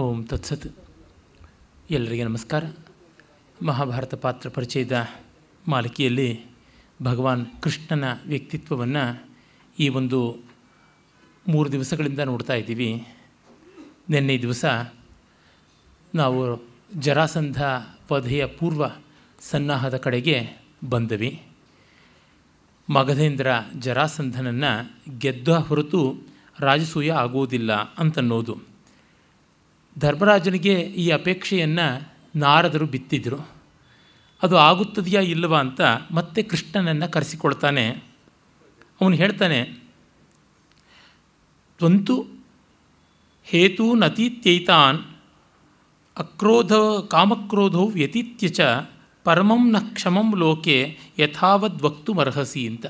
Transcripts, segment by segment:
ಓಂ ತತ್ಸತ್ ಎಲ್ಲರಿಗೆ ನಮಸ್ಕಾರ ಮಹಾಭಾರತ ಪಾತ್ರ ಪರಿಚಯದ ಮಾಲಿಕೆಯಲ್ಲಿ ಭಗವಾನ್ ಕೃಷ್ಣನ ವ್ಯಕ್ತಿತ್ವವನ್ನು ಈ ಒಂದು ಮೂರು ದಿವಸಗಳಿಂದ ನೋಡ್ತಾ ಇದ್ದೀವಿ ನಿನ್ನೆ ದಿವಸ ನಾವು ಜರಾಸಂಧ ಪದೆಯ ಪೂರ್ವ ಸನ್ನಾಹದ ಕಡೆಗೆ ಬಂದವಿ ಮಗಧೇಂದ್ರ ಜರಾಸಂಧನನ್ನು ಗೆದ್ದ ಹೊರತು ರಾಜಸೂಯ ಆಗುವುದಿಲ್ಲ ಅಂತನ್ನೋದು ಧರ್ಮರಾಜನಿಗೆ ಈ ಅಪೇಕ್ಷೆಯನ್ನು ನಾರದರು ಬಿತ್ತಿದ್ರು ಅದು ಆಗುತ್ತದೆಯಾ ಇಲ್ಲವಾ ಅಂತ ಮತ್ತೆ ಕೃಷ್ಣನನ್ನು ಕರೆಸಿಕೊಳ್ತಾನೆ ಅವನು ಹೇಳ್ತಾನೆ ತ್ವಂತು ಹೇತು ನತೀತ್ಯೈತಾನ್ ಅಕ್ರೋಧ ಕಾಮಕ್ರೋಧೋ ವ್ಯತೀತ್ಯ ಚ ಪರಮಂ ನ ಕ್ಷಮಂ ಲೋಕೆ ಯಥಾವದ್ ಅರ್ಹಸಿ ಅಂತ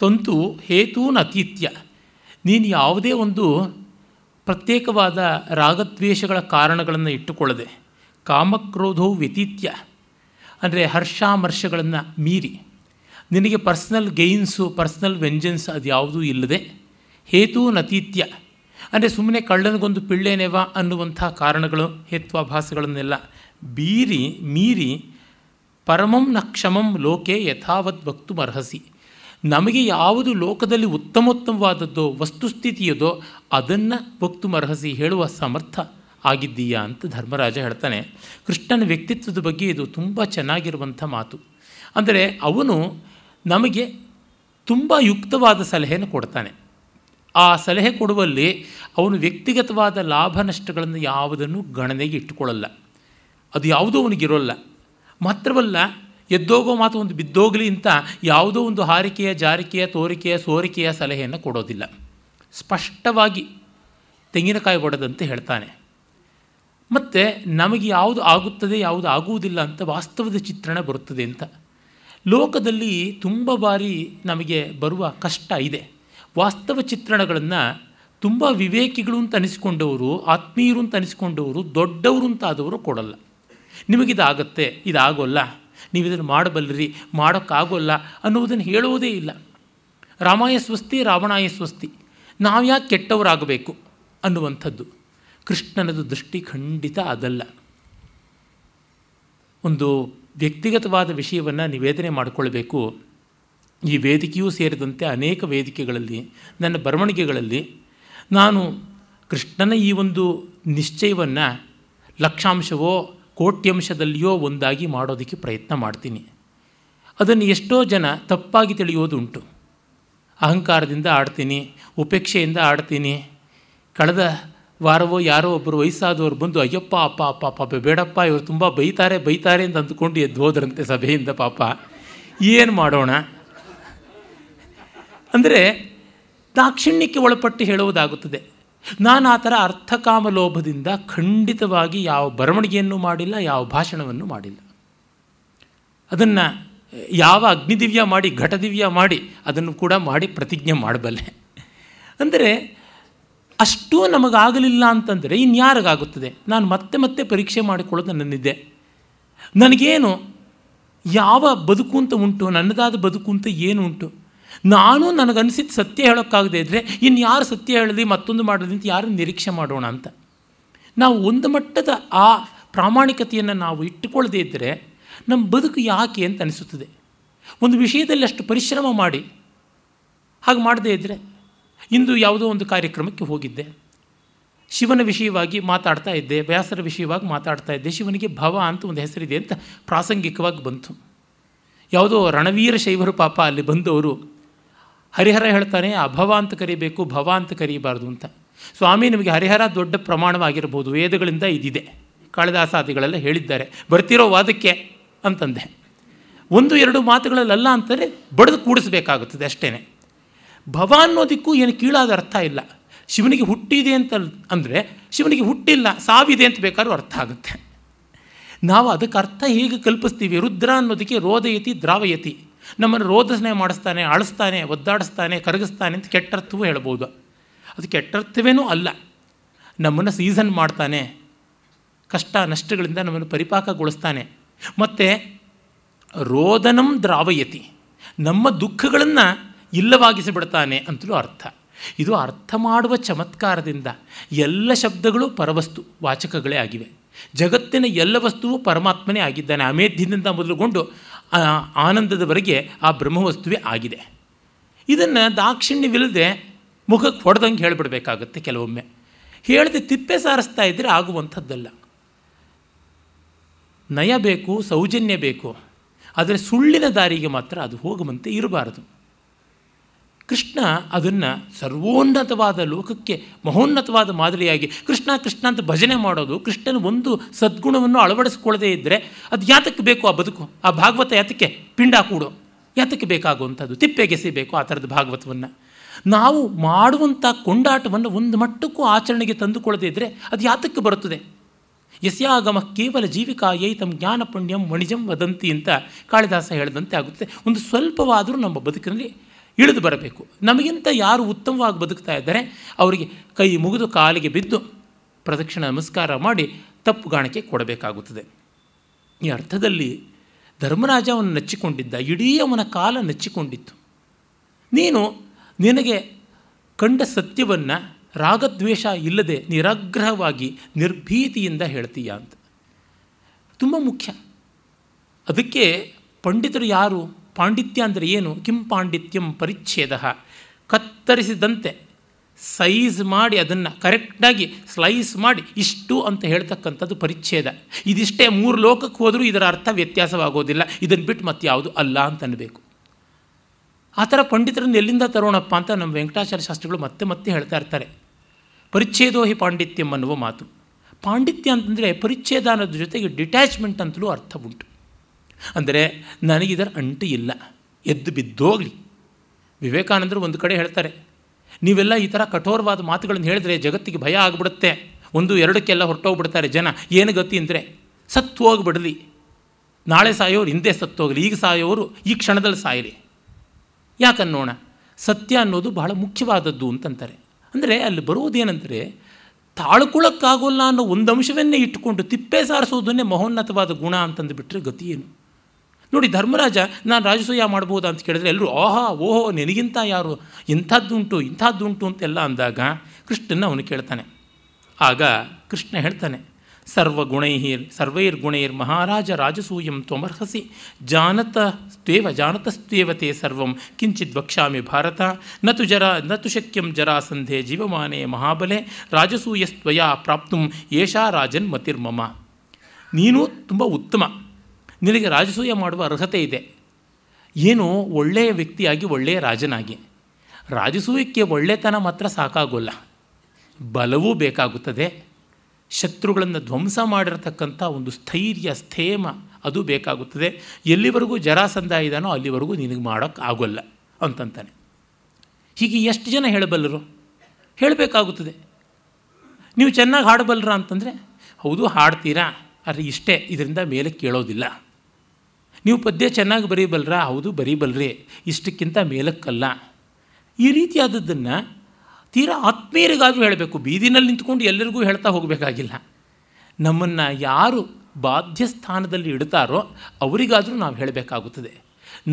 ತ್ವಂತು ಹೇತೂನತೀತ್ಯ ನೀನು ಯಾವುದೇ ಒಂದು ಪ್ರತ್ಯೇಕವಾದ ರಾಗದ್ವೇಷಗಳ ಕಾರಣಗಳನ್ನು ಇಟ್ಟುಕೊಳ್ಳದೆ ಕಾಮಕ್ರೋಧವು ವ್ಯತೀತ್ಯ ಅಂದರೆ ಹರ್ಷಾಮರ್ಷಗಳನ್ನು ಮೀರಿ ನಿನಗೆ ಪರ್ಸ್ನಲ್ ಗೇಯ್ನ್ಸು ಪರ್ಸ್ನಲ್ ವೆಂಜನ್ಸ್ ಅದು ಯಾವುದೂ ಇಲ್ಲದೆ ಹೇತು ನತೀತ್ಯ ಅಂದರೆ ಸುಮ್ಮನೆ ಕಳ್ಳನಿಗೊಂದು ಪಿಳ್ಳೇನೇವಾ ಅನ್ನುವಂಥ ಕಾರಣಗಳು ಹೇತ್ವಾಭಾಸಗಳನ್ನೆಲ್ಲ ಬೀರಿ ಮೀರಿ ಪರಮಂ ನ ಕ್ಷಮಂ ಲೋಕೆ ಯಥಾವತ್ ವಕ್ತು ಅರ್ಹಸಿ ನಮಗೆ ಯಾವುದು ಲೋಕದಲ್ಲಿ ಉತ್ತಮೋತ್ತಮವಾದದ್ದೋ ವಸ್ತುಸ್ಥಿತಿಯದೋ ಅದನ್ನು ಭಕ್ತು ಮರಹಸಿ ಹೇಳುವ ಸಮರ್ಥ ಆಗಿದ್ದೀಯಾ ಅಂತ ಧರ್ಮರಾಜ ಹೇಳ್ತಾನೆ ಕೃಷ್ಣನ ವ್ಯಕ್ತಿತ್ವದ ಬಗ್ಗೆ ಇದು ತುಂಬ ಚೆನ್ನಾಗಿರುವಂಥ ಮಾತು ಅಂದರೆ ಅವನು ನಮಗೆ ತುಂಬ ಯುಕ್ತವಾದ ಸಲಹೆಯನ್ನು ಕೊಡ್ತಾನೆ ಆ ಸಲಹೆ ಕೊಡುವಲ್ಲಿ ಅವನು ವ್ಯಕ್ತಿಗತವಾದ ಲಾಭ ನಷ್ಟಗಳನ್ನು ಯಾವುದನ್ನು ಗಣನೆಗೆ ಇಟ್ಟುಕೊಳ್ಳಲ್ಲ ಅದು ಯಾವುದೂ ಅವನಿಗಿರೋಲ್ಲ ಮಾತ್ರವಲ್ಲ ಎದ್ದೋಗೋ ಮಾತು ಒಂದು ಬಿದ್ದೋಗಲಿ ಅಂತ ಯಾವುದೋ ಒಂದು ಹಾರಿಕೆಯ ಜಾರಿಕೆಯ ತೋರಿಕೆಯ ಸೋರಿಕೆಯ ಸಲಹೆಯನ್ನು ಕೊಡೋದಿಲ್ಲ ಸ್ಪಷ್ಟವಾಗಿ ತೆಂಗಿನಕಾಯಿ ಒಡೆದಂತೆ ಹೇಳ್ತಾನೆ ಮತ್ತು ನಮಗೆ ಯಾವುದು ಆಗುತ್ತದೆ ಯಾವುದು ಆಗುವುದಿಲ್ಲ ಅಂತ ವಾಸ್ತವದ ಚಿತ್ರಣ ಬರುತ್ತದೆ ಅಂತ ಲೋಕದಲ್ಲಿ ತುಂಬ ಬಾರಿ ನಮಗೆ ಬರುವ ಕಷ್ಟ ಇದೆ ವಾಸ್ತವ ಚಿತ್ರಣಗಳನ್ನು ತುಂಬ ವಿವೇಕಿಗಳು ಅಂತ ಅನಿಸಿಕೊಂಡವರು ಆತ್ಮೀಯರು ಅಂತ ಅನಿಸ್ಕೊಂಡವರು ದೊಡ್ಡವರು ಅಂತಾದವರು ಆದವರು ಕೊಡಲ್ಲ ನಿಮಗಿದಾಗತ್ತೆ ಇದಾಗೋಲ್ಲ ನೀವು ಇದನ್ನು ಮಾಡಬಲ್ಲರಿ ಮಾಡೋಕ್ಕಾಗೋಲ್ಲ ಅನ್ನುವುದನ್ನು ಹೇಳುವುದೇ ಇಲ್ಲ ರಾಮಾಯ ಸ್ವಸ್ತಿ ರಾವಣಾಯ ಸ್ವಸ್ತಿ ನಾವ್ಯಾಕೆ ಕೆಟ್ಟವರಾಗಬೇಕು ಅನ್ನುವಂಥದ್ದು ಕೃಷ್ಣನದು ದೃಷ್ಟಿ ಖಂಡಿತ ಅದಲ್ಲ ಒಂದು ವ್ಯಕ್ತಿಗತವಾದ ವಿಷಯವನ್ನು ನಿವೇದನೆ ಮಾಡಿಕೊಳ್ಬೇಕು ಈ ವೇದಿಕೆಯೂ ಸೇರಿದಂತೆ ಅನೇಕ ವೇದಿಕೆಗಳಲ್ಲಿ ನನ್ನ ಬರವಣಿಗೆಗಳಲ್ಲಿ ನಾನು ಕೃಷ್ಣನ ಈ ಒಂದು ನಿಶ್ಚಯವನ್ನು ಲಕ್ಷಾಂಶವೋ ಕೋಟ್ಯಂಶದಲ್ಲಿಯೋ ಒಂದಾಗಿ ಮಾಡೋದಕ್ಕೆ ಪ್ರಯತ್ನ ಮಾಡ್ತೀನಿ ಅದನ್ನು ಎಷ್ಟೋ ಜನ ತಪ್ಪಾಗಿ ತಿಳಿಯೋದುಂಟು ಅಹಂಕಾರದಿಂದ ಆಡ್ತೀನಿ ಉಪೇಕ್ಷೆಯಿಂದ ಆಡ್ತೀನಿ ಕಳೆದ ವಾರವೋ ಯಾರೋ ಒಬ್ಬರು ವಯಸ್ಸಾದವರು ಬಂದು ಅಯ್ಯಪ್ಪ ಅಪ್ಪ ಅಪ್ಪ ಅಪ್ಪ ಬೇಡಪ್ಪ ಇವರು ತುಂಬ ಬೈತಾರೆ ಬೈತಾರೆ ಅಂತ ಅಂದ್ಕೊಂಡು ಎದ್ದು ಹೋದ್ರಂತೆ ಸಭೆಯಿಂದ ಪಾಪ ಏನು ಮಾಡೋಣ ಅಂದರೆ ದಾಕ್ಷಿಣ್ಯಕ್ಕೆ ಒಳಪಟ್ಟು ಹೇಳುವುದಾಗುತ್ತದೆ ನಾನು ಆ ಥರ ಅರ್ಥಕಾಮ ಲೋಭದಿಂದ ಖಂಡಿತವಾಗಿ ಯಾವ ಬರವಣಿಗೆಯನ್ನು ಮಾಡಿಲ್ಲ ಯಾವ ಭಾಷಣವನ್ನು ಮಾಡಿಲ್ಲ ಅದನ್ನು ಯಾವ ಅಗ್ನಿದಿವ್ಯ ಮಾಡಿ ಘಟದಿವ್ಯ ಮಾಡಿ ಅದನ್ನು ಕೂಡ ಮಾಡಿ ಪ್ರತಿಜ್ಞೆ ಮಾಡಬಲ್ಲೆ ಅಂದರೆ ಅಷ್ಟು ನಮಗಾಗಲಿಲ್ಲ ಅಂತಂದರೆ ಇನ್ಯಾರಿಗಾಗುತ್ತದೆ ನಾನು ಮತ್ತೆ ಮತ್ತೆ ಪರೀಕ್ಷೆ ಮಾಡಿಕೊಳ್ಳೋದು ನನ್ನಿದ್ದೆ ನನಗೇನು ಯಾವ ಬದುಕು ಅಂತ ಉಂಟು ನನ್ನದಾದ ಬದುಕು ಅಂತ ಏನು ಉಂಟು ನಾನು ನನಗನ್ಸಿದ್ದು ಸತ್ಯ ಹೇಳೋಕ್ಕಾಗದೇ ಇದ್ದರೆ ಇನ್ಯಾರು ಸತ್ಯ ಹೇಳಲಿ ಮತ್ತೊಂದು ಮಾಡಲಿ ಅಂತ ಯಾರು ನಿರೀಕ್ಷೆ ಮಾಡೋಣ ಅಂತ ನಾವು ಒಂದು ಮಟ್ಟದ ಆ ಪ್ರಾಮಾಣಿಕತೆಯನ್ನು ನಾವು ಇಟ್ಟುಕೊಳ್ಳದೇ ಇದ್ದರೆ ನಮ್ಮ ಬದುಕು ಯಾಕೆ ಅಂತ ಅನಿಸುತ್ತದೆ ಒಂದು ವಿಷಯದಲ್ಲಿ ಅಷ್ಟು ಪರಿಶ್ರಮ ಮಾಡಿ ಹಾಗೆ ಮಾಡದೇ ಇದ್ದರೆ ಇಂದು ಯಾವುದೋ ಒಂದು ಕಾರ್ಯಕ್ರಮಕ್ಕೆ ಹೋಗಿದ್ದೆ ಶಿವನ ವಿಷಯವಾಗಿ ಮಾತಾಡ್ತಾ ಇದ್ದೆ ವ್ಯಾಸರ ವಿಷಯವಾಗಿ ಮಾತಾಡ್ತಾ ಇದ್ದೆ ಶಿವನಿಗೆ ಭವ ಅಂತ ಒಂದು ಹೆಸರಿದೆ ಅಂತ ಪ್ರಾಸಂಗಿಕವಾಗಿ ಬಂತು ಯಾವುದೋ ರಣವೀರ ಶೈವರು ಪಾಪ ಅಲ್ಲಿ ಬಂದವರು ಹರಿಹರ ಹೇಳ್ತಾನೆ ಅಭವ ಅಂತ ಕರಿಬೇಕು ಭವ ಅಂತ ಕರೀಬಾರ್ದು ಅಂತ ಸ್ವಾಮಿ ನಿಮಗೆ ಹರಿಹರ ದೊಡ್ಡ ಪ್ರಮಾಣವಾಗಿರ್ಬೋದು ವೇದಗಳಿಂದ ಇದಿದೆ ಕಾಳಿದಾಸಾದಿಗಳೆಲ್ಲ ಹೇಳಿದ್ದಾರೆ ಬರ್ತಿರೋ ವಾದಕ್ಕೆ ಅಂತಂದೆ ಒಂದು ಎರಡು ಮಾತುಗಳಲ್ಲ ಅಂತಾರೆ ಬಡಿದು ಕೂಡಿಸ್ಬೇಕಾಗುತ್ತದೆ ಅಷ್ಟೇ ಭವ ಅನ್ನೋದಕ್ಕೂ ಏನು ಕೀಳಾದ ಅರ್ಥ ಇಲ್ಲ ಶಿವನಿಗೆ ಹುಟ್ಟಿದೆ ಅಂತ ಅಂದರೆ ಶಿವನಿಗೆ ಹುಟ್ಟಿಲ್ಲ ಸಾವಿದೆ ಅಂತ ಬೇಕಾದ್ರೂ ಅರ್ಥ ಆಗುತ್ತೆ ನಾವು ಅದಕ್ಕೆ ಅರ್ಥ ಹೇಗೆ ಕಲ್ಪಿಸ್ತೀವಿ ರುದ್ರ ಅನ್ನೋದಕ್ಕೆ ರೋದಯತಿ ದ್ರಾವಯತಿ ನಮ್ಮನ್ನು ಸ್ನೇಹ ಮಾಡಿಸ್ತಾನೆ ಅಳಿಸ್ತಾನೆ ಒದ್ದಾಡಿಸ್ತಾನೆ ಕರಗಿಸ್ತಾನೆ ಅಂತ ಕೆಟ್ಟರ್ಥವೂ ಹೇಳ್ಬೋದು ಅದು ಕೆಟ್ಟರ್ಥವೇನೂ ಅಲ್ಲ ನಮ್ಮನ್ನು ಸೀಸನ್ ಮಾಡ್ತಾನೆ ಕಷ್ಟ ನಷ್ಟಗಳಿಂದ ನಮ್ಮನ್ನು ಪರಿಪಾಕಗೊಳಿಸ್ತಾನೆ ಮತ್ತು ರೋದನಂ ದ್ರಾವಯತಿ ನಮ್ಮ ದುಃಖಗಳನ್ನು ಇಲ್ಲವಾಗಿಸಿಬಿಡ್ತಾನೆ ಅಂತಲೂ ಅರ್ಥ ಇದು ಅರ್ಥ ಮಾಡುವ ಚಮತ್ಕಾರದಿಂದ ಎಲ್ಲ ಶಬ್ದಗಳು ಪರವಸ್ತು ವಾಚಕಗಳೇ ಆಗಿವೆ ಜಗತ್ತಿನ ಎಲ್ಲ ವಸ್ತುವು ಪರಮಾತ್ಮನೇ ಆಗಿದ್ದಾನೆ ಅಮೇಧ್ಯದಿಂದ ಮೊದಲುಗೊಂಡು ಆನಂದದವರೆಗೆ ಆ ಬ್ರಹ್ಮವಸ್ತುವೆ ಆಗಿದೆ ಇದನ್ನು ದಾಕ್ಷಿಣ್ಯವಿಲ್ಲದೆ ಮುಖಕ್ಕೆ ಹೊಡೆದಂಗೆ ಹೇಳಿಬಿಡ್ಬೇಕಾಗುತ್ತೆ ಕೆಲವೊಮ್ಮೆ ಹೇಳದೆ ತಿಪ್ಪೆ ಸಾರಿಸ್ತಾ ಇದ್ದರೆ ಆಗುವಂಥದ್ದಲ್ಲ ನಯ ಬೇಕು ಸೌಜನ್ಯ ಬೇಕು ಆದರೆ ಸುಳ್ಳಿನ ದಾರಿಗೆ ಮಾತ್ರ ಅದು ಹೋಗುವಂತೆ ಇರಬಾರದು ಕೃಷ್ಣ ಅದನ್ನು ಸರ್ವೋನ್ನತವಾದ ಲೋಕಕ್ಕೆ ಮಹೋನ್ನತವಾದ ಮಾದರಿಯಾಗಿ ಕೃಷ್ಣ ಕೃಷ್ಣ ಅಂತ ಭಜನೆ ಮಾಡೋದು ಕೃಷ್ಣನ ಒಂದು ಸದ್ಗುಣವನ್ನು ಅಳವಡಿಸ್ಕೊಳ್ಳದೇ ಇದ್ದರೆ ಅದು ಯಾತಕ್ಕೆ ಬೇಕು ಆ ಬದುಕು ಆ ಭಾಗವತ ಯಾತಕ್ಕೆ ಪಿಂಡ ಕೂಡು ಯಾತಕ್ಕೆ ಬೇಕಾಗುವಂಥದ್ದು ತಿಪ್ಪೆಗೆಸಿಬೇಕು ಆ ಥರದ ಭಾಗವತವನ್ನು ನಾವು ಮಾಡುವಂಥ ಕೊಂಡಾಟವನ್ನು ಒಂದು ಮಟ್ಟಕ್ಕೂ ಆಚರಣೆಗೆ ತಂದುಕೊಳ್ಳದೇ ಇದ್ದರೆ ಅದು ಯಾತಕ್ಕೆ ಬರುತ್ತದೆ ಯಸ್ಯಾಗಮ ಕೇವಲ ಜೀವಿಕಾಯೈ ತಮ್ಮ ಜ್ಞಾನ ಪುಣ್ಯಂ ವಣಿಜಂ ವದಂತಿ ಅಂತ ಕಾಳಿದಾಸ ಹೇಳಿದಂತೆ ಆಗುತ್ತೆ ಒಂದು ಸ್ವಲ್ಪವಾದರೂ ನಮ್ಮ ಬದುಕಿನಲ್ಲಿ ಇಳಿದು ಬರಬೇಕು ನಮಗಿಂತ ಯಾರು ಉತ್ತಮವಾಗಿ ಬದುಕ್ತಾ ಇದ್ದಾರೆ ಅವರಿಗೆ ಕೈ ಮುಗಿದು ಕಾಲಿಗೆ ಬಿದ್ದು ಪ್ರದಕ್ಷಿಣ ನಮಸ್ಕಾರ ಮಾಡಿ ತಪ್ಪು ಗಾಣಕ್ಕೆ ಕೊಡಬೇಕಾಗುತ್ತದೆ ಈ ಅರ್ಥದಲ್ಲಿ ಧರ್ಮರಾಜ ಅವನು ನೆಚ್ಚಿಕೊಂಡಿದ್ದ ಇಡೀ ಅವನ ಕಾಲ ನೆಚ್ಚಿಕೊಂಡಿತ್ತು ನೀನು ನಿನಗೆ ಕಂಡ ಸತ್ಯವನ್ನು ರಾಗದ್ವೇಷ ಇಲ್ಲದೆ ನಿರಾಗ್ರಹವಾಗಿ ನಿರ್ಭೀತಿಯಿಂದ ಹೇಳ್ತೀಯ ಅಂತ ತುಂಬ ಮುಖ್ಯ ಅದಕ್ಕೆ ಪಂಡಿತರು ಯಾರು ಪಾಂಡಿತ್ಯ ಅಂದರೆ ಏನು ಕಿಂ ಪಾಂಡಿತ್ಯಂ ಪರಿಚ್ಛೇದ ಕತ್ತರಿಸಿದಂತೆ ಸೈಜ್ ಮಾಡಿ ಅದನ್ನು ಕರೆಕ್ಟಾಗಿ ಸ್ಲೈಸ್ ಮಾಡಿ ಇಷ್ಟು ಅಂತ ಹೇಳ್ತಕ್ಕಂಥದ್ದು ಪರಿಚ್ಛೇದ ಇದಿಷ್ಟೇ ಮೂರು ಲೋಕಕ್ಕೆ ಹೋದರೂ ಇದರ ಅರ್ಥ ವ್ಯತ್ಯಾಸವಾಗೋದಿಲ್ಲ ಇದನ್ನು ಬಿಟ್ಟು ಮತ್ತೆ ಯಾವುದು ಅಲ್ಲ ಅಂತ ಅನ್ಬೇಕು ಆ ಥರ ಪಂಡಿತರನ್ನು ಎಲ್ಲಿಂದ ತರೋಣಪ್ಪ ಅಂತ ನಮ್ಮ ವೆಂಕಟಾಚಾರ್ಯ ಶಾಸ್ತ್ರಿಗಳು ಮತ್ತೆ ಮತ್ತೆ ಹೇಳ್ತಾ ಇರ್ತಾರೆ ಪರಿಚ್ಛೇದೋ ಪಾಂಡಿತ್ಯಂ ಅನ್ನುವ ಮಾತು ಪಾಂಡಿತ್ಯ ಅಂತಂದರೆ ಪರಿಚ್ಛೇದ ಅನ್ನೋದ್ರ ಜೊತೆಗೆ ಡಿಟ್ಯಾಚ್ಮೆಂಟ್ ಅಂತಲೂ ಅರ್ಥ ಉಂಟು ಅಂದರೆ ನನಗಿದರ ಅಂಟು ಇಲ್ಲ ಎದ್ದು ಬಿದ್ದೋಗಲಿ ವಿವೇಕಾನಂದರು ಒಂದು ಕಡೆ ಹೇಳ್ತಾರೆ ನೀವೆಲ್ಲ ಈ ಥರ ಕಠೋರವಾದ ಮಾತುಗಳನ್ನು ಹೇಳಿದ್ರೆ ಜಗತ್ತಿಗೆ ಭಯ ಆಗ್ಬಿಡುತ್ತೆ ಒಂದು ಎರಡಕ್ಕೆಲ್ಲ ಹೊರಟೋಗ್ಬಿಡ್ತಾರೆ ಜನ ಏನು ಗತಿ ಅಂದರೆ ಸತ್ತು ಹೋಗ್ಬಿಡಲಿ ನಾಳೆ ಸಾಯೋರು ಹಿಂದೆ ಸತ್ತು ಹೋಗಲಿ ಈಗ ಸಾಯೋರು ಈ ಕ್ಷಣದಲ್ಲಿ ಸಾಯಲಿ ಯಾಕನ್ನೋಣ ಸತ್ಯ ಅನ್ನೋದು ಬಹಳ ಮುಖ್ಯವಾದದ್ದು ಅಂತಂತಾರೆ ಅಂದರೆ ಅಲ್ಲಿ ಬರುವುದೇನೆಂದರೆ ತಾಳ್ಕೊಳ್ಳೋಕ್ಕಾಗೋಲ್ಲ ಅನ್ನೋ ಒಂದು ಅಂಶವನ್ನೇ ಇಟ್ಟುಕೊಂಡು ತಿಪ್ಪೆ ಸಾರಿಸೋದನ್ನೇ ಮಹೋನ್ನತವಾದ ಗುಣ ಅಂತಂದುಬಿಟ್ರೆ ಗತಿ ಏನು ನೋಡಿ ಧರ್ಮರಾಜ ನಾನು ರಾಜಸೂಯ ಮಾಡ್ಬೋದಾ ಅಂತ ಕೇಳಿದ್ರೆ ಎಲ್ಲರೂ ಆಹಾ ಓಹೋ ನಿನಗಿಂತ ಯಾರು ಇಂಥದ್ದುಂಟು ಇಂಥದ್ದುಂಟು ಅಂತೆಲ್ಲ ಅಂದಾಗ ಕೃಷ್ಣನ ಅವನು ಕೇಳ್ತಾನೆ ಆಗ ಕೃಷ್ಣ ಹೇಳ್ತಾನೆ ಸರ್ವಗುಣೈರ್ ಗುಣೈರ್ ಮಹಾರಾಜ ರಾಜಸೂಯಂ ತ್ವಮರ್ಹಸಿ ಜಾನತ ಜಾನತಸ್ತೇವ ಜಾನತಸ್ತೇವತೆ ಸರ್ವಂ ಕಿಂಚಿತ್ ವಕ್ಷಾಮಿ ಭಾರತ ನತು ಜರ ನತು ಶಕ್ಯಂ ಜರಾಸಂಧೆ ಜೀವಮಾನೆ ಮಹಾಬಲೆ ರಾಜಸೂಯಸ್ತ್ವಯ ಪ್ರಾಪ್ತು ಏಷಾ ರಾಜನ್ ಮತಿರ್ಮಮ ನೀನು ತುಂಬ ಉತ್ತಮ ನಿನಗೆ ರಾಜಸೂಯ ಮಾಡುವ ಅರ್ಹತೆ ಇದೆ ಏನು ಒಳ್ಳೆಯ ವ್ಯಕ್ತಿಯಾಗಿ ಒಳ್ಳೆಯ ರಾಜನಾಗಿ ರಾಜಸೂಯಕ್ಕೆ ಒಳ್ಳೆತನ ಮಾತ್ರ ಸಾಕಾಗೋಲ್ಲ ಬಲವೂ ಬೇಕಾಗುತ್ತದೆ ಶತ್ರುಗಳನ್ನು ಧ್ವಂಸ ಮಾಡಿರತಕ್ಕಂಥ ಒಂದು ಸ್ಥೈರ್ಯ ಸ್ಥೇಮ ಅದು ಬೇಕಾಗುತ್ತದೆ ಎಲ್ಲಿವರೆಗೂ ಜರಾಸಂಧ ಇದ್ದಾನೋ ಅಲ್ಲಿವರೆಗೂ ನಿನಗೆ ಮಾಡೋಕ್ಕೆ ಅಂತಂತಾನೆ ಹೀಗೆ ಎಷ್ಟು ಜನ ಹೇಳಬಲ್ಲರು ಹೇಳಬೇಕಾಗುತ್ತದೆ ನೀವು ಚೆನ್ನಾಗಿ ಹಾಡಬಲ್ಲರ ಅಂತಂದರೆ ಹೌದು ಹಾಡ್ತೀರಾ ಆದರೆ ಇಷ್ಟೇ ಇದರಿಂದ ಮೇಲೆ ಕೇಳೋದಿಲ್ಲ ನೀವು ಪದ್ಯ ಚೆನ್ನಾಗಿ ಬರೀಬಲ್ರ ಹೌದು ಬರೀಬಲ್ರಿ ಇಷ್ಟಕ್ಕಿಂತ ಮೇಲಕ್ಕಲ್ಲ ಈ ರೀತಿಯಾದದ್ದನ್ನು ತೀರಾ ಆತ್ಮೀಯರಿಗಾದರೂ ಹೇಳಬೇಕು ಬೀದಿನಲ್ಲಿ ನಿಂತ್ಕೊಂಡು ಎಲ್ಲರಿಗೂ ಹೇಳ್ತಾ ಹೋಗಬೇಕಾಗಿಲ್ಲ ನಮ್ಮನ್ನು ಯಾರು ಬಾಧ್ಯ ಸ್ಥಾನದಲ್ಲಿ ಇಡ್ತಾರೋ ಅವರಿಗಾದರೂ ನಾವು ಹೇಳಬೇಕಾಗುತ್ತದೆ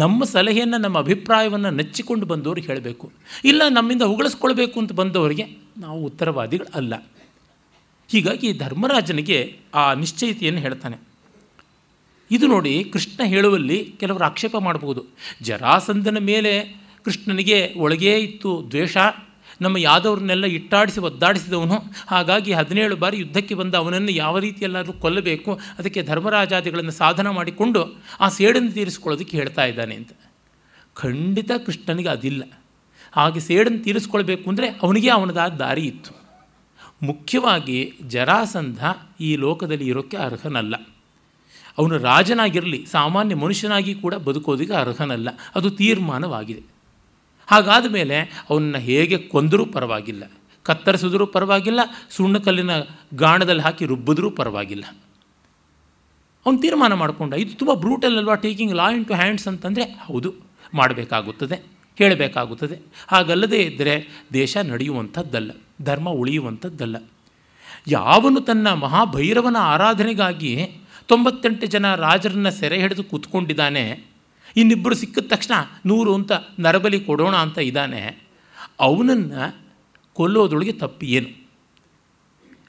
ನಮ್ಮ ಸಲಹೆಯನ್ನು ನಮ್ಮ ಅಭಿಪ್ರಾಯವನ್ನು ನೆಚ್ಚಿಕೊಂಡು ಬಂದವ್ರಿಗೆ ಹೇಳಬೇಕು ಇಲ್ಲ ನಮ್ಮಿಂದ ಹೊಗಳಿಸ್ಕೊಳ್ಬೇಕು ಅಂತ ಬಂದವರಿಗೆ ನಾವು ಉತ್ತರವಾದಿಗಳು ಅಲ್ಲ ಹೀಗಾಗಿ ಧರ್ಮರಾಜನಿಗೆ ಆ ನಿಶ್ಚಯತೆಯನ್ನು ಹೇಳ್ತಾನೆ ಇದು ನೋಡಿ ಕೃಷ್ಣ ಹೇಳುವಲ್ಲಿ ಕೆಲವರು ಆಕ್ಷೇಪ ಮಾಡಬಹುದು ಜರಾಸಂಧನ ಮೇಲೆ ಕೃಷ್ಣನಿಗೆ ಒಳಗೇ ಇತ್ತು ದ್ವೇಷ ನಮ್ಮ ಯಾದವ್ರನ್ನೆಲ್ಲ ಇಟ್ಟಾಡಿಸಿ ಒದ್ದಾಡಿಸಿದವನು ಹಾಗಾಗಿ ಹದಿನೇಳು ಬಾರಿ ಯುದ್ಧಕ್ಕೆ ಬಂದ ಅವನನ್ನು ಯಾವ ರೀತಿಯಲ್ಲಾದರೂ ಕೊಲ್ಲಬೇಕು ಅದಕ್ಕೆ ಧರ್ಮರಾಜಾದಿಗಳನ್ನು ಸಾಧನ ಮಾಡಿಕೊಂಡು ಆ ಸೇಡನ್ನು ತೀರಿಸ್ಕೊಳ್ಳೋದಕ್ಕೆ ಹೇಳ್ತಾ ಇದ್ದಾನೆ ಅಂತ ಖಂಡಿತ ಕೃಷ್ಣನಿಗೆ ಅದಿಲ್ಲ ಹಾಗೆ ಸೇಡನ್ನು ತೀರಿಸ್ಕೊಳ್ಬೇಕು ಅಂದರೆ ಅವನಿಗೆ ಅವನದಾದ ದಾರಿ ಇತ್ತು ಮುಖ್ಯವಾಗಿ ಜರಾಸಂಧ ಈ ಲೋಕದಲ್ಲಿ ಇರೋಕ್ಕೆ ಅರ್ಹನಲ್ಲ ಅವನು ರಾಜನಾಗಿರಲಿ ಸಾಮಾನ್ಯ ಮನುಷ್ಯನಾಗಿ ಕೂಡ ಬದುಕೋದಿಗೆ ಅರ್ಹನಲ್ಲ ಅದು ತೀರ್ಮಾನವಾಗಿದೆ ಹಾಗಾದ ಮೇಲೆ ಅವನ್ನ ಹೇಗೆ ಕೊಂದರೂ ಪರವಾಗಿಲ್ಲ ಕತ್ತರಿಸಿದ್ರೂ ಪರವಾಗಿಲ್ಲ ಸುಣ್ಣಕಲ್ಲಿನ ಗಾಣದಲ್ಲಿ ಹಾಕಿ ರುಬ್ಬಿದ್ರೂ ಪರವಾಗಿಲ್ಲ ಅವನು ತೀರ್ಮಾನ ಮಾಡಿಕೊಂಡ ಇದು ತುಂಬ ಬ್ರೂಟಲ್ ಅಲ್ವಾ taking law into hands ಅಂತಂದರೆ ಹೌದು ಮಾಡಬೇಕಾಗುತ್ತದೆ ಹೇಳಬೇಕಾಗುತ್ತದೆ ಹಾಗಲ್ಲದೇ ಇದ್ದರೆ ದೇಶ ನಡೆಯುವಂಥದ್ದಲ್ಲ ಧರ್ಮ ಉಳಿಯುವಂಥದ್ದಲ್ಲ ಯಾವನು ತನ್ನ ಮಹಾಭೈರವನ ಆರಾಧನೆಗಾಗಿ ತೊಂಬತ್ತೆಂಟು ಜನ ರಾಜರನ್ನು ಸೆರೆ ಹಿಡಿದು ಕೂತ್ಕೊಂಡಿದ್ದಾನೆ ಇನ್ನಿಬ್ಬರು ಸಿಕ್ಕಿದ ತಕ್ಷಣ ನೂರು ಅಂತ ನರಬಲಿ ಕೊಡೋಣ ಅಂತ ಇದ್ದಾನೆ ಅವನನ್ನು ಕೊಲ್ಲೋದೊಳಗೆ ತಪ್ಪು ಏನು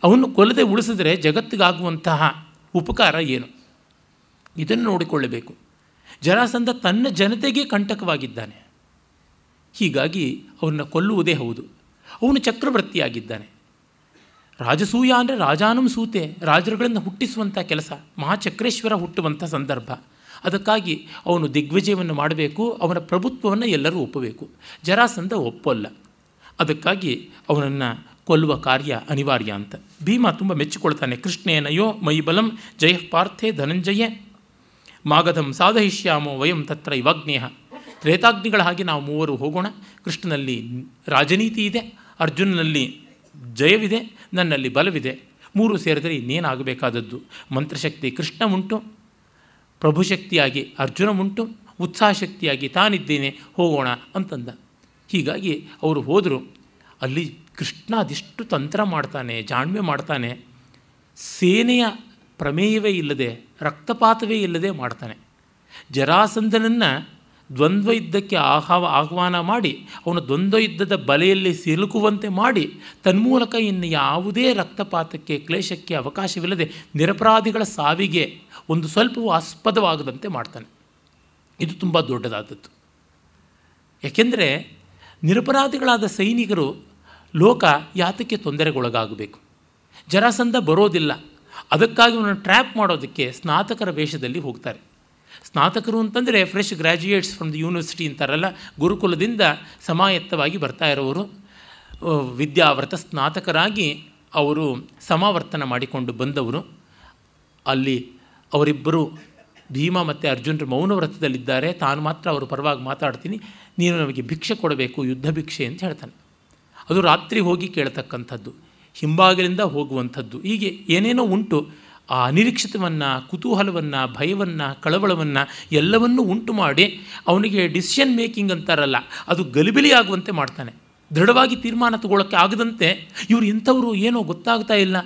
ಅವನು ಕೊಲ್ಲದೆ ಉಳಿಸಿದ್ರೆ ಜಗತ್ತಿಗಾಗುವಂತಹ ಉಪಕಾರ ಏನು ಇದನ್ನು ನೋಡಿಕೊಳ್ಳಬೇಕು ಜರಾಸಂಧ ತನ್ನ ಜನತೆಗೆ ಕಂಟಕವಾಗಿದ್ದಾನೆ ಹೀಗಾಗಿ ಅವನ್ನ ಕೊಲ್ಲುವುದೇ ಹೌದು ಅವನು ಚಕ್ರವರ್ತಿಯಾಗಿದ್ದಾನೆ ರಾಜಸೂಯ ಅಂದರೆ ರಾಜಾನಂ ಸೂತೆ ರಾಜರುಗಳನ್ನು ಹುಟ್ಟಿಸುವಂಥ ಕೆಲಸ ಮಹಾಚಕ್ರೇಶ್ವರ ಹುಟ್ಟುವಂಥ ಸಂದರ್ಭ ಅದಕ್ಕಾಗಿ ಅವನು ದಿಗ್ವಿಜಯವನ್ನು ಮಾಡಬೇಕು ಅವನ ಪ್ರಭುತ್ವವನ್ನು ಎಲ್ಲರೂ ಒಪ್ಪಬೇಕು ಜರಾಸಂದ ಒಪ್ಪಲ್ಲ ಅದಕ್ಕಾಗಿ ಅವನನ್ನು ಕೊಲ್ಲುವ ಕಾರ್ಯ ಅನಿವಾರ್ಯ ಅಂತ ಭೀಮ ತುಂಬ ಮೆಚ್ಚಿಕೊಳ್ತಾನೆ ಕೃಷ್ಣೇನಯೋ ಮೈಬಲಂ ಜಯ ಪಾರ್ಥೆ ಧನಂಜಯ ಮಾಗಧಂ ಸಾಧಯಿಷ್ಯಾಮೋ ವಯಂ ತತ್ರ ಇವಾಗ್ನೇಹ ತ್ರೇತಾಗ್ನಿಗಳ ಹಾಗೆ ನಾವು ಮೂವರು ಹೋಗೋಣ ಕೃಷ್ಣನಲ್ಲಿ ರಾಜನೀತಿ ಇದೆ ಅರ್ಜುನನಲ್ಲಿ ಜಯವಿದೆ ನನ್ನಲ್ಲಿ ಬಲವಿದೆ ಮೂರು ಸೇರಿದರೆ ಇನ್ನೇನಾಗಬೇಕಾದದ್ದು ಮಂತ್ರಶಕ್ತಿ ಕೃಷ್ಣ ಉಂಟು ಪ್ರಭುಶಕ್ತಿಯಾಗಿ ಅರ್ಜುನ ಉಂಟು ಉತ್ಸಾಹಶಕ್ತಿಯಾಗಿ ತಾನಿದ್ದೇನೆ ಹೋಗೋಣ ಅಂತಂದ ಹೀಗಾಗಿ ಅವರು ಹೋದರು ಅಲ್ಲಿ ಕೃಷ್ಣ ಅದೆಷ್ಟು ತಂತ್ರ ಮಾಡ್ತಾನೆ ಜಾಣ್ಮೆ ಮಾಡ್ತಾನೆ ಸೇನೆಯ ಪ್ರಮೇಯವೇ ಇಲ್ಲದೆ ರಕ್ತಪಾತವೇ ಇಲ್ಲದೆ ಮಾಡ್ತಾನೆ ಜರಾಸಂಧನನ್ನು ದ್ವಂದ್ವಯುದ್ಧಕ್ಕೆ ಯುದ್ಧಕ್ಕೆ ಆಹ್ವಾನ ಮಾಡಿ ಅವನು ದ್ವಂದ್ವಯುದ್ಧದ ಬಲೆಯಲ್ಲಿ ಸಿಲುಕುವಂತೆ ಮಾಡಿ ತನ್ಮೂಲಕ ಇನ್ನು ಯಾವುದೇ ರಕ್ತಪಾತಕ್ಕೆ ಕ್ಲೇಶಕ್ಕೆ ಅವಕಾಶವಿಲ್ಲದೆ ನಿರಪರಾಧಿಗಳ ಸಾವಿಗೆ ಒಂದು ಸ್ವಲ್ಪವೂ ಆಸ್ಪದವಾಗದಂತೆ ಮಾಡ್ತಾನೆ ಇದು ತುಂಬ ದೊಡ್ಡದಾದದ್ದು ಯಾಕೆಂದರೆ ನಿರಪರಾಧಿಗಳಾದ ಸೈನಿಕರು ಲೋಕ ಯಾತಕ್ಕೆ ತೊಂದರೆಗೊಳಗಾಗಬೇಕು ಜರಾಸಂಧ ಬರೋದಿಲ್ಲ ಅದಕ್ಕಾಗಿ ಅವನನ್ನು ಟ್ರ್ಯಾಪ್ ಮಾಡೋದಕ್ಕೆ ಸ್ನಾತಕರ ವೇಷದಲ್ಲಿ ಹೋಗ್ತಾರೆ ಸ್ನಾತಕರು ಅಂತಂದರೆ fresh graduates from the university ಅಂತಾರಲ್ಲ ಗುರುಕುಲದಿಂದ ಸಮಾಯತ್ತವಾಗಿ ಬರ್ತಾ ಇರೋರು ವ್ರತ ಸ್ನಾತಕರಾಗಿ ಅವರು ಸಮಾವರ್ತನ ಮಾಡಿಕೊಂಡು ಬಂದವರು ಅಲ್ಲಿ ಅವರಿಬ್ಬರು ಭೀಮ ಮತ್ತು ಅರ್ಜುನರು ವ್ರತದಲ್ಲಿದ್ದಾರೆ ತಾನು ಮಾತ್ರ ಅವರು ಪರವಾಗಿ ಮಾತಾಡ್ತೀನಿ ನೀನು ನಮಗೆ ಭಿಕ್ಷೆ ಕೊಡಬೇಕು ಯುದ್ಧ ಭಿಕ್ಷೆ ಅಂತ ಹೇಳ್ತಾನೆ ಅದು ರಾತ್ರಿ ಹೋಗಿ ಕೇಳ್ತಕ್ಕಂಥದ್ದು ಹಿಂಬಾಗಿಲಿಂದ ಹೋಗುವಂಥದ್ದು ಹೀಗೆ ಏನೇನೋ ಉಂಟು ಆ ಅನಿರೀಕ್ಷಿತವನ್ನು ಕುತೂಹಲವನ್ನು ಭಯವನ್ನು ಕಳವಳವನ್ನು ಎಲ್ಲವನ್ನೂ ಉಂಟು ಮಾಡಿ ಅವನಿಗೆ ಡಿಸಿಷನ್ ಮೇಕಿಂಗ್ ಅಂತಾರಲ್ಲ ಅದು ಗಲಿಬಿಲಿಯಾಗುವಂತೆ ಮಾಡ್ತಾನೆ ದೃಢವಾಗಿ ತೀರ್ಮಾನ ತಗೊಳ್ಳೋಕ್ಕೆ ಆಗದಂತೆ ಇವರು ಇಂಥವರು ಏನೋ ಗೊತ್ತಾಗ್ತಾ ಇಲ್ಲ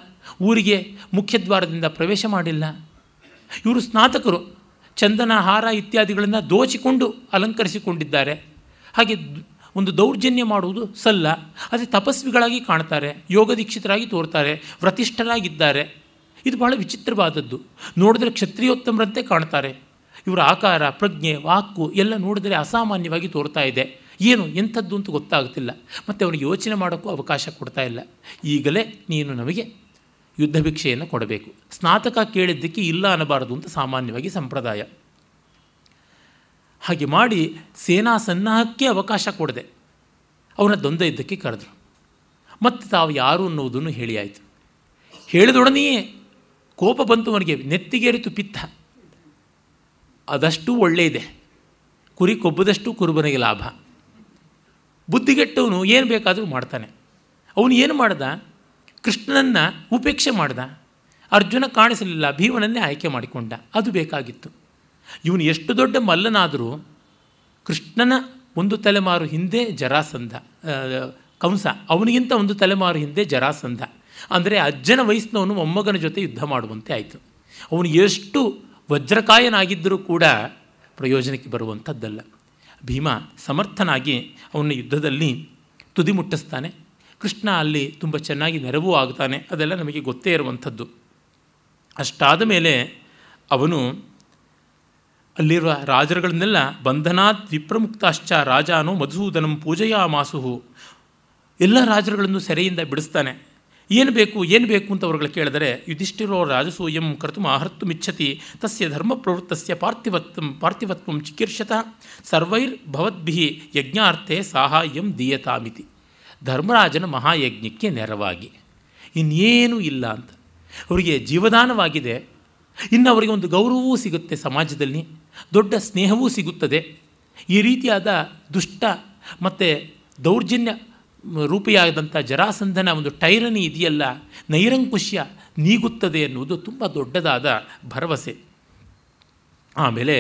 ಊರಿಗೆ ಮುಖ್ಯದ್ವಾರದಿಂದ ಪ್ರವೇಶ ಮಾಡಿಲ್ಲ ಇವರು ಸ್ನಾತಕರು ಚಂದನ ಹಾರ ಇತ್ಯಾದಿಗಳನ್ನು ದೋಚಿಕೊಂಡು ಅಲಂಕರಿಸಿಕೊಂಡಿದ್ದಾರೆ ಹಾಗೆ ಒಂದು ದೌರ್ಜನ್ಯ ಮಾಡುವುದು ಸಲ್ಲ ಅದೇ ತಪಸ್ವಿಗಳಾಗಿ ಕಾಣ್ತಾರೆ ಯೋಗದೀಕ್ಷಿತರಾಗಿ ತೋರ್ತಾರೆ ವ್ರತಿಷ್ಠರಾಗಿದ್ದಾರೆ ಇದು ಬಹಳ ವಿಚಿತ್ರವಾದದ್ದು ನೋಡಿದ್ರೆ ಕ್ಷತ್ರಿಯೋತ್ತಮರಂತೆ ಕಾಣ್ತಾರೆ ಇವರ ಆಕಾರ ಪ್ರಜ್ಞೆ ವಾಕು ಎಲ್ಲ ನೋಡಿದರೆ ಅಸಾಮಾನ್ಯವಾಗಿ ತೋರ್ತಾ ಇದೆ ಏನು ಎಂಥದ್ದು ಅಂತ ಗೊತ್ತಾಗುತ್ತಿಲ್ಲ ಮತ್ತು ಅವನಿಗೆ ಯೋಚನೆ ಮಾಡೋಕ್ಕೂ ಅವಕಾಶ ಕೊಡ್ತಾ ಇಲ್ಲ ಈಗಲೇ ನೀನು ನಮಗೆ ಯುದ್ಧ ಭಿಕ್ಷೆಯನ್ನು ಕೊಡಬೇಕು ಸ್ನಾತಕ ಕೇಳಿದ್ದಕ್ಕೆ ಇಲ್ಲ ಅನ್ನಬಾರದು ಅಂತ ಸಾಮಾನ್ಯವಾಗಿ ಸಂಪ್ರದಾಯ ಹಾಗೆ ಮಾಡಿ ಸೇನಾ ಸನ್ನಾಹಕ್ಕೆ ಅವಕಾಶ ಕೊಡದೆ ಅವನ ದ್ವಂದ್ವ ಇದ್ದಕ್ಕೆ ಕರೆದರು ಮತ್ತು ತಾವು ಯಾರು ಅನ್ನೋದನ್ನು ಹೇಳಿಯಾಯಿತು ಹೇಳಿದೊಡನೆಯೇ ಕೋಪ ಬಂತು ಅವನಿಗೆ ನೆತ್ತಿಗೇರಿತು ಪಿತ್ತ ಅದಷ್ಟು ಒಳ್ಳೆಯದೆ ಕುರಿ ಕೊಬ್ಬದಷ್ಟು ಕುರುಬನಿಗೆ ಲಾಭ ಬುದ್ಧಿಗೆಟ್ಟವನು ಏನು ಬೇಕಾದರೂ ಮಾಡ್ತಾನೆ ಅವನು ಏನು ಮಾಡ್ದ ಕೃಷ್ಣನನ್ನು ಉಪೇಕ್ಷೆ ಮಾಡ್ದ ಅರ್ಜುನ ಕಾಣಿಸಲಿಲ್ಲ ಭೀಮನನ್ನೇ ಆಯ್ಕೆ ಮಾಡಿಕೊಂಡ ಅದು ಬೇಕಾಗಿತ್ತು ಇವನು ಎಷ್ಟು ದೊಡ್ಡ ಮಲ್ಲನಾದರೂ ಕೃಷ್ಣನ ಒಂದು ತಲೆಮಾರು ಹಿಂದೆ ಜರಾಸಂಧ ಕಂಸ ಅವನಿಗಿಂತ ಒಂದು ತಲೆಮಾರು ಹಿಂದೆ ಜರಾಸಂಧ ಅಂದರೆ ಅಜ್ಜನ ವಯಸ್ಸಿನವನು ಮೊಮ್ಮಗನ ಜೊತೆ ಯುದ್ಧ ಮಾಡುವಂತೆ ಆಯಿತು ಅವನು ಎಷ್ಟು ವಜ್ರಕಾಯನಾಗಿದ್ದರೂ ಕೂಡ ಪ್ರಯೋಜನಕ್ಕೆ ಬರುವಂಥದ್ದಲ್ಲ ಭೀಮ ಸಮರ್ಥನಾಗಿ ಅವನ ಯುದ್ಧದಲ್ಲಿ ತುದಿ ಮುಟ್ಟಿಸ್ತಾನೆ ಕೃಷ್ಣ ಅಲ್ಲಿ ತುಂಬ ಚೆನ್ನಾಗಿ ನೆರವು ಆಗ್ತಾನೆ ಅದೆಲ್ಲ ನಮಗೆ ಗೊತ್ತೇ ಇರುವಂಥದ್ದು ಅಷ್ಟಾದ ಮೇಲೆ ಅವನು ಅಲ್ಲಿರುವ ರಾಜರುಗಳನ್ನೆಲ್ಲ ಬಂಧನಾತ್ ವಿಪ್ರಮುಕ್ತಾಶ್ಚ ರಾಜಾನು ಮಧುಸೂದನಂ ಪೂಜೆಯ ಮಾಸುಹು ಎಲ್ಲ ರಾಜರುಗಳನ್ನು ಸೆರೆಯಿಂದ ಬಿಡಿಸ್ತಾನೆ ಏನು ಬೇಕು ಏನು ಬೇಕು ಅಂತ ಅವರುಗಳು ಕೇಳಿದರೆ ಯುಧಿಷ್ಠಿರೋ ರಾಜಸೂಯಂ ಕರ್ತು ಆಹರ್ತು ಇಚ್ಛತಿ ತಸ್ಯ ಧರ್ಮ ಪ್ರವೃತ್ತಸ್ಯ ಪಾರ್ಥಿವತ್ವ ಪಾರ್ಥಿವತ್ವಂ ಚಿಕೀರ್ಷತಃ ಸರ್ವೈರ್ಭವದ್ಭಿ ಯಜ್ಞಾರ್ಥೆ ಸಹಾಯಂ ದೀಯತಾಮಿತಿ ಧರ್ಮರಾಜನ ಮಹಾಯಜ್ಞಕ್ಕೆ ನೆರವಾಗಿ ಇನ್ನೇನೂ ಇಲ್ಲ ಅಂತ ಅವರಿಗೆ ಜೀವದಾನವಾಗಿದೆ ಇನ್ನು ಅವರಿಗೆ ಒಂದು ಗೌರವವೂ ಸಿಗುತ್ತೆ ಸಮಾಜದಲ್ಲಿ ದೊಡ್ಡ ಸ್ನೇಹವೂ ಸಿಗುತ್ತದೆ ಈ ರೀತಿಯಾದ ದುಷ್ಟ ಮತ್ತು ದೌರ್ಜನ್ಯ ರೂಪಿಯಾದಂಥ ಜರಾಸಂಧನ ಒಂದು ಟೈರನಿ ಇದೆಯಲ್ಲ ನೈರಂಕುಶ್ಯ ನೀಗುತ್ತದೆ ಎನ್ನುವುದು ತುಂಬ ದೊಡ್ಡದಾದ ಭರವಸೆ ಆಮೇಲೆ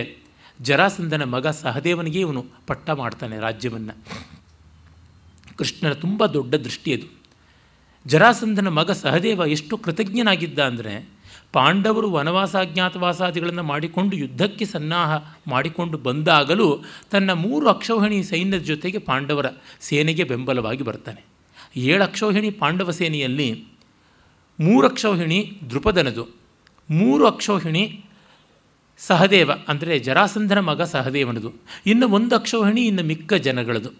ಜರಾಸಂಧನ ಮಗ ಸಹದೇವನಿಗೆ ಇವನು ಪಟ್ಟ ಮಾಡ್ತಾನೆ ರಾಜ್ಯವನ್ನು ಕೃಷ್ಣನ ತುಂಬ ದೊಡ್ಡ ದೃಷ್ಟಿಯದು ಜರಾಸಂಧನ ಮಗ ಸಹದೇವ ಎಷ್ಟು ಕೃತಜ್ಞನಾಗಿದ್ದ ಅಂದರೆ ಪಾಂಡವರು ಅಜ್ಞಾತವಾಸಾದಿಗಳನ್ನು ಮಾಡಿಕೊಂಡು ಯುದ್ಧಕ್ಕೆ ಸನ್ನಾಹ ಮಾಡಿಕೊಂಡು ಬಂದಾಗಲೂ ತನ್ನ ಮೂರು ಅಕ್ಷೋಹಿಣಿ ಸೈನ್ಯದ ಜೊತೆಗೆ ಪಾಂಡವರ ಸೇನೆಗೆ ಬೆಂಬಲವಾಗಿ ಬರ್ತಾನೆ ಏಳು ಅಕ್ಷೋಹಿಣಿ ಪಾಂಡವ ಸೇನೆಯಲ್ಲಿ ಮೂರು ಅಕ್ಷೋಹಿಣಿ ದೃಪದನದು ಮೂರು ಅಕ್ಷೋಹಿಣಿ ಸಹದೇವ ಅಂದರೆ ಜರಾಸಂಧನ ಮಗ ಸಹದೇವನದು ಇನ್ನು ಒಂದು ಅಕ್ಷೋಹಿಣಿ ಇನ್ನು ಮಿಕ್ಕ ಜನಗಳದು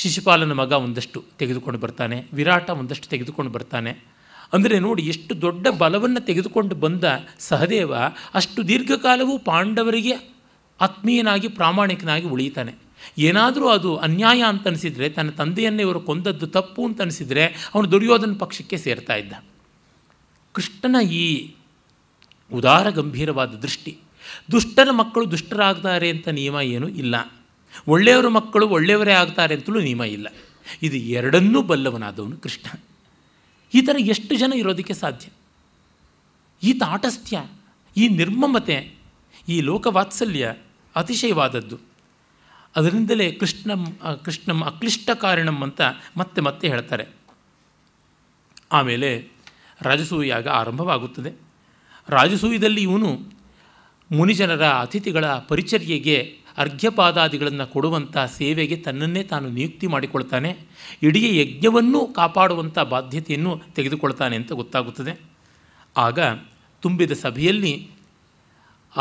ಶಿಶುಪಾಲನ ಮಗ ಒಂದಷ್ಟು ತೆಗೆದುಕೊಂಡು ಬರ್ತಾನೆ ವಿರಾಟ ಒಂದಷ್ಟು ತೆಗೆದುಕೊಂಡು ಬರ್ತಾನೆ ಅಂದರೆ ನೋಡಿ ಎಷ್ಟು ದೊಡ್ಡ ಬಲವನ್ನು ತೆಗೆದುಕೊಂಡು ಬಂದ ಸಹದೇವ ಅಷ್ಟು ದೀರ್ಘಕಾಲವೂ ಪಾಂಡವರಿಗೆ ಆತ್ಮೀಯನಾಗಿ ಪ್ರಾಮಾಣಿಕನಾಗಿ ಉಳಿತಾನೆ ಏನಾದರೂ ಅದು ಅನ್ಯಾಯ ಅಂತ ಅನಿಸಿದರೆ ತನ್ನ ತಂದೆಯನ್ನೇ ಇವರು ಕೊಂದದ್ದು ತಪ್ಪು ಅಂತ ಅನಿಸಿದರೆ ಅವನು ದುರ್ಯೋಧನ ಪಕ್ಷಕ್ಕೆ ಸೇರ್ತಾ ಇದ್ದ ಕೃಷ್ಣನ ಈ ಉದಾರ ಗಂಭೀರವಾದ ದೃಷ್ಟಿ ದುಷ್ಟರ ಮಕ್ಕಳು ದುಷ್ಟರಾಗ್ತಾರೆ ಅಂತ ನಿಯಮ ಏನೂ ಇಲ್ಲ ಒಳ್ಳೆಯವರ ಮಕ್ಕಳು ಒಳ್ಳೆಯವರೇ ಆಗ್ತಾರೆ ಅಂತಲೂ ನಿಯಮ ಇಲ್ಲ ಇದು ಎರಡನ್ನೂ ಬಲ್ಲವನಾದವನು ಕೃಷ್ಣ ಈ ಥರ ಎಷ್ಟು ಜನ ಇರೋದಕ್ಕೆ ಸಾಧ್ಯ ಈ ತಾಟಸ್ಥ್ಯ ಈ ನಿರ್ಮಮತೆ ಈ ಲೋಕವಾತ್ಸಲ್ಯ ಅತಿಶಯವಾದದ್ದು ಅದರಿಂದಲೇ ಕೃಷ್ಣಂ ಕೃಷ್ಣಂ ಅಕ್ಲಿಷ್ಟ ಕಾರಣಂ ಅಂತ ಮತ್ತೆ ಮತ್ತೆ ಹೇಳ್ತಾರೆ ಆಮೇಲೆ ರಾಜಸೂಯಾಗ ಆರಂಭವಾಗುತ್ತದೆ ರಾಜಸೂಯದಲ್ಲಿ ಇವನು ಮುನಿಜನರ ಅತಿಥಿಗಳ ಪರಿಚರ್ಯೆಗೆ ಅರ್ಘ್ಯಪಾದಾದಿಗಳನ್ನು ಕೊಡುವಂಥ ಸೇವೆಗೆ ತನ್ನನ್ನೇ ತಾನು ನಿಯುಕ್ತಿ ಮಾಡಿಕೊಳ್ತಾನೆ ಇಡೀ ಯಜ್ಞವನ್ನು ಕಾಪಾಡುವಂಥ ಬಾಧ್ಯತೆಯನ್ನು ತೆಗೆದುಕೊಳ್ತಾನೆ ಅಂತ ಗೊತ್ತಾಗುತ್ತದೆ ಆಗ ತುಂಬಿದ ಸಭೆಯಲ್ಲಿ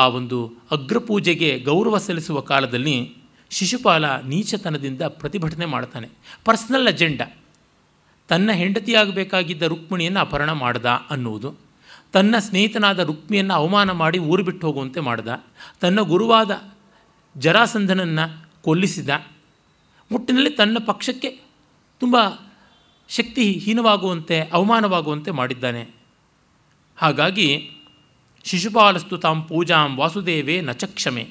ಆ ಒಂದು ಅಗ್ರಪೂಜೆಗೆ ಗೌರವ ಸಲ್ಲಿಸುವ ಕಾಲದಲ್ಲಿ ಶಿಶುಪಾಲ ನೀಚತನದಿಂದ ಪ್ರತಿಭಟನೆ ಮಾಡ್ತಾನೆ ಪರ್ಸ್ನಲ್ ಅಜೆಂಡ ತನ್ನ ಹೆಂಡತಿಯಾಗಬೇಕಾಗಿದ್ದ ರುಕ್ಮಿಣಿಯನ್ನು ಅಪಹರಣ ಮಾಡ್ದ ಅನ್ನುವುದು ತನ್ನ ಸ್ನೇಹಿತನಾದ ರುಕ್ಮಿಯನ್ನು ಅವಮಾನ ಮಾಡಿ ಊರು ಬಿಟ್ಟು ಹೋಗುವಂತೆ ಮಾಡ್ದ ತನ್ನ ಗುರುವಾದ ಜರಾಸಂಧನನ್ನು ಕೊಲ್ಲಿಸಿದ ಮುಟ್ಟಿನಲ್ಲಿ ತನ್ನ ಪಕ್ಷಕ್ಕೆ ತುಂಬ ಶಕ್ತಿಹೀನವಾಗುವಂತೆ ಅವಮಾನವಾಗುವಂತೆ ಮಾಡಿದ್ದಾನೆ ಹಾಗಾಗಿ ಶಿಶುಪಾಲಸ್ತು ತಾಂ ಪೂಜಾಂ ವಾಸುದೇವೇ ನಚಕ್ಷಮೆ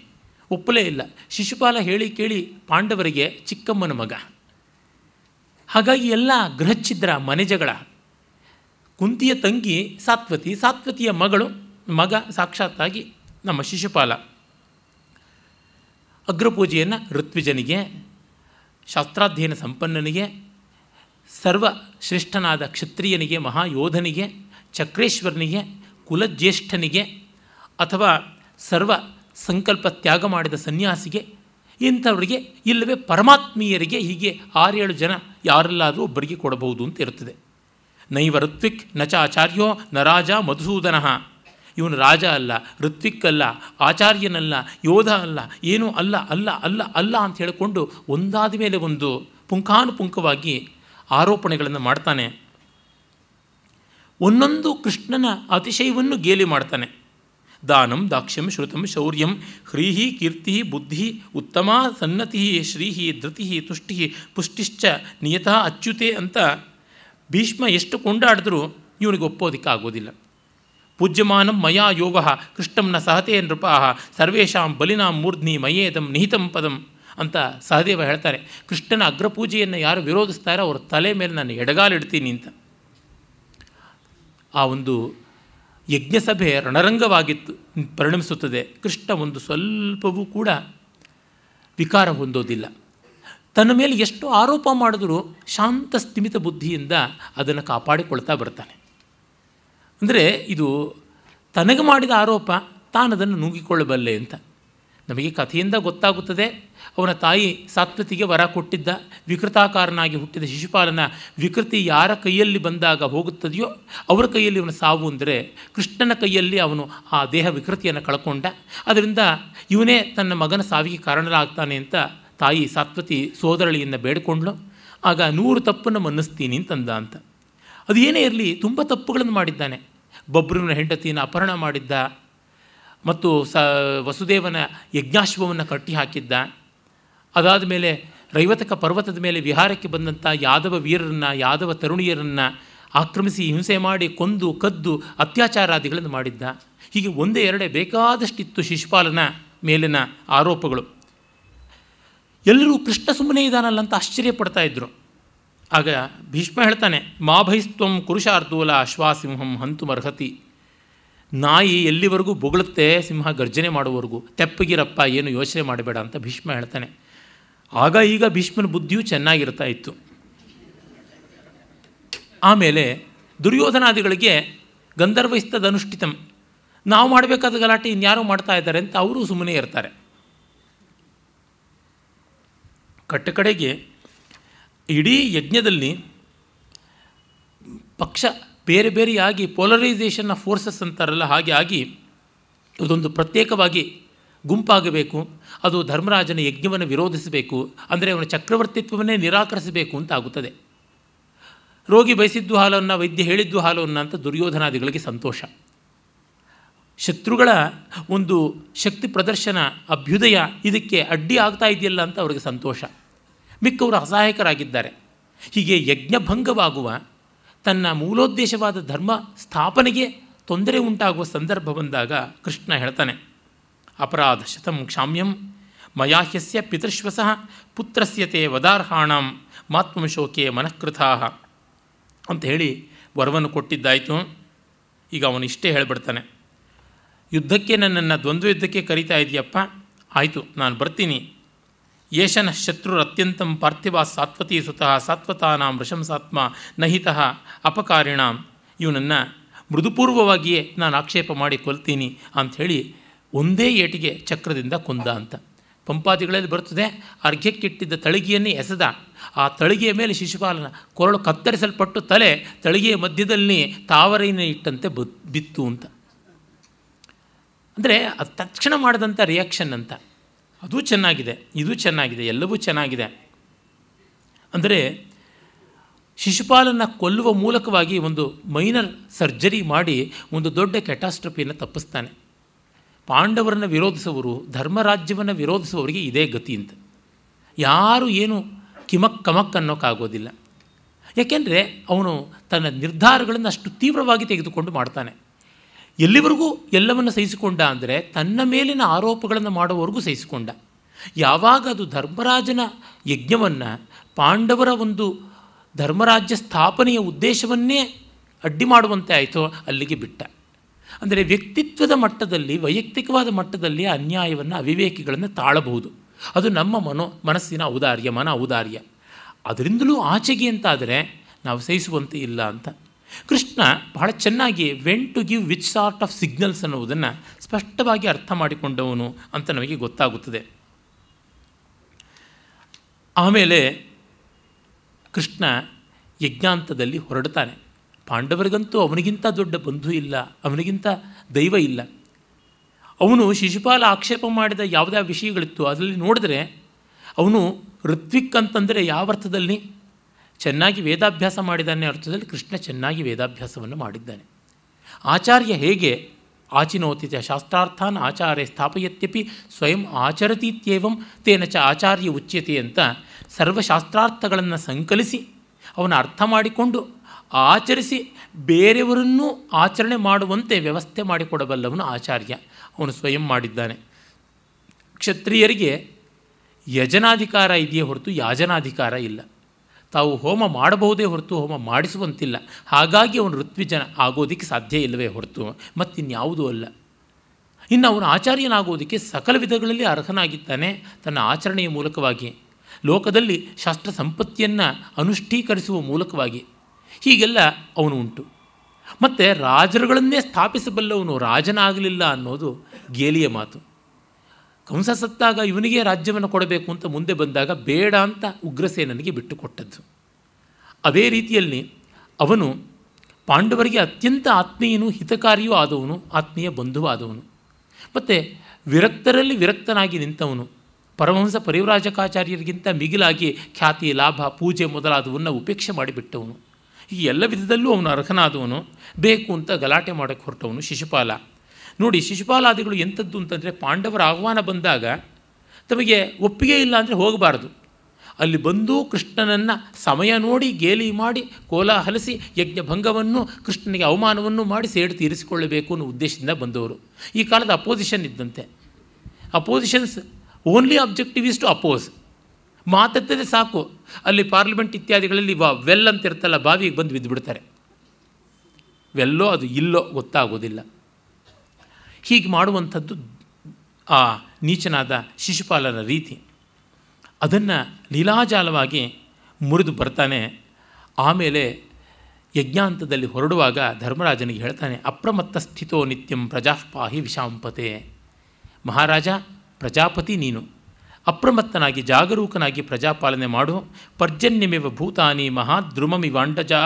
ಒಪ್ಪಲೇ ಇಲ್ಲ ಶಿಶುಪಾಲ ಹೇಳಿ ಕೇಳಿ ಪಾಂಡವರಿಗೆ ಚಿಕ್ಕಮ್ಮನ ಮಗ ಹಾಗಾಗಿ ಎಲ್ಲ ಗೃಹಚ್ಛಿದ್ರ ಮನೆ ಜಗಳ ಕುಂತಿಯ ತಂಗಿ ಸಾತ್ವತಿ ಸಾತ್ವತಿಯ ಮಗಳು ಮಗ ಸಾಕ್ಷಾತ್ತಾಗಿ ನಮ್ಮ ಶಿಶುಪಾಲ ಅಗ್ರಪೂಜೆಯನ್ನು ಋತ್ವಿಜನಿಗೆ ಶಾಸ್ತ್ರಾಧ್ಯಯನ ಸಂಪನ್ನನಿಗೆ ಸರ್ವ ಕ್ಷತ್ರಿಯನಿಗೆ ಮಹಾಯೋಧನಿಗೆ ಚಕ್ರೇಶ್ವರನಿಗೆ ಕುಲಜ್ಯೇಷ್ಠನಿಗೆ ಅಥವಾ ಸರ್ವ ಸಂಕಲ್ಪ ತ್ಯಾಗ ಮಾಡಿದ ಸನ್ಯಾಸಿಗೆ ಇಂಥವರಿಗೆ ಇಲ್ಲವೇ ಪರಮಾತ್ಮೀಯರಿಗೆ ಹೀಗೆ ಆರೇಳು ಜನ ಯಾರೆಲ್ಲಾದರೂ ಒಬ್ಬರಿಗೆ ಕೊಡಬಹುದು ಅಂತ ಇರುತ್ತದೆ ನೈವ ಋತ್ವಿಕ್ ನಚಾಚಾರ್ಯೋ ರಾಜ ಮಧುಸೂದನಃ ಇವನು ರಾಜ ಅಲ್ಲ ಋತ್ವಿಕ್ಕಲ್ಲ ಆಚಾರ್ಯನಲ್ಲ ಯೋಧ ಅಲ್ಲ ಏನೂ ಅಲ್ಲ ಅಲ್ಲ ಅಲ್ಲ ಅಲ್ಲ ಅಂತ ಹೇಳಿಕೊಂಡು ಒಂದಾದ ಮೇಲೆ ಒಂದು ಪುಂಖಾನುಪುಂಖವಾಗಿ ಆರೋಪಣೆಗಳನ್ನು ಮಾಡ್ತಾನೆ ಒಂದೊಂದು ಕೃಷ್ಣನ ಅತಿಶಯವನ್ನು ಗೇಲಿ ಮಾಡ್ತಾನೆ ದಾನಂ ದಾಕ್ಷ್ಯಂ ಶ್ರುತಂ ಶೌರ್ಯಂ ಹ್ರೀಹಿ ಕೀರ್ತಿ ಬುದ್ಧಿ ಉತ್ತಮ ಸನ್ನತಿ ಶ್ರೀಹಿ ಧೃತಿ ತುಷ್ಟಿ ಪುಷ್ಟಿಶ್ಚ ನಿಯತ ಅಚ್ಯುತೆ ಅಂತ ಭೀಷ್ಮ ಎಷ್ಟು ಕೊಂಡಾಡಿದ್ರೂ ಇವನಿಗೆ ಒಪ್ಪೋದಕ್ಕೆ ಆಗೋದಿಲ್ಲ ಪೂಜ್ಯಮಾನಂ ಮಯಾ ಯೋಗ ಕೃಷ್ಣಂನ ಸಹತೆ ನೃಪಾಹ ಸರ್ವೇಶಾಂ ಬಲಿನಾಂ ಮೂರ್ಧ್ನಿ ಮಯೇದಂ ನಿಹಿತಂ ಪದಂ ಅಂತ ಸಹದೇವ ಹೇಳ್ತಾರೆ ಕೃಷ್ಣನ ಅಗ್ರಪೂಜೆಯನ್ನು ಯಾರು ವಿರೋಧಿಸ್ತಾರೋ ಅವರ ತಲೆ ಮೇಲೆ ನಾನು ಎಡಗಾಲಿಡ್ತೀನಿ ಅಂತ ಆ ಒಂದು ಯಜ್ಞಸಭೆ ರಣರಂಗವಾಗಿತ್ತು ಪರಿಣಮಿಸುತ್ತದೆ ಕೃಷ್ಣ ಒಂದು ಸ್ವಲ್ಪವೂ ಕೂಡ ವಿಕಾರ ಹೊಂದೋದಿಲ್ಲ ತನ್ನ ಮೇಲೆ ಎಷ್ಟು ಆರೋಪ ಮಾಡಿದ್ರೂ ಶಾಂತ ಸ್ಥಿಮಿತ ಬುದ್ಧಿಯಿಂದ ಅದನ್ನು ಕಾಪಾಡಿಕೊಳ್ತಾ ಬರ್ತಾನೆ ಅಂದರೆ ಇದು ತನಗೆ ಮಾಡಿದ ಆರೋಪ ತಾನದನ್ನು ನುಂಗಿಕೊಳ್ಳಬಲ್ಲೆ ಅಂತ ನಮಗೆ ಕಥೆಯಿಂದ ಗೊತ್ತಾಗುತ್ತದೆ ಅವನ ತಾಯಿ ಸಾತ್ವತಿಗೆ ವರ ಕೊಟ್ಟಿದ್ದ ವಿಕೃತಾಕಾರನಾಗಿ ಹುಟ್ಟಿದ ಶಿಶುಪಾಲನ ವಿಕೃತಿ ಯಾರ ಕೈಯಲ್ಲಿ ಬಂದಾಗ ಹೋಗುತ್ತದೆಯೋ ಅವರ ಕೈಯಲ್ಲಿ ಇವನ ಸಾವು ಅಂದರೆ ಕೃಷ್ಣನ ಕೈಯಲ್ಲಿ ಅವನು ಆ ದೇಹ ವಿಕೃತಿಯನ್ನು ಕಳ್ಕೊಂಡ ಅದರಿಂದ ಇವನೇ ತನ್ನ ಮಗನ ಸಾವಿಗೆ ಕಾರಣರಾಗ್ತಾನೆ ಅಂತ ತಾಯಿ ಸಾತ್ವತಿ ಸೋದರಳಿಯನ್ನು ಬೇಡಿಕೊಂಡ್ಲು ಆಗ ನೂರು ತಪ್ಪನ್ನು ಮನ್ನಿಸ್ತೀನಿ ಅಂತಂದ ಅಂತ ಅದು ಏನೇ ಇರಲಿ ತುಂಬ ತಪ್ಪುಗಳನ್ನು ಮಾಡಿದ್ದಾನೆ ಬಬ್ರನ ಹೆಂಡತಿಯನ್ನು ಅಪಹರಣ ಮಾಡಿದ್ದ ಮತ್ತು ಸ ವಸುದೇವನ ಯಜ್ಞಾಶ್ವವನ್ನು ಕಟ್ಟಿ ಹಾಕಿದ್ದ ಅದಾದ ಮೇಲೆ ರೈವತಕ ಪರ್ವತದ ಮೇಲೆ ವಿಹಾರಕ್ಕೆ ಬಂದಂಥ ಯಾದವ ವೀರರನ್ನು ಯಾದವ ತರುಣಿಯರನ್ನು ಆಕ್ರಮಿಸಿ ಹಿಂಸೆ ಮಾಡಿ ಕೊಂದು ಕದ್ದು ಅತ್ಯಾಚಾರಾದಿಗಳನ್ನು ಮಾಡಿದ್ದ ಹೀಗೆ ಒಂದೇ ಎರಡೇ ಬೇಕಾದಷ್ಟಿತ್ತು ಶಿಶುಪಾಲನ ಮೇಲಿನ ಆರೋಪಗಳು ಎಲ್ಲರೂ ಕೃಷ್ಣ ಸುಮ್ಮನೆ ಇದ್ದಾನಲ್ಲ ಅಂತ ಆಶ್ಚರ್ಯ ಇದ್ದರು ಆಗ ಭೀಷ್ಮ ಹೇಳ್ತಾನೆ ಮಾಭೈಸ್ತ್ವಂ ಕುರುಷಾರ್ಧೂಲ ಹಂತು ಹಂತುಮರ್ಹತಿ ನಾಯಿ ಎಲ್ಲಿವರೆಗೂ ಬೊಗಳುತ್ತೆ ಸಿಂಹ ಗರ್ಜನೆ ಮಾಡುವವರೆಗೂ ತೆಪ್ಪಗಿರಪ್ಪ ಏನು ಯೋಚನೆ ಮಾಡಬೇಡ ಅಂತ ಭೀಷ್ಮ ಹೇಳ್ತಾನೆ ಆಗ ಈಗ ಭೀಷ್ಮನ ಬುದ್ಧಿಯೂ ಚೆನ್ನಾಗಿರ್ತಾ ಇತ್ತು ಆಮೇಲೆ ದುರ್ಯೋಧನಾದಿಗಳಿಗೆ ಗಂಧರ್ವಹಿಸ್ತದನುಷ್ಠಿತಂ ನಾವು ಮಾಡಬೇಕಾದ ಗಲಾಟೆ ಇನ್ಯಾರು ಮಾಡ್ತಾ ಇದ್ದಾರೆ ಅಂತ ಅವರು ಸುಮ್ಮನೆ ಇರ್ತಾರೆ ಕಟ್ಟ ಕಡೆಗೆ ಇಡೀ ಯಜ್ಞದಲ್ಲಿ ಪಕ್ಷ ಬೇರೆ ಬೇರೆಯಾಗಿ ಪೋಲರೈಸೇಷನ್ನ ಫೋರ್ಸಸ್ ಅಂತಾರಲ್ಲ ಹಾಗೆ ಆಗಿ ಅದೊಂದು ಪ್ರತ್ಯೇಕವಾಗಿ ಗುಂಪಾಗಬೇಕು ಅದು ಧರ್ಮರಾಜನ ಯಜ್ಞವನ್ನು ವಿರೋಧಿಸಬೇಕು ಅಂದರೆ ಅವನ ಚಕ್ರವರ್ತಿತ್ವವನ್ನೇ ನಿರಾಕರಿಸಬೇಕು ಅಂತ ಆಗುತ್ತದೆ ರೋಗಿ ಬಯಸಿದ್ದು ಹಾಲನ್ನು ವೈದ್ಯ ಹೇಳಿದ್ದು ಹಾಲನ್ನು ಅಂತ ದುರ್ಯೋಧನಾದಿಗಳಿಗೆ ಸಂತೋಷ ಶತ್ರುಗಳ ಒಂದು ಶಕ್ತಿ ಪ್ರದರ್ಶನ ಅಭ್ಯುದಯ ಇದಕ್ಕೆ ಅಡ್ಡಿ ಆಗ್ತಾ ಇದೆಯಲ್ಲ ಅಂತ ಅವರಿಗೆ ಸಂತೋಷ ಮಿಕ್ಕವರು ಅಸಹಾಯಕರಾಗಿದ್ದಾರೆ ಹೀಗೆ ಯಜ್ಞಭಂಗವಾಗುವ ತನ್ನ ಮೂಲೋದ್ದೇಶವಾದ ಧರ್ಮ ಸ್ಥಾಪನೆಗೆ ತೊಂದರೆ ಉಂಟಾಗುವ ಸಂದರ್ಭ ಬಂದಾಗ ಕೃಷ್ಣ ಹೇಳ್ತಾನೆ ಅಪರಾಧ ಶತಂ ಕ್ಷಾಮ್ಯಂ ಮಯಾಹ್ಯಸ್ಯ ಪಿತೃಶ್ವಸಃ ಪುತ್ರಸ್ಯತೆ ವದಾರ್ಹಾಣಂ ಮಾತ್ಮಶೋಕೆ ಮನಃಕೃತಾ ಅಂತ ಹೇಳಿ ವರವನ್ನು ಕೊಟ್ಟಿದ್ದಾಯಿತು ಈಗ ಅವನು ಇಷ್ಟೇ ಹೇಳಿಬಿಡ್ತಾನೆ ಯುದ್ಧಕ್ಕೆ ನನ್ನನ್ನು ದ್ವಂದ್ವ ಯುದ್ಧಕ್ಕೆ ಕರಿತಾ ಇದೆಯಪ್ಪ ಆಯಿತು ನಾನು ಬರ್ತೀನಿ ಯೇಷನ ಶತ್ರುರತ್ಯಂತಂ ಪಾರ್ಥಿವ ಸಾತ್ವತಿ ಸ್ವತಃ ಸಾತ್ವತಾನಾಂ ವೃಷಂಸಾತ್ಮ ನಹಿತಃ ಅಪಕಾರಿಣಾಂ ಇವನನ್ನು ಮೃದುಪೂರ್ವವಾಗಿಯೇ ನಾನು ಆಕ್ಷೇಪ ಮಾಡಿ ಕೊಲ್ತೀನಿ ಅಂಥೇಳಿ ಒಂದೇ ಏಟಿಗೆ ಚಕ್ರದಿಂದ ಕೊಂದ ಅಂತ ಪಂಪಾದಿಗಳಲ್ಲಿ ಬರ್ತದೆ ಅರ್ಘ್ಯಕ್ಕಿಟ್ಟಿದ್ದ ತಳಿಗೆಯನ್ನೇ ಎಸೆದ ಆ ತಳಿಗೆಯ ಮೇಲೆ ಶಿಶುಪಾಲನ ಕೊರಳು ಕತ್ತರಿಸಲ್ಪಟ್ಟು ತಲೆ ತಳಿಗೆಯ ಮಧ್ಯದಲ್ಲಿ ತಾವರೆಯನ್ನು ಇಟ್ಟಂತೆ ಬಿತ್ತು ಅಂತ ಅಂದರೆ ಅದು ತಕ್ಷಣ ಮಾಡಿದಂಥ ರಿಯಾಕ್ಷನ್ ಅಂತ ಅದು ಚೆನ್ನಾಗಿದೆ ಇದು ಚೆನ್ನಾಗಿದೆ ಎಲ್ಲವೂ ಚೆನ್ನಾಗಿದೆ ಅಂದರೆ ಶಿಶುಪಾಲನ್ನು ಕೊಲ್ಲುವ ಮೂಲಕವಾಗಿ ಒಂದು ಮೈನರ್ ಸರ್ಜರಿ ಮಾಡಿ ಒಂದು ದೊಡ್ಡ ಕೆಟಾಸ್ಟ್ರಫಿಯನ್ನು ತಪ್ಪಿಸ್ತಾನೆ ಪಾಂಡವರನ್ನು ವಿರೋಧಿಸುವವರು ಧರ್ಮರಾಜ್ಯವನ್ನು ವಿರೋಧಿಸುವವರಿಗೆ ಇದೇ ಗತಿ ಅಂತ ಯಾರೂ ಏನು ಕಿಮಕ್ ಕಮಕ್ ಅನ್ನೋಕ್ಕಾಗೋದಿಲ್ಲ ಯಾಕೆಂದರೆ ಅವನು ತನ್ನ ನಿರ್ಧಾರಗಳನ್ನು ಅಷ್ಟು ತೀವ್ರವಾಗಿ ತೆಗೆದುಕೊಂಡು ಮಾಡ್ತಾನೆ ಎಲ್ಲಿವರೆಗೂ ಎಲ್ಲವನ್ನು ಸಹಿಸಿಕೊಂಡ ಅಂದರೆ ತನ್ನ ಮೇಲಿನ ಆರೋಪಗಳನ್ನು ಮಾಡುವವರೆಗೂ ಸಹಿಸಿಕೊಂಡ ಯಾವಾಗ ಅದು ಧರ್ಮರಾಜನ ಯಜ್ಞವನ್ನು ಪಾಂಡವರ ಒಂದು ಧರ್ಮರಾಜ್ಯ ಸ್ಥಾಪನೆಯ ಉದ್ದೇಶವನ್ನೇ ಅಡ್ಡಿ ಮಾಡುವಂತೆ ಆಯಿತೋ ಅಲ್ಲಿಗೆ ಬಿಟ್ಟ ಅಂದರೆ ವ್ಯಕ್ತಿತ್ವದ ಮಟ್ಟದಲ್ಲಿ ವೈಯಕ್ತಿಕವಾದ ಮಟ್ಟದಲ್ಲಿ ಅನ್ಯಾಯವನ್ನು ಅವಿವೇಕಿಗಳನ್ನು ತಾಳಬಹುದು ಅದು ನಮ್ಮ ಮನೋ ಮನಸ್ಸಿನ ಔದಾರ್ಯ ಮನ ಔದಾರ್ಯ ಅದರಿಂದಲೂ ಆಚೆಗೆ ಅಂತಾದರೆ ನಾವು ಸಹಿಸುವಂತೆ ಇಲ್ಲ ಅಂತ ಕೃಷ್ಣ ಬಹಳ ಚೆನ್ನಾಗಿ when to give which sort of signals ಅನ್ನುವುದನ್ನು ಸ್ಪಷ್ಟವಾಗಿ ಅರ್ಥ ಮಾಡಿಕೊಂಡವನು ಅಂತ ನಮಗೆ ಗೊತ್ತಾಗುತ್ತದೆ ಆಮೇಲೆ ಕೃಷ್ಣ ಯಜ್ಞಾಂತದಲ್ಲಿ ಹೊರಡ್ತಾನೆ ಪಾಂಡವರಿಗಂತೂ ಅವನಿಗಿಂತ ದೊಡ್ಡ ಬಂಧು ಇಲ್ಲ ಅವನಿಗಿಂತ ದೈವ ಇಲ್ಲ ಅವನು ಶಿಶುಪಾಲ ಆಕ್ಷೇಪ ಮಾಡಿದ ಯಾವುದೇ ವಿಷಯಗಳಿತ್ತು ಅದರಲ್ಲಿ ನೋಡಿದ್ರೆ ಅವನು ಋತ್ವಿಕ್ ಅಂತಂದರೆ ಯಾವ ಅರ್ಥದಲ್ಲಿ ಚೆನ್ನಾಗಿ ವೇದಾಭ್ಯಾಸ ಮಾಡಿದ್ದಾನೆ ಅರ್ಥದಲ್ಲಿ ಕೃಷ್ಣ ಚೆನ್ನಾಗಿ ವೇದಾಭ್ಯಾಸವನ್ನು ಮಾಡಿದ್ದಾನೆ ಆಚಾರ್ಯ ಹೇಗೆ ಆಚಿನೋತಿ ಶಾಸ್ತ್ರಾರ್ಥಾನ್ ಆಚಾರ್ಯ ಸ್ಥಾಪಯತ್ಯಪಿ ಸ್ವಯಂ ಆಚರತೀತ್ಯೇವಂ ತೇನ ಚ ಆಚಾರ್ಯ ಉಚ್ಯತೆ ಅಂತ ಸರ್ವಶಾಸ್ತ್ರಾರ್ಥಗಳನ್ನು ಸಂಕಲಿಸಿ ಅವನ ಅರ್ಥ ಮಾಡಿಕೊಂಡು ಆಚರಿಸಿ ಬೇರೆಯವರನ್ನೂ ಆಚರಣೆ ಮಾಡುವಂತೆ ವ್ಯವಸ್ಥೆ ಮಾಡಿಕೊಡಬಲ್ಲವನು ಆಚಾರ್ಯ ಅವನು ಸ್ವಯಂ ಮಾಡಿದ್ದಾನೆ ಕ್ಷತ್ರಿಯರಿಗೆ ಯಜನಾಧಿಕಾರ ಇದೆಯೇ ಹೊರತು ಯಾಜನಾಧಿಕಾರ ಇಲ್ಲ ತಾವು ಹೋಮ ಮಾಡಬಹುದೇ ಹೊರತು ಹೋಮ ಮಾಡಿಸುವಂತಿಲ್ಲ ಹಾಗಾಗಿ ಅವನು ಋತ್ವಿಜನ ಆಗೋದಕ್ಕೆ ಸಾಧ್ಯ ಇಲ್ಲವೇ ಹೊರತು ಮತ್ತಿನ್ಯಾವುದೂ ಅಲ್ಲ ಇನ್ನು ಅವನು ಆಚಾರ್ಯನಾಗೋದಕ್ಕೆ ಸಕಲ ವಿಧಗಳಲ್ಲಿ ಅರ್ಹನಾಗಿದ್ದಾನೆ ತನ್ನ ಆಚರಣೆಯ ಮೂಲಕವಾಗಿ ಲೋಕದಲ್ಲಿ ಶಾಸ್ತ್ರ ಸಂಪತ್ತಿಯನ್ನು ಅನುಷ್ಠೀಕರಿಸುವ ಮೂಲಕವಾಗಿ ಹೀಗೆಲ್ಲ ಅವನು ಉಂಟು ಮತ್ತು ರಾಜರುಗಳನ್ನೇ ಸ್ಥಾಪಿಸಬಲ್ಲವನು ರಾಜನಾಗಲಿಲ್ಲ ಅನ್ನೋದು ಗೇಲಿಯ ಮಾತು ಕಂಸ ಸತ್ತಾಗ ಇವನಿಗೆ ರಾಜ್ಯವನ್ನು ಕೊಡಬೇಕು ಅಂತ ಮುಂದೆ ಬಂದಾಗ ಬೇಡ ಅಂತ ಉಗ್ರಸೇನನಿಗೆ ಬಿಟ್ಟುಕೊಟ್ಟದ್ದು ಅದೇ ರೀತಿಯಲ್ಲಿ ಅವನು ಪಾಂಡವರಿಗೆ ಅತ್ಯಂತ ಆತ್ಮೀಯನೂ ಹಿತಕಾರಿಯೂ ಆದವನು ಆತ್ಮೀಯ ಬಂಧುವಾದವನು ಮತ್ತು ವಿರಕ್ತರಲ್ಲಿ ವಿರಕ್ತನಾಗಿ ನಿಂತವನು ಪರಮಹಂಸ ಪರಿವರಾಜಕಾಚಾರ್ಯರಿಗಿಂತ ಮಿಗಿಲಾಗಿ ಖ್ಯಾತಿ ಲಾಭ ಪೂಜೆ ಮೊದಲಾದವನ್ನು ಉಪೇಕ್ಷೆ ಮಾಡಿಬಿಟ್ಟವನು ಈ ಎಲ್ಲ ವಿಧದಲ್ಲೂ ಅವನು ಅರ್ಹನಾದವನು ಬೇಕು ಅಂತ ಗಲಾಟೆ ಮಾಡೋಕ್ಕೆ ಹೊರಟವನು ಶಿಶುಪಾಲ ನೋಡಿ ಶಿಶುಪಾಲಾದಿಗಳು ಎಂಥದ್ದು ಅಂತಂದರೆ ಪಾಂಡವರ ಆಹ್ವಾನ ಬಂದಾಗ ತಮಗೆ ಒಪ್ಪಿಗೆ ಇಲ್ಲ ಅಂದರೆ ಹೋಗಬಾರ್ದು ಅಲ್ಲಿ ಬಂದು ಕೃಷ್ಣನನ್ನು ಸಮಯ ನೋಡಿ ಗೇಲಿ ಮಾಡಿ ಕೋಲಾಹಲಿಸಿ ಯಜ್ಞಭಂಗವನ್ನು ಕೃಷ್ಣನಿಗೆ ಅವಮಾನವನ್ನು ಮಾಡಿ ಸೇಡು ತೀರಿಸಿಕೊಳ್ಳಬೇಕು ಅನ್ನೋ ಉದ್ದೇಶದಿಂದ ಬಂದವರು ಈ ಕಾಲದ ಅಪೋಸಿಷನ್ ಇದ್ದಂತೆ oppositions only objective is to oppose ಮಾತತ್ತದೆ ಸಾಕು ಅಲ್ಲಿ ಪಾರ್ಲಿಮೆಂಟ್ ಇತ್ಯಾದಿಗಳಲ್ಲಿ ವಾ ವೆಲ್ ಅಂತ ಇರ್ತಲ್ಲ ಬಾವಿಗೆ ಬಂದು ಬಿದ್ದುಬಿಡ್ತಾರೆ ವೆಲ್ಲೋ ಅದು ಇಲ್ಲೋ ಗೊತ್ತಾಗೋದಿಲ್ಲ ಹೀಗೆ ಮಾಡುವಂಥದ್ದು ಆ ನೀಚನಾದ ಶಿಶುಪಾಲನ ರೀತಿ ಅದನ್ನು ಲೀಲಾಜಾಲವಾಗಿ ಮುರಿದು ಬರ್ತಾನೆ ಆಮೇಲೆ ಯಜ್ಞಾಂತದಲ್ಲಿ ಹೊರಡುವಾಗ ಧರ್ಮರಾಜನಿಗೆ ಹೇಳ್ತಾನೆ ಅಪ್ರಮತ್ತ ಸ್ಥಿತೋ ನಿತ್ಯಂ ಪ್ರಜಾಪಾಹಿ ವಿಷಾಂಪತೆ ಮಹಾರಾಜ ಪ್ರಜಾಪತಿ ನೀನು ಅಪ್ರಮತ್ತನಾಗಿ ಜಾಗರೂಕನಾಗಿ ಪ್ರಜಾಪಾಲನೆ ಮಾಡು ಪರ್ಜನ್ಯಮಿವ ಭೂತಾನಿ ಮಹಾದ್ರುಮಮಿವಾಂಡಜಾ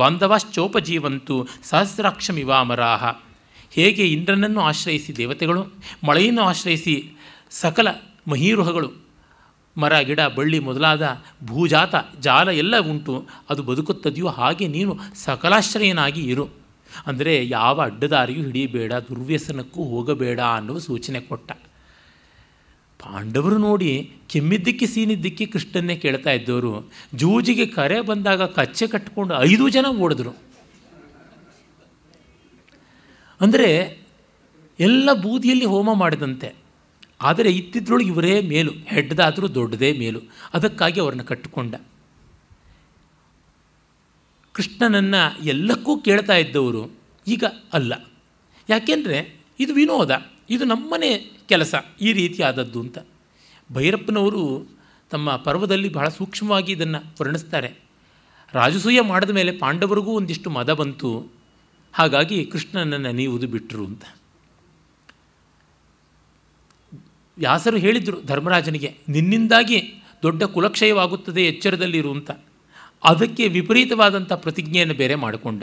ಬಾಂಧವಾಶ್ಚೋಪಜೀವಂತು ಸಹಸ್ರಾಕ್ಷಮಿವಾಮರಾಹ ಹೇಗೆ ಇಂದ್ರನನ್ನು ಆಶ್ರಯಿಸಿ ದೇವತೆಗಳು ಮಳೆಯನ್ನು ಆಶ್ರಯಿಸಿ ಸಕಲ ಮಹೀರುಹಗಳು ಮರ ಗಿಡ ಬಳ್ಳಿ ಮೊದಲಾದ ಭೂಜಾತ ಜಾಲ ಎಲ್ಲ ಉಂಟು ಅದು ಬದುಕುತ್ತದೆಯೋ ಹಾಗೆ ನೀನು ಸಕಲಾಶ್ರಯನಾಗಿ ಇರು ಅಂದರೆ ಯಾವ ಅಡ್ಡದಾರಿಯೂ ಹಿಡಿಯಬೇಡ ದುರ್ವ್ಯಸನಕ್ಕೂ ಹೋಗಬೇಡ ಅನ್ನುವ ಸೂಚನೆ ಕೊಟ್ಟ ಪಾಂಡವರು ನೋಡಿ ಕೆಮ್ಮಿದ್ದಕ್ಕೆ ಸೀನಿದ್ದಕ್ಕೆ ಕೃಷ್ಣನ್ನೇ ಕೇಳ್ತಾ ಇದ್ದವರು ಜೂಜಿಗೆ ಕರೆ ಬಂದಾಗ ಕಚ್ಚೆ ಕಟ್ಟಿಕೊಂಡು ಐದು ಜನ ಓಡಿದ್ರು ಅಂದರೆ ಎಲ್ಲ ಬೂದಿಯಲ್ಲಿ ಹೋಮ ಮಾಡಿದಂತೆ ಆದರೆ ಇತ್ತಿದ್ರೊಳಗೆ ಇವರೇ ಮೇಲು ಹೆಡ್ಡದಾದರೂ ದೊಡ್ಡದೇ ಮೇಲು ಅದಕ್ಕಾಗಿ ಅವ್ರನ್ನ ಕಟ್ಟಿಕೊಂಡ ಕೃಷ್ಣನನ್ನು ಎಲ್ಲಕ್ಕೂ ಕೇಳ್ತಾ ಇದ್ದವರು ಈಗ ಅಲ್ಲ ಯಾಕೆಂದರೆ ಇದು ವಿನೋದ ಇದು ನಮ್ಮನೆ ಕೆಲಸ ಈ ರೀತಿ ಆದದ್ದು ಅಂತ ಭೈರಪ್ಪನವರು ತಮ್ಮ ಪರ್ವದಲ್ಲಿ ಬಹಳ ಸೂಕ್ಷ್ಮವಾಗಿ ಇದನ್ನು ವರ್ಣಿಸ್ತಾರೆ ರಾಜಸೂಯ ಮಾಡಿದ ಮೇಲೆ ಪಾಂಡವರಿಗೂ ಒಂದಿಷ್ಟು ಮದ ಬಂತು ಹಾಗಾಗಿ ಕೃಷ್ಣನನ್ನು ನೀವುದು ಬಿಟ್ಟರು ಅಂತ ವ್ಯಾಸರು ಹೇಳಿದರು ಧರ್ಮರಾಜನಿಗೆ ನಿನ್ನಿಂದಾಗಿ ದೊಡ್ಡ ಕುಲಕ್ಷಯವಾಗುತ್ತದೆ ಎಚ್ಚರದಲ್ಲಿರು ಅಂತ ಅದಕ್ಕೆ ವಿಪರೀತವಾದಂಥ ಪ್ರತಿಜ್ಞೆಯನ್ನು ಬೇರೆ ಮಾಡಿಕೊಂಡ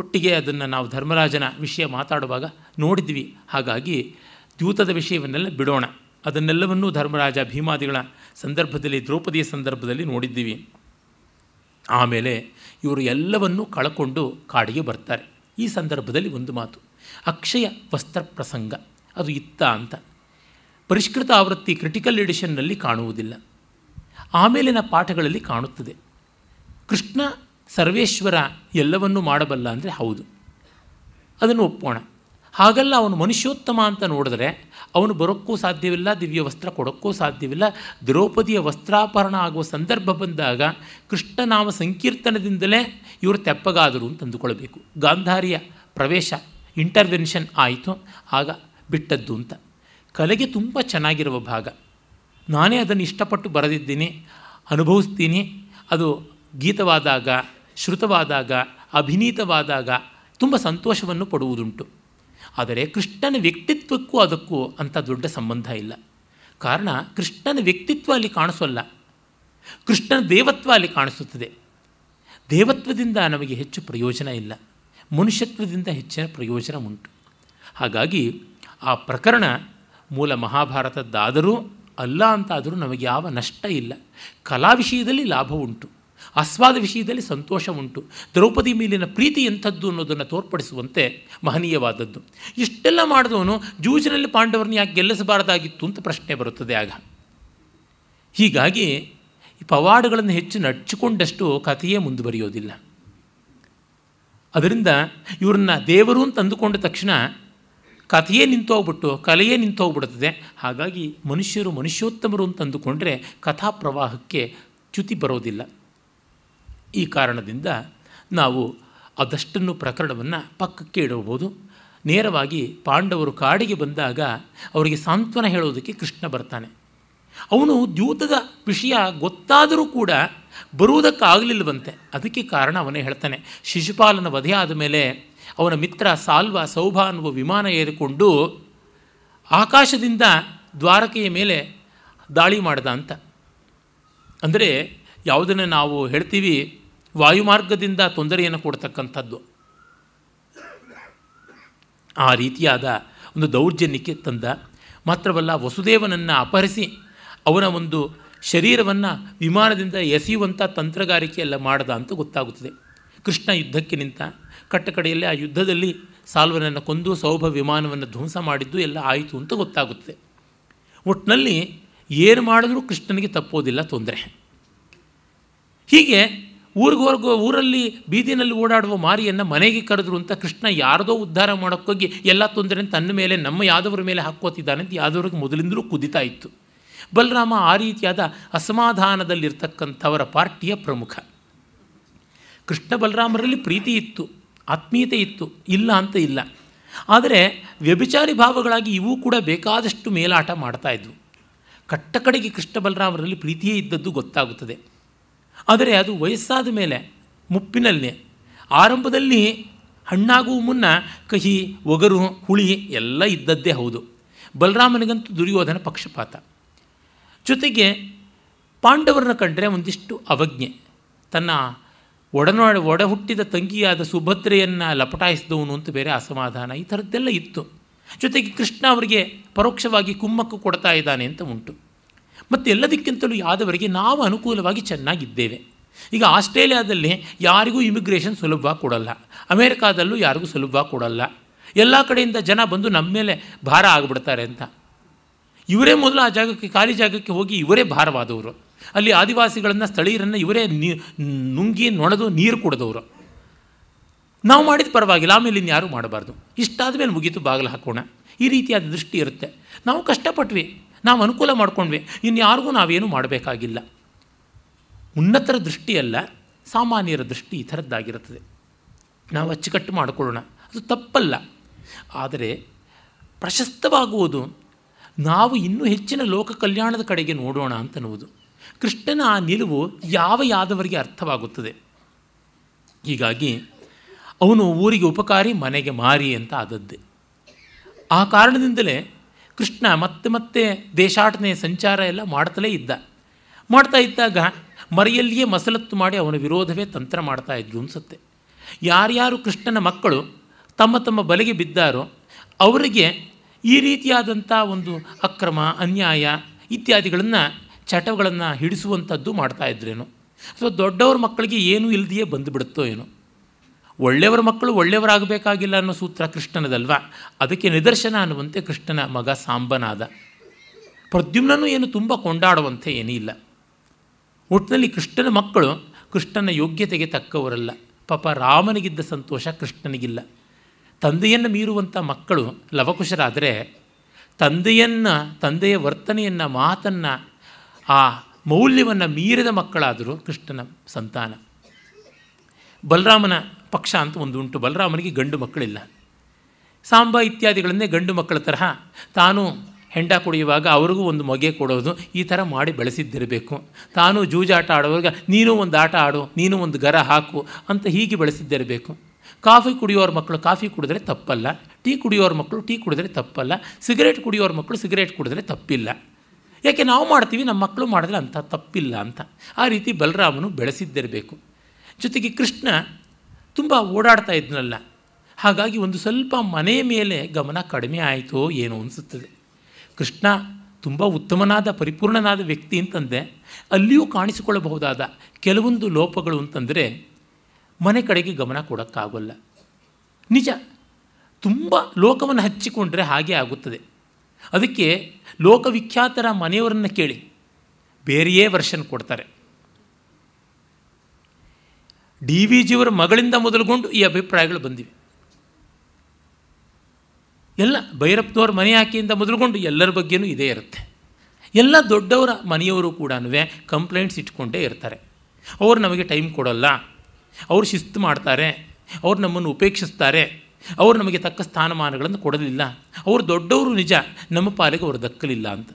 ಒಟ್ಟಿಗೆ ಅದನ್ನು ನಾವು ಧರ್ಮರಾಜನ ವಿಷಯ ಮಾತಾಡುವಾಗ ನೋಡಿದ್ವಿ ಹಾಗಾಗಿ ದ್ಯೂತದ ವಿಷಯವನ್ನೆಲ್ಲ ಬಿಡೋಣ ಅದನ್ನೆಲ್ಲವನ್ನೂ ಧರ್ಮರಾಜ ಭೀಮಾದಿಗಳ ಸಂದರ್ಭದಲ್ಲಿ ದ್ರೌಪದಿಯ ಸಂದರ್ಭದಲ್ಲಿ ನೋಡಿದ್ದೀವಿ ಆಮೇಲೆ ಇವರು ಎಲ್ಲವನ್ನೂ ಕಳಕೊಂಡು ಕಾಡಿಗೆ ಬರ್ತಾರೆ ಈ ಸಂದರ್ಭದಲ್ಲಿ ಒಂದು ಮಾತು ಅಕ್ಷಯ ವಸ್ತ್ರ ಪ್ರಸಂಗ ಅದು ಇತ್ತ ಅಂತ ಪರಿಷ್ಕೃತ ಆವೃತ್ತಿ ಕ್ರಿಟಿಕಲ್ ಎಡಿಷನ್ನಲ್ಲಿ ಕಾಣುವುದಿಲ್ಲ ಆಮೇಲಿನ ಪಾಠಗಳಲ್ಲಿ ಕಾಣುತ್ತದೆ ಕೃಷ್ಣ ಸರ್ವೇಶ್ವರ ಎಲ್ಲವನ್ನೂ ಮಾಡಬಲ್ಲ ಅಂದರೆ ಹೌದು ಅದನ್ನು ಒಪ್ಪೋಣ ಹಾಗೆಲ್ಲ ಅವನು ಮನುಷ್ಯೋತ್ತಮ ಅಂತ ನೋಡಿದ್ರೆ ಅವನು ಬರೋಕ್ಕೂ ಸಾಧ್ಯವಿಲ್ಲ ದಿವ್ಯ ವಸ್ತ್ರ ಕೊಡೋಕ್ಕೂ ಸಾಧ್ಯವಿಲ್ಲ ದ್ರೌಪದಿಯ ವಸ್ತ್ರಾಪರಣ ಆಗುವ ಸಂದರ್ಭ ಬಂದಾಗ ಕೃಷ್ಣನಾಮ ಸಂಕೀರ್ತನದಿಂದಲೇ ಇವರು ತೆಪ್ಪಗಾದರು ಅಂತ ಅಂದುಕೊಳ್ಬೇಕು ಗಾಂಧಾರಿಯ ಪ್ರವೇಶ ಇಂಟರ್ವೆನ್ಷನ್ ಆಯಿತು ಆಗ ಬಿಟ್ಟದ್ದು ಅಂತ ಕಲೆಗೆ ತುಂಬ ಚೆನ್ನಾಗಿರುವ ಭಾಗ ನಾನೇ ಅದನ್ನು ಇಷ್ಟಪಟ್ಟು ಬರೆದಿದ್ದೀನಿ ಅನುಭವಿಸ್ತೀನಿ ಅದು ಗೀತವಾದಾಗ ಶ್ರುತವಾದಾಗ ಅಭಿನೀತವಾದಾಗ ತುಂಬ ಸಂತೋಷವನ್ನು ಪಡುವುದುಂಟು ಆದರೆ ಕೃಷ್ಣನ ವ್ಯಕ್ತಿತ್ವಕ್ಕೂ ಅದಕ್ಕೂ ಅಂಥ ದೊಡ್ಡ ಸಂಬಂಧ ಇಲ್ಲ ಕಾರಣ ಕೃಷ್ಣನ ವ್ಯಕ್ತಿತ್ವ ಅಲ್ಲಿ ಕಾಣಿಸೋಲ್ಲ ಕೃಷ್ಣನ ದೇವತ್ವ ಅಲ್ಲಿ ಕಾಣಿಸುತ್ತದೆ ದೇವತ್ವದಿಂದ ನಮಗೆ ಹೆಚ್ಚು ಪ್ರಯೋಜನ ಇಲ್ಲ ಮನುಷ್ಯತ್ವದಿಂದ ಹೆಚ್ಚಿನ ಪ್ರಯೋಜನ ಉಂಟು ಹಾಗಾಗಿ ಆ ಪ್ರಕರಣ ಮೂಲ ಮಹಾಭಾರತದ್ದಾದರೂ ಅಲ್ಲ ಅಂತಾದರೂ ನಮಗೆ ಯಾವ ನಷ್ಟ ಇಲ್ಲ ಕಲಾ ವಿಷಯದಲ್ಲಿ ಲಾಭ ಉಂಟು ಆಸ್ವಾದ ವಿಷಯದಲ್ಲಿ ಸಂತೋಷ ಉಂಟು ದ್ರೌಪದಿ ಮೇಲಿನ ಪ್ರೀತಿ ಎಂಥದ್ದು ಅನ್ನೋದನ್ನು ತೋರ್ಪಡಿಸುವಂತೆ ಮಹನೀಯವಾದದ್ದು ಇಷ್ಟೆಲ್ಲ ಮಾಡಿದವನು ಜೂಜಿನಲ್ಲಿ ಪಾಂಡವರನ್ನ ಯಾಕೆ ಗೆಲ್ಲಿಸಬಾರದಾಗಿತ್ತು ಅಂತ ಪ್ರಶ್ನೆ ಬರುತ್ತದೆ ಆಗ ಹೀಗಾಗಿ ಈ ಪವಾಡಗಳನ್ನು ಹೆಚ್ಚು ನಡ್ಚಿಕೊಂಡಷ್ಟು ಕಥೆಯೇ ಮುಂದುವರಿಯೋದಿಲ್ಲ ಅದರಿಂದ ಇವ್ರನ್ನ ದೇವರು ಅಂತ ಅಂದುಕೊಂಡ ತಕ್ಷಣ ಕಥೆಯೇ ಹೋಗ್ಬಿಟ್ಟು ಕಲೆಯೇ ಹೋಗ್ಬಿಡುತ್ತದೆ ಹಾಗಾಗಿ ಮನುಷ್ಯರು ಮನುಷ್ಯೋತ್ತಮರು ಅಂತ ಅಂದುಕೊಂಡ್ರೆ ಕಥಾ ಪ್ರವಾಹಕ್ಕೆ ಚ್ಯುತಿ ಬರೋದಿಲ್ಲ ಈ ಕಾರಣದಿಂದ ನಾವು ಅದಷ್ಟನ್ನು ಪ್ರಕರಣವನ್ನು ಪಕ್ಕಕ್ಕೆ ಇಡಬಹುದು ನೇರವಾಗಿ ಪಾಂಡವರು ಕಾಡಿಗೆ ಬಂದಾಗ ಅವರಿಗೆ ಸಾಂತ್ವನ ಹೇಳೋದಕ್ಕೆ ಕೃಷ್ಣ ಬರ್ತಾನೆ ಅವನು ದ್ಯೂತದ ವಿಷಯ ಗೊತ್ತಾದರೂ ಕೂಡ ಬರುವುದಕ್ಕಾಗಲಿಲ್ಲವಂತೆ ಅದಕ್ಕೆ ಕಾರಣ ಅವನೇ ಹೇಳ್ತಾನೆ ಶಿಶುಪಾಲನ ವಧೆಯಾದ ಮೇಲೆ ಅವನ ಮಿತ್ರ ಸಾಲ್ವ ಸೌಭ ಅನ್ನುವ ವಿಮಾನ ಏರಿಕೊಂಡು ಆಕಾಶದಿಂದ ದ್ವಾರಕೆಯ ಮೇಲೆ ದಾಳಿ ಮಾಡಿದ ಅಂತ ಅಂದರೆ ಯಾವುದನ್ನು ನಾವು ಹೇಳ್ತೀವಿ ವಾಯುಮಾರ್ಗದಿಂದ ತೊಂದರೆಯನ್ನು ಕೊಡ್ತಕ್ಕಂಥದ್ದು ಆ ರೀತಿಯಾದ ಒಂದು ದೌರ್ಜನ್ಯಕ್ಕೆ ತಂದ ಮಾತ್ರವಲ್ಲ ವಸುದೇವನನ್ನು ಅಪಹರಿಸಿ ಅವನ ಒಂದು ಶರೀರವನ್ನು ವಿಮಾನದಿಂದ ಎಸೆಯುವಂಥ ಎಲ್ಲ ಮಾಡ್ದ ಅಂತ ಗೊತ್ತಾಗುತ್ತದೆ ಕೃಷ್ಣ ಯುದ್ಧಕ್ಕೆ ನಿಂತ ಕಟ್ಟಕಡೆಯಲ್ಲಿ ಆ ಯುದ್ಧದಲ್ಲಿ ಸಾಲ್ವನನ್ನು ಕೊಂದು ಸೌಭ ವಿಮಾನವನ್ನು ಧ್ವಂಸ ಮಾಡಿದ್ದು ಎಲ್ಲ ಆಯಿತು ಅಂತ ಗೊತ್ತಾಗುತ್ತದೆ ಒಟ್ಟಿನಲ್ಲಿ ಏನು ಮಾಡಿದ್ರೂ ಕೃಷ್ಣನಿಗೆ ತಪ್ಪೋದಿಲ್ಲ ತೊಂದರೆ ಹೀಗೆ ಊರಿಗೋರ್ಗು ಊರಲ್ಲಿ ಬೀದಿನಲ್ಲಿ ಓಡಾಡುವ ಮಾರಿಯನ್ನು ಮನೆಗೆ ಕರೆದ್ರು ಅಂತ ಕೃಷ್ಣ ಯಾರದೋ ಉದ್ಧಾರ ಮಾಡೋಕ್ಕೋಗಿ ಎಲ್ಲ ತೊಂದರೆ ತನ್ನ ಮೇಲೆ ನಮ್ಮ ಯಾದವರ ಮೇಲೆ ಹಾಕ್ಕೋತಿದ್ದಾನೆ ಅಂತ ಯಾದವ್ರಿಗೆ ಮೊದಲಿಂದಲೂ ಕುದಿತಾ ಇತ್ತು ಬಲರಾಮ ಆ ರೀತಿಯಾದ ಅಸಮಾಧಾನದಲ್ಲಿರ್ತಕ್ಕಂಥವರ ಪಾರ್ಟಿಯ ಪ್ರಮುಖ ಕೃಷ್ಣ ಬಲರಾಮರಲ್ಲಿ ಪ್ರೀತಿ ಇತ್ತು ಆತ್ಮೀಯತೆ ಇತ್ತು ಇಲ್ಲ ಅಂತ ಇಲ್ಲ ಆದರೆ ವ್ಯಭಿಚಾರಿ ಭಾವಗಳಾಗಿ ಇವು ಕೂಡ ಬೇಕಾದಷ್ಟು ಮೇಲಾಟ ಇದ್ವು ಕಟ್ಟಕಡೆಗೆ ಕೃಷ್ಣ ಬಲರಾಮರಲ್ಲಿ ಪ್ರೀತಿಯೇ ಇದ್ದದ್ದು ಗೊತ್ತಾಗುತ್ತದೆ ಆದರೆ ಅದು ವಯಸ್ಸಾದ ಮೇಲೆ ಮುಪ್ಪಿನಲ್ಲಿ ಆರಂಭದಲ್ಲಿ ಹಣ್ಣಾಗುವ ಮುನ್ನ ಕಹಿ ಒಗರು ಹುಳಿ ಎಲ್ಲ ಇದ್ದದ್ದೇ ಹೌದು ಬಲರಾಮನಿಗಂತೂ ದುರ್ಯೋಧನ ಪಕ್ಷಪಾತ ಜೊತೆಗೆ ಪಾಂಡವರನ್ನ ಕಂಡರೆ ಒಂದಿಷ್ಟು ಅವಜ್ಞೆ ತನ್ನ ಒಡನೊಡ ಒಡ ಹುಟ್ಟಿದ ತಂಗಿಯಾದ ಸುಭದ್ರೆಯನ್ನು ಲಪಟಾಯಿಸಿದವನು ಅಂತ ಬೇರೆ ಅಸಮಾಧಾನ ಈ ಥರದ್ದೆಲ್ಲ ಇತ್ತು ಜೊತೆಗೆ ಕೃಷ್ಣ ಅವರಿಗೆ ಪರೋಕ್ಷವಾಗಿ ಕುಮ್ಮಕ್ಕು ಕೊಡ್ತಾ ಇದ್ದಾನೆ ಅಂತ ಉಂಟು ಮತ್ತು ಎಲ್ಲದಕ್ಕಿಂತಲೂ ಯಾದವರಿಗೆ ನಾವು ಅನುಕೂಲವಾಗಿ ಚೆನ್ನಾಗಿದ್ದೇವೆ ಈಗ ಆಸ್ಟ್ರೇಲಿಯಾದಲ್ಲಿ ಯಾರಿಗೂ ಇಮಿಗ್ರೇಷನ್ ಸುಲಭ ಕೊಡಲ್ಲ ಅಮೇರಿಕಾದಲ್ಲೂ ಯಾರಿಗೂ ಸುಲಭ ಕೊಡಲ್ಲ ಎಲ್ಲ ಕಡೆಯಿಂದ ಜನ ಬಂದು ನಮ್ಮ ಮೇಲೆ ಭಾರ ಆಗಿಬಿಡ್ತಾರೆ ಅಂತ ಇವರೇ ಮೊದಲು ಆ ಜಾಗಕ್ಕೆ ಖಾಲಿ ಜಾಗಕ್ಕೆ ಹೋಗಿ ಇವರೇ ಭಾರವಾದವರು ಅಲ್ಲಿ ಆದಿವಾಸಿಗಳನ್ನು ಸ್ಥಳೀಯರನ್ನು ಇವರೇ ನುಂಗಿ ನೊಣದು ನೀರು ಕುಡಿದವರು ನಾವು ಮಾಡಿದ ಪರವಾಗಿಲ್ಲ ಆಮೇಲೆ ಇನ್ಯಾರೂ ಮಾಡಬಾರ್ದು ಇಷ್ಟಾದ ಮೇಲೆ ಮುಗೀತು ಬಾಗಿಲು ಹಾಕೋಣ ಈ ರೀತಿಯಾದ ದೃಷ್ಟಿ ಇರುತ್ತೆ ನಾವು ಕಷ್ಟಪಟ್ವಿ ನಾವು ಅನುಕೂಲ ಮಾಡ್ಕೊಂಡ್ವಿ ಇನ್ಯಾರಿಗೂ ನಾವೇನು ಮಾಡಬೇಕಾಗಿಲ್ಲ ಉನ್ನತರ ದೃಷ್ಟಿಯಲ್ಲ ಸಾಮಾನ್ಯರ ದೃಷ್ಟಿ ಈ ಥರದ್ದಾಗಿರುತ್ತದೆ ನಾವು ಅಚ್ಚುಕಟ್ಟು ಮಾಡಿಕೊಳ್ಳೋಣ ಅದು ತಪ್ಪಲ್ಲ ಆದರೆ ಪ್ರಶಸ್ತವಾಗುವುದು ನಾವು ಇನ್ನೂ ಹೆಚ್ಚಿನ ಲೋಕ ಕಲ್ಯಾಣದ ಕಡೆಗೆ ನೋಡೋಣ ಅಂತನ್ನುವುದು ಕೃಷ್ಣನ ಆ ನಿಲುವು ಯಾವ ಯಾದವರಿಗೆ ಅರ್ಥವಾಗುತ್ತದೆ ಹೀಗಾಗಿ ಅವನು ಊರಿಗೆ ಉಪಕಾರಿ ಮನೆಗೆ ಮಾರಿ ಅಂತ ಆದದ್ದೇ ಆ ಕಾರಣದಿಂದಲೇ ಕೃಷ್ಣ ಮತ್ತೆ ಮತ್ತೆ ದೇಶಾಟನೆ ಸಂಚಾರ ಎಲ್ಲ ಮಾಡ್ತಲೇ ಇದ್ದ ಮಾಡ್ತಾ ಇದ್ದಾಗ ಮರೆಯಲ್ಲಿಯೇ ಮಸಲತ್ತು ಮಾಡಿ ಅವನ ವಿರೋಧವೇ ತಂತ್ರ ಮಾಡ್ತಾ ಇದ್ರು ಅನಿಸುತ್ತೆ ಯಾರ್ಯಾರು ಕೃಷ್ಣನ ಮಕ್ಕಳು ತಮ್ಮ ತಮ್ಮ ಬಲೆಗೆ ಬಿದ್ದಾರೋ ಅವರಿಗೆ ಈ ರೀತಿಯಾದಂಥ ಒಂದು ಅಕ್ರಮ ಅನ್ಯಾಯ ಇತ್ಯಾದಿಗಳನ್ನು ಚಟಗಳನ್ನು ಹಿಡಿಸುವಂಥದ್ದು ಮಾಡ್ತಾ ಇದ್ರೇನು ಸೊ ದೊಡ್ಡವ್ರ ಮಕ್ಕಳಿಗೆ ಏನೂ ಇಲ್ಲದೆಯೇ ಬಂದುಬಿಡುತ್ತೋ ಏನೋ ಒಳ್ಳೆಯವರ ಮಕ್ಕಳು ಒಳ್ಳೆಯವರಾಗಬೇಕಾಗಿಲ್ಲ ಅನ್ನೋ ಸೂತ್ರ ಕೃಷ್ಣನದಲ್ವಾ ಅದಕ್ಕೆ ನಿದರ್ಶನ ಅನ್ನುವಂತೆ ಕೃಷ್ಣನ ಮಗ ಸಾಂಬನಾದ ಪ್ರದ್ಯುಮ್ನೂ ಏನು ತುಂಬ ಕೊಂಡಾಡುವಂತೆ ಇಲ್ಲ ಒಟ್ಟಿನಲ್ಲಿ ಕೃಷ್ಣನ ಮಕ್ಕಳು ಕೃಷ್ಣನ ಯೋಗ್ಯತೆಗೆ ತಕ್ಕವರಲ್ಲ ಪಾಪ ರಾಮನಿಗಿದ್ದ ಸಂತೋಷ ಕೃಷ್ಣನಿಗಿಲ್ಲ ತಂದೆಯನ್ನು ಮೀರುವಂಥ ಮಕ್ಕಳು ಲವಕುಶರಾದರೆ ತಂದೆಯನ್ನು ತಂದೆಯ ವರ್ತನೆಯನ್ನು ಮಾತನ್ನು ಆ ಮೌಲ್ಯವನ್ನು ಮೀರಿದ ಮಕ್ಕಳಾದರೂ ಕೃಷ್ಣನ ಸಂತಾನ ಬಲರಾಮನ ಪಕ್ಷ ಅಂತ ಒಂದು ಉಂಟು ಬಲರಾಮನಿಗೆ ಗಂಡು ಮಕ್ಕಳಿಲ್ಲ ಸಾಂಬ ಇತ್ಯಾದಿಗಳನ್ನೇ ಗಂಡು ಮಕ್ಕಳ ತರಹ ತಾನು ಹೆಂಡ ಕುಡಿಯುವಾಗ ಅವ್ರಿಗೂ ಒಂದು ಮೊಗೆ ಕೊಡೋದು ಈ ಥರ ಮಾಡಿ ಬೆಳೆಸಿದ್ದಿರಬೇಕು ತಾನು ಜೂಜಾಟ ಆಡುವಾಗ ನೀನು ಒಂದು ಆಟ ಆಡು ನೀನು ಒಂದು ಗರ ಹಾಕು ಅಂತ ಹೀಗೆ ಬೆಳೆಸಿದ್ದಿರಬೇಕು ಕಾಫಿ ಕುಡಿಯೋರ ಮಕ್ಕಳು ಕಾಫಿ ಕುಡಿದ್ರೆ ತಪ್ಪಲ್ಲ ಟೀ ಕುಡಿಯೋರ ಮಕ್ಕಳು ಟೀ ಕುಡಿದ್ರೆ ತಪ್ಪಲ್ಲ ಸಿಗರೇಟ್ ಕುಡಿಯೋರ ಮಕ್ಕಳು ಸಿಗರೇಟ್ ಕುಡಿದ್ರೆ ತಪ್ಪಿಲ್ಲ ಯಾಕೆ ನಾವು ಮಾಡ್ತೀವಿ ನಮ್ಮ ಮಕ್ಕಳು ಮಾಡಿದ್ರೆ ಅಂಥ ತಪ್ಪಿಲ್ಲ ಅಂತ ಆ ರೀತಿ ಬಲರಾಮನು ಬೆಳೆಸಿದ್ದಿರಬೇಕು ಜೊತೆಗೆ ಕೃಷ್ಣ ತುಂಬ ಓಡಾಡ್ತಾ ಇದ್ನಲ್ಲ ಹಾಗಾಗಿ ಒಂದು ಸ್ವಲ್ಪ ಮನೆ ಮೇಲೆ ಗಮನ ಕಡಿಮೆ ಆಯಿತೋ ಏನೋ ಅನಿಸುತ್ತದೆ ಕೃಷ್ಣ ತುಂಬ ಉತ್ತಮನಾದ ಪರಿಪೂರ್ಣನಾದ ವ್ಯಕ್ತಿ ಅಂತಂದೆ ಅಲ್ಲಿಯೂ ಕಾಣಿಸಿಕೊಳ್ಳಬಹುದಾದ ಕೆಲವೊಂದು ಲೋಪಗಳು ಅಂತಂದರೆ ಮನೆ ಕಡೆಗೆ ಗಮನ ಕೊಡೋಕ್ಕಾಗಲ್ಲ ನಿಜ ತುಂಬ ಲೋಕವನ್ನು ಹಚ್ಚಿಕೊಂಡ್ರೆ ಹಾಗೆ ಆಗುತ್ತದೆ ಅದಕ್ಕೆ ಲೋಕವಿಖ್ಯಾತರ ಮನೆಯವರನ್ನು ಕೇಳಿ ಬೇರೆಯೇ ವರ್ಷನ್ ಕೊಡ್ತಾರೆ ಡಿ ವಿ ಜಿಯವರ ಮಗಳಿಂದ ಮೊದಲುಗೊಂಡು ಈ ಅಭಿಪ್ರಾಯಗಳು ಬಂದಿವೆ ಎಲ್ಲ ಭೈರಪ್ಪನವ್ರ ಮನೆ ಆಕೆಯಿಂದ ಮೊದಲುಗೊಂಡು ಎಲ್ಲರ ಬಗ್ಗೆನೂ ಇದೇ ಇರುತ್ತೆ ಎಲ್ಲ ದೊಡ್ಡವರ ಮನೆಯವರು ಕೂಡ ಕಂಪ್ಲೇಂಟ್ಸ್ ಇಟ್ಕೊಂಡೇ ಇರ್ತಾರೆ ಅವರು ನಮಗೆ ಟೈಮ್ ಕೊಡೋಲ್ಲ ಅವರು ಶಿಸ್ತು ಮಾಡ್ತಾರೆ ಅವರು ನಮ್ಮನ್ನು ಉಪೇಕ್ಷಿಸ್ತಾರೆ ಅವ್ರು ನಮಗೆ ತಕ್ಕ ಸ್ಥಾನಮಾನಗಳನ್ನು ಕೊಡಲಿಲ್ಲ ಅವರು ದೊಡ್ಡವರು ನಿಜ ನಮ್ಮ ಪಾಲಿಗೆ ಅವರು ದಕ್ಕಲಿಲ್ಲ ಅಂತ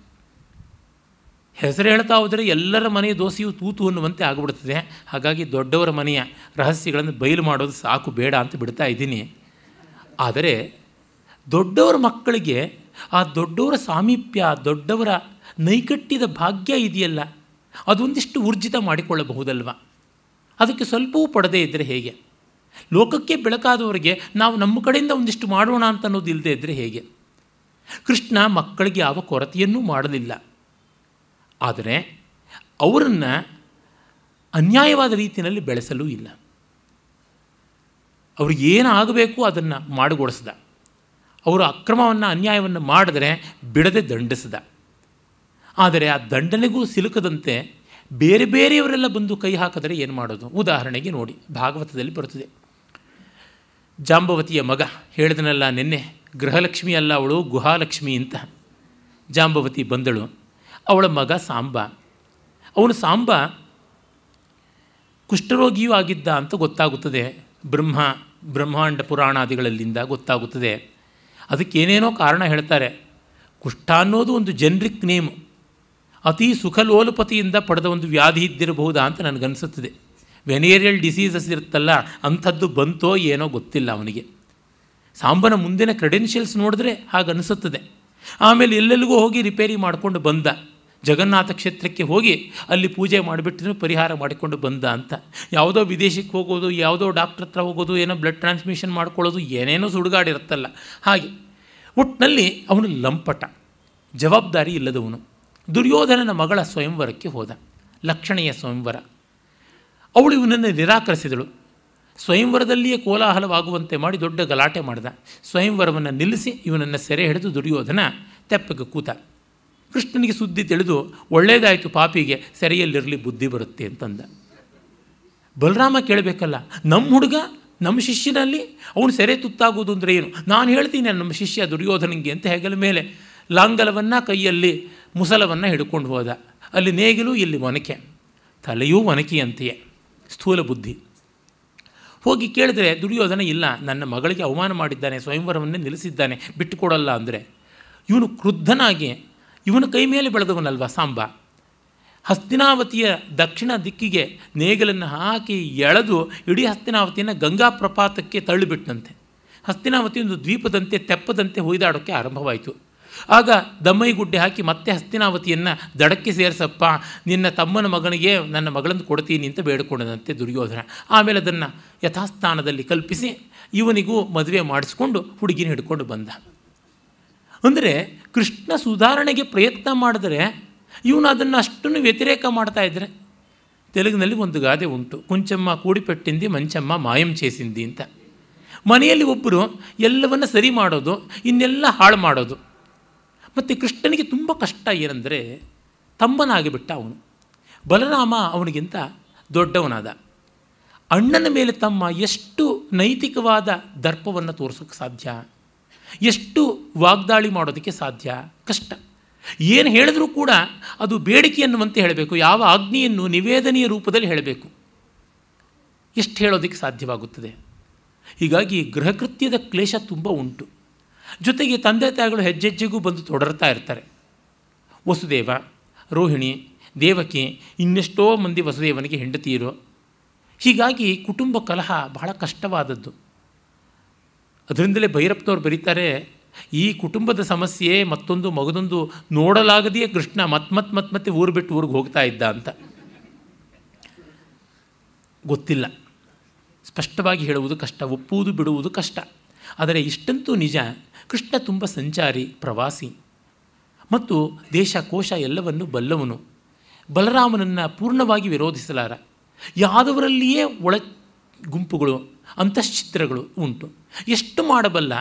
ಹೆಸರು ಹೇಳ್ತಾ ಹೋದರೆ ಎಲ್ಲರ ಮನೆಯ ದೋಸೆಯು ತೂತು ಅನ್ನುವಂತೆ ಆಗಿಬಿಡ್ತದೆ ಹಾಗಾಗಿ ದೊಡ್ಡವರ ಮನೆಯ ರಹಸ್ಯಗಳನ್ನು ಬಯಲು ಮಾಡೋದು ಸಾಕು ಬೇಡ ಅಂತ ಬಿಡ್ತಾ ಇದ್ದೀನಿ ಆದರೆ ದೊಡ್ಡವರ ಮಕ್ಕಳಿಗೆ ಆ ದೊಡ್ಡವರ ಸಾಮೀಪ್ಯ ದೊಡ್ಡವರ ನೈಕಟ್ಟಿದ ಭಾಗ್ಯ ಇದೆಯಲ್ಲ ಅದೊಂದಿಷ್ಟು ಊರ್ಜಿತ ಮಾಡಿಕೊಳ್ಳಬಹುದಲ್ವ ಅದಕ್ಕೆ ಸ್ವಲ್ಪವೂ ಪಡದೇ ಇದ್ದರೆ ಹೇಗೆ ಲೋಕಕ್ಕೆ ಬೆಳಕಾದವರಿಗೆ ನಾವು ನಮ್ಮ ಕಡೆಯಿಂದ ಒಂದಿಷ್ಟು ಮಾಡೋಣ ಅಂತ ಅನ್ನೋದು ಇಲ್ಲದೇ ಇದ್ದರೆ ಹೇಗೆ ಕೃಷ್ಣ ಮಕ್ಕಳಿಗೆ ಯಾವ ಕೊರತೆಯನ್ನೂ ಮಾಡಲಿಲ್ಲ ಆದರೆ ಅವರನ್ನು ಅನ್ಯಾಯವಾದ ರೀತಿಯಲ್ಲಿ ಬೆಳೆಸಲು ಇಲ್ಲ ಅವ್ರಿಗೇನಾಗಬೇಕು ಆಗಬೇಕು ಅದನ್ನು ಮಾಡಿಗೊಡಿಸ್ದ ಅವರು ಅಕ್ರಮವನ್ನು ಅನ್ಯಾಯವನ್ನು ಮಾಡಿದರೆ ಬಿಡದೆ ದಂಡಿಸಿದ ಆದರೆ ಆ ದಂಡನೆಗೂ ಸಿಲುಕದಂತೆ ಬೇರೆ ಬೇರೆಯವರೆಲ್ಲ ಬಂದು ಕೈ ಹಾಕಿದರೆ ಏನು ಮಾಡೋದು ಉದಾಹರಣೆಗೆ ನೋಡಿ ಭಾಗವತದಲ್ಲಿ ಬರುತ್ತದೆ ಜಾಂಬವತಿಯ ಮಗ ಹೇಳಿದನಲ್ಲ ನಿನ್ನೆ ಗೃಹಲಕ್ಷ್ಮಿ ಅಲ್ಲ ಅವಳು ಗುಹಾಲಕ್ಷ್ಮಿ ಅಂತ ಜಾಂಬವತಿ ಬಂದಳು ಅವಳ ಮಗ ಸಾಂಬ ಅವನು ಸಾಂಬ ಕುಷ್ಠರೋಗಿಯೂ ಆಗಿದ್ದ ಅಂತ ಗೊತ್ತಾಗುತ್ತದೆ ಬ್ರಹ್ಮ ಬ್ರಹ್ಮಾಂಡ ಪುರಾಣಾದಿಗಳಲ್ಲಿಂದ ಗೊತ್ತಾಗುತ್ತದೆ ಅದಕ್ಕೇನೇನೋ ಕಾರಣ ಹೇಳ್ತಾರೆ ಕುಷ್ಠ ಅನ್ನೋದು ಒಂದು ಜನ್ರಿಕ್ ನೇಮ್ ಅತಿ ಸುಖಲೋಲುಪತಿಯಿಂದ ಪಡೆದ ಒಂದು ವ್ಯಾಧಿ ಇದ್ದಿರಬಹುದಾ ಅಂತ ನನಗನ್ಸುತ್ತದೆ ವೆನೇರಿಯಲ್ ಡಿಸೀಸಸ್ ಇರುತ್ತಲ್ಲ ಅಂಥದ್ದು ಬಂತೋ ಏನೋ ಗೊತ್ತಿಲ್ಲ ಅವನಿಗೆ ಸಾಂಬನ ಮುಂದಿನ ಕ್ರೆಡೆನ್ಷಿಯಲ್ಸ್ ನೋಡಿದ್ರೆ ಹಾಗೆ ಅನಿಸುತ್ತದೆ ಆಮೇಲೆ ಎಲ್ಲೆಲ್ಲಿಗೂ ಹೋಗಿ ರಿಪೇರಿ ಮಾಡಿಕೊಂಡು ಬಂದ ಜಗನ್ನಾಥ ಕ್ಷೇತ್ರಕ್ಕೆ ಹೋಗಿ ಅಲ್ಲಿ ಪೂಜೆ ಮಾಡಿಬಿಟ್ಟು ಪರಿಹಾರ ಮಾಡಿಕೊಂಡು ಬಂದ ಅಂತ ಯಾವುದೋ ವಿದೇಶಕ್ಕೆ ಹೋಗೋದು ಯಾವುದೋ ಡಾಕ್ಟ್ರ್ ಹತ್ರ ಹೋಗೋದು ಏನೋ ಬ್ಲಡ್ ಟ್ರಾನ್ಸ್ಮಿಷನ್ ಮಾಡ್ಕೊಳ್ಳೋದು ಏನೇನೋ ಸುಡುಗಾಡಿರುತ್ತಲ್ಲ ಹಾಗೆ ಒಟ್ಟಿನಲ್ಲಿ ಅವನು ಲಂಪಟ ಜವಾಬ್ದಾರಿ ಇಲ್ಲದವನು ದುರ್ಯೋಧನನ ಮಗಳ ಸ್ವಯಂವರಕ್ಕೆ ಹೋದ ಲಕ್ಷಣೀಯ ಸ್ವಯಂವರ ಅವಳು ಇವನನ್ನು ನಿರಾಕರಿಸಿದಳು ಸ್ವಯಂವರದಲ್ಲಿಯೇ ಕೋಲಾಹಲವಾಗುವಂತೆ ಮಾಡಿ ದೊಡ್ಡ ಗಲಾಟೆ ಮಾಡಿದ ಸ್ವಯಂವರವನ್ನು ನಿಲ್ಲಿಸಿ ಇವನನ್ನು ಸೆರೆ ಹಿಡಿದು ದುರ್ಯೋಧನ ತೆಪ್ಪಗೆ ಕೂತ ಕೃಷ್ಣನಿಗೆ ಸುದ್ದಿ ತಿಳಿದು ಒಳ್ಳೆಯದಾಯಿತು ಪಾಪಿಗೆ ಸೆರೆಯಲ್ಲಿರಲಿ ಬುದ್ಧಿ ಬರುತ್ತೆ ಅಂತಂದ ಬಲರಾಮ ಕೇಳಬೇಕಲ್ಲ ನಮ್ಮ ಹುಡುಗ ನಮ್ಮ ಶಿಷ್ಯನಲ್ಲಿ ಅವನು ಸೆರೆ ತುತ್ತಾಗುವುದು ಅಂದರೆ ಏನು ನಾನು ಹೇಳ್ತೀನಿ ನಮ್ಮ ಶಿಷ್ಯ ದುರ್ಯೋಧನಿಗೆ ಅಂತ ಹೆಗಲ ಮೇಲೆ ಲಾಂಗಲವನ್ನು ಕೈಯಲ್ಲಿ ಮುಸಲವನ್ನು ಹಿಡ್ಕೊಂಡು ಹೋದ ಅಲ್ಲಿ ನೇಗಿಲು ಇಲ್ಲಿ ಒನಕೆ ತಲೆಯೂ ಒನಕೆಯಂತೆಯೇ ಸ್ಥೂಲ ಬುದ್ಧಿ ಹೋಗಿ ಕೇಳಿದ್ರೆ ದುರ್ಯೋಧನ ಇಲ್ಲ ನನ್ನ ಮಗಳಿಗೆ ಅವಮಾನ ಮಾಡಿದ್ದಾನೆ ಸ್ವಯಂವರವನ್ನೇ ನಿಲ್ಲಿಸಿದ್ದಾನೆ ಬಿಟ್ಟುಕೊಡಲ್ಲ ಅಂದರೆ ಇವನು ಕ್ರುದ್ಧನಾಗಿ ಇವನ ಕೈ ಮೇಲೆ ಬೆಳೆದವನಲ್ವ ಸಾಂಬ ಹಸ್ತಿನಾವತಿಯ ದಕ್ಷಿಣ ದಿಕ್ಕಿಗೆ ನೇಗಲನ್ನು ಹಾಕಿ ಎಳೆದು ಇಡೀ ಹಸ್ತಿನಾವತಿಯನ್ನು ಗಂಗಾ ಪ್ರಪಾತಕ್ಕೆ ತಳ್ಳಿಬಿಟ್ಟನಂತೆ ಹಸ್ತಿನಾವತಿ ಒಂದು ದ್ವೀಪದಂತೆ ತೆಪ್ಪದಂತೆ ಹೊಯ್ದಾಡೋಕ್ಕೆ ಆರಂಭವಾಯಿತು ಆಗ ದಮ್ಮೈಗುಡ್ಡೆ ಹಾಕಿ ಮತ್ತೆ ಹಸ್ತಿನಾವತಿಯನ್ನು ದಡಕ್ಕೆ ಸೇರಿಸಪ್ಪ ನಿನ್ನ ತಮ್ಮನ ಮಗನಿಗೆ ನನ್ನ ಮಗಳನ್ನು ಕೊಡ್ತೀನಿ ಅಂತ ಬೇಡಿಕೊಂಡನಂತೆ ದುರ್ಯೋಧನ ಆಮೇಲೆ ಅದನ್ನು ಯಥಾಸ್ಥಾನದಲ್ಲಿ ಕಲ್ಪಿಸಿ ಇವನಿಗೂ ಮದುವೆ ಮಾಡಿಸ್ಕೊಂಡು ಹುಡುಗಿನ ಹಿಡ್ಕೊಂಡು ಬಂದ ಅಂದರೆ ಕೃಷ್ಣ ಸುಧಾರಣೆಗೆ ಪ್ರಯತ್ನ ಮಾಡಿದ್ರೆ ಇವನು ಅದನ್ನು ಅಷ್ಟನ್ನು ವ್ಯತಿರೇಕ ಮಾಡ್ತಾ ಇದ್ದರೆ ತೆಲುಗಿನಲ್ಲಿ ಒಂದು ಗಾದೆ ಉಂಟು ಕುಂಚಮ್ಮ ಕೂಡಿಪೆಟ್ಟಿಂದಿ ಮಂಚಮ್ಮ ಮಾಯಂ ಚೇಸಿಂದಿ ಅಂತ ಮನೆಯಲ್ಲಿ ಒಬ್ಬರು ಎಲ್ಲವನ್ನು ಸರಿ ಮಾಡೋದು ಇನ್ನೆಲ್ಲ ಹಾಳು ಮಾಡೋದು ಮತ್ತು ಕೃಷ್ಣನಿಗೆ ತುಂಬ ಕಷ್ಟ ಏನಂದರೆ ತಮ್ಮನಾಗಿಬಿಟ್ಟ ಅವನು ಬಲರಾಮ ಅವನಿಗಿಂತ ದೊಡ್ಡವನಾದ ಅಣ್ಣನ ಮೇಲೆ ತಮ್ಮ ಎಷ್ಟು ನೈತಿಕವಾದ ದರ್ಪವನ್ನು ತೋರಿಸೋಕ್ಕೆ ಸಾಧ್ಯ ಎಷ್ಟು ವಾಗ್ದಾಳಿ ಮಾಡೋದಕ್ಕೆ ಸಾಧ್ಯ ಕಷ್ಟ ಏನು ಹೇಳಿದ್ರೂ ಕೂಡ ಅದು ಬೇಡಿಕೆ ಅನ್ನುವಂತೆ ಹೇಳಬೇಕು ಯಾವ ಆಗ್ನೆಯನ್ನು ನಿವೇದನೆಯ ರೂಪದಲ್ಲಿ ಹೇಳಬೇಕು ಎಷ್ಟು ಹೇಳೋದಕ್ಕೆ ಸಾಧ್ಯವಾಗುತ್ತದೆ ಹೀಗಾಗಿ ಗೃಹಕೃತ್ಯದ ಕ್ಲೇಶ ತುಂಬ ಉಂಟು ಜೊತೆಗೆ ತಂದೆ ತಾಯಿಗಳು ಹೆಜ್ಜೆಜ್ಜೆಗೂ ಬಂದು ತೊಡರ್ತಾ ಇರ್ತಾರೆ ವಸುದೇವ ರೋಹಿಣಿ ದೇವಕಿ ಇನ್ನೆಷ್ಟೋ ಮಂದಿ ವಸುದೇವನಿಗೆ ಹೆಂಡತಿಯರು ಹೀಗಾಗಿ ಕುಟುಂಬ ಕಲಹ ಬಹಳ ಕಷ್ಟವಾದದ್ದು ಅದರಿಂದಲೇ ಭೈರಪ್ಪನವ್ರು ಬರೀತಾರೆ ಈ ಕುಟುಂಬದ ಸಮಸ್ಯೆ ಮತ್ತೊಂದು ಮಗದೊಂದು ನೋಡಲಾಗದೆಯೇ ಕೃಷ್ಣ ಮತ್ ಮತ್ತೆ ಊರು ಬಿಟ್ಟು ಊರಿಗೆ ಹೋಗ್ತಾ ಇದ್ದ ಅಂತ ಗೊತ್ತಿಲ್ಲ ಸ್ಪಷ್ಟವಾಗಿ ಹೇಳುವುದು ಕಷ್ಟ ಒಪ್ಪುವುದು ಬಿಡುವುದು ಕಷ್ಟ ಆದರೆ ಇಷ್ಟಂತೂ ನಿಜ ಕೃಷ್ಣ ತುಂಬ ಸಂಚಾರಿ ಪ್ರವಾಸಿ ಮತ್ತು ದೇಶ ಕೋಶ ಎಲ್ಲವನ್ನು ಬಲ್ಲವನು ಬಲರಾಮನನ್ನು ಪೂರ್ಣವಾಗಿ ವಿರೋಧಿಸಲಾರ ಯಾದವರಲ್ಲಿಯೇ ಒಳ ಗುಂಪುಗಳು ಅಂತಶ್ಚಿತ್ರಗಳು ಉಂಟು ಎಷ್ಟು ಮಾಡಬಲ್ಲ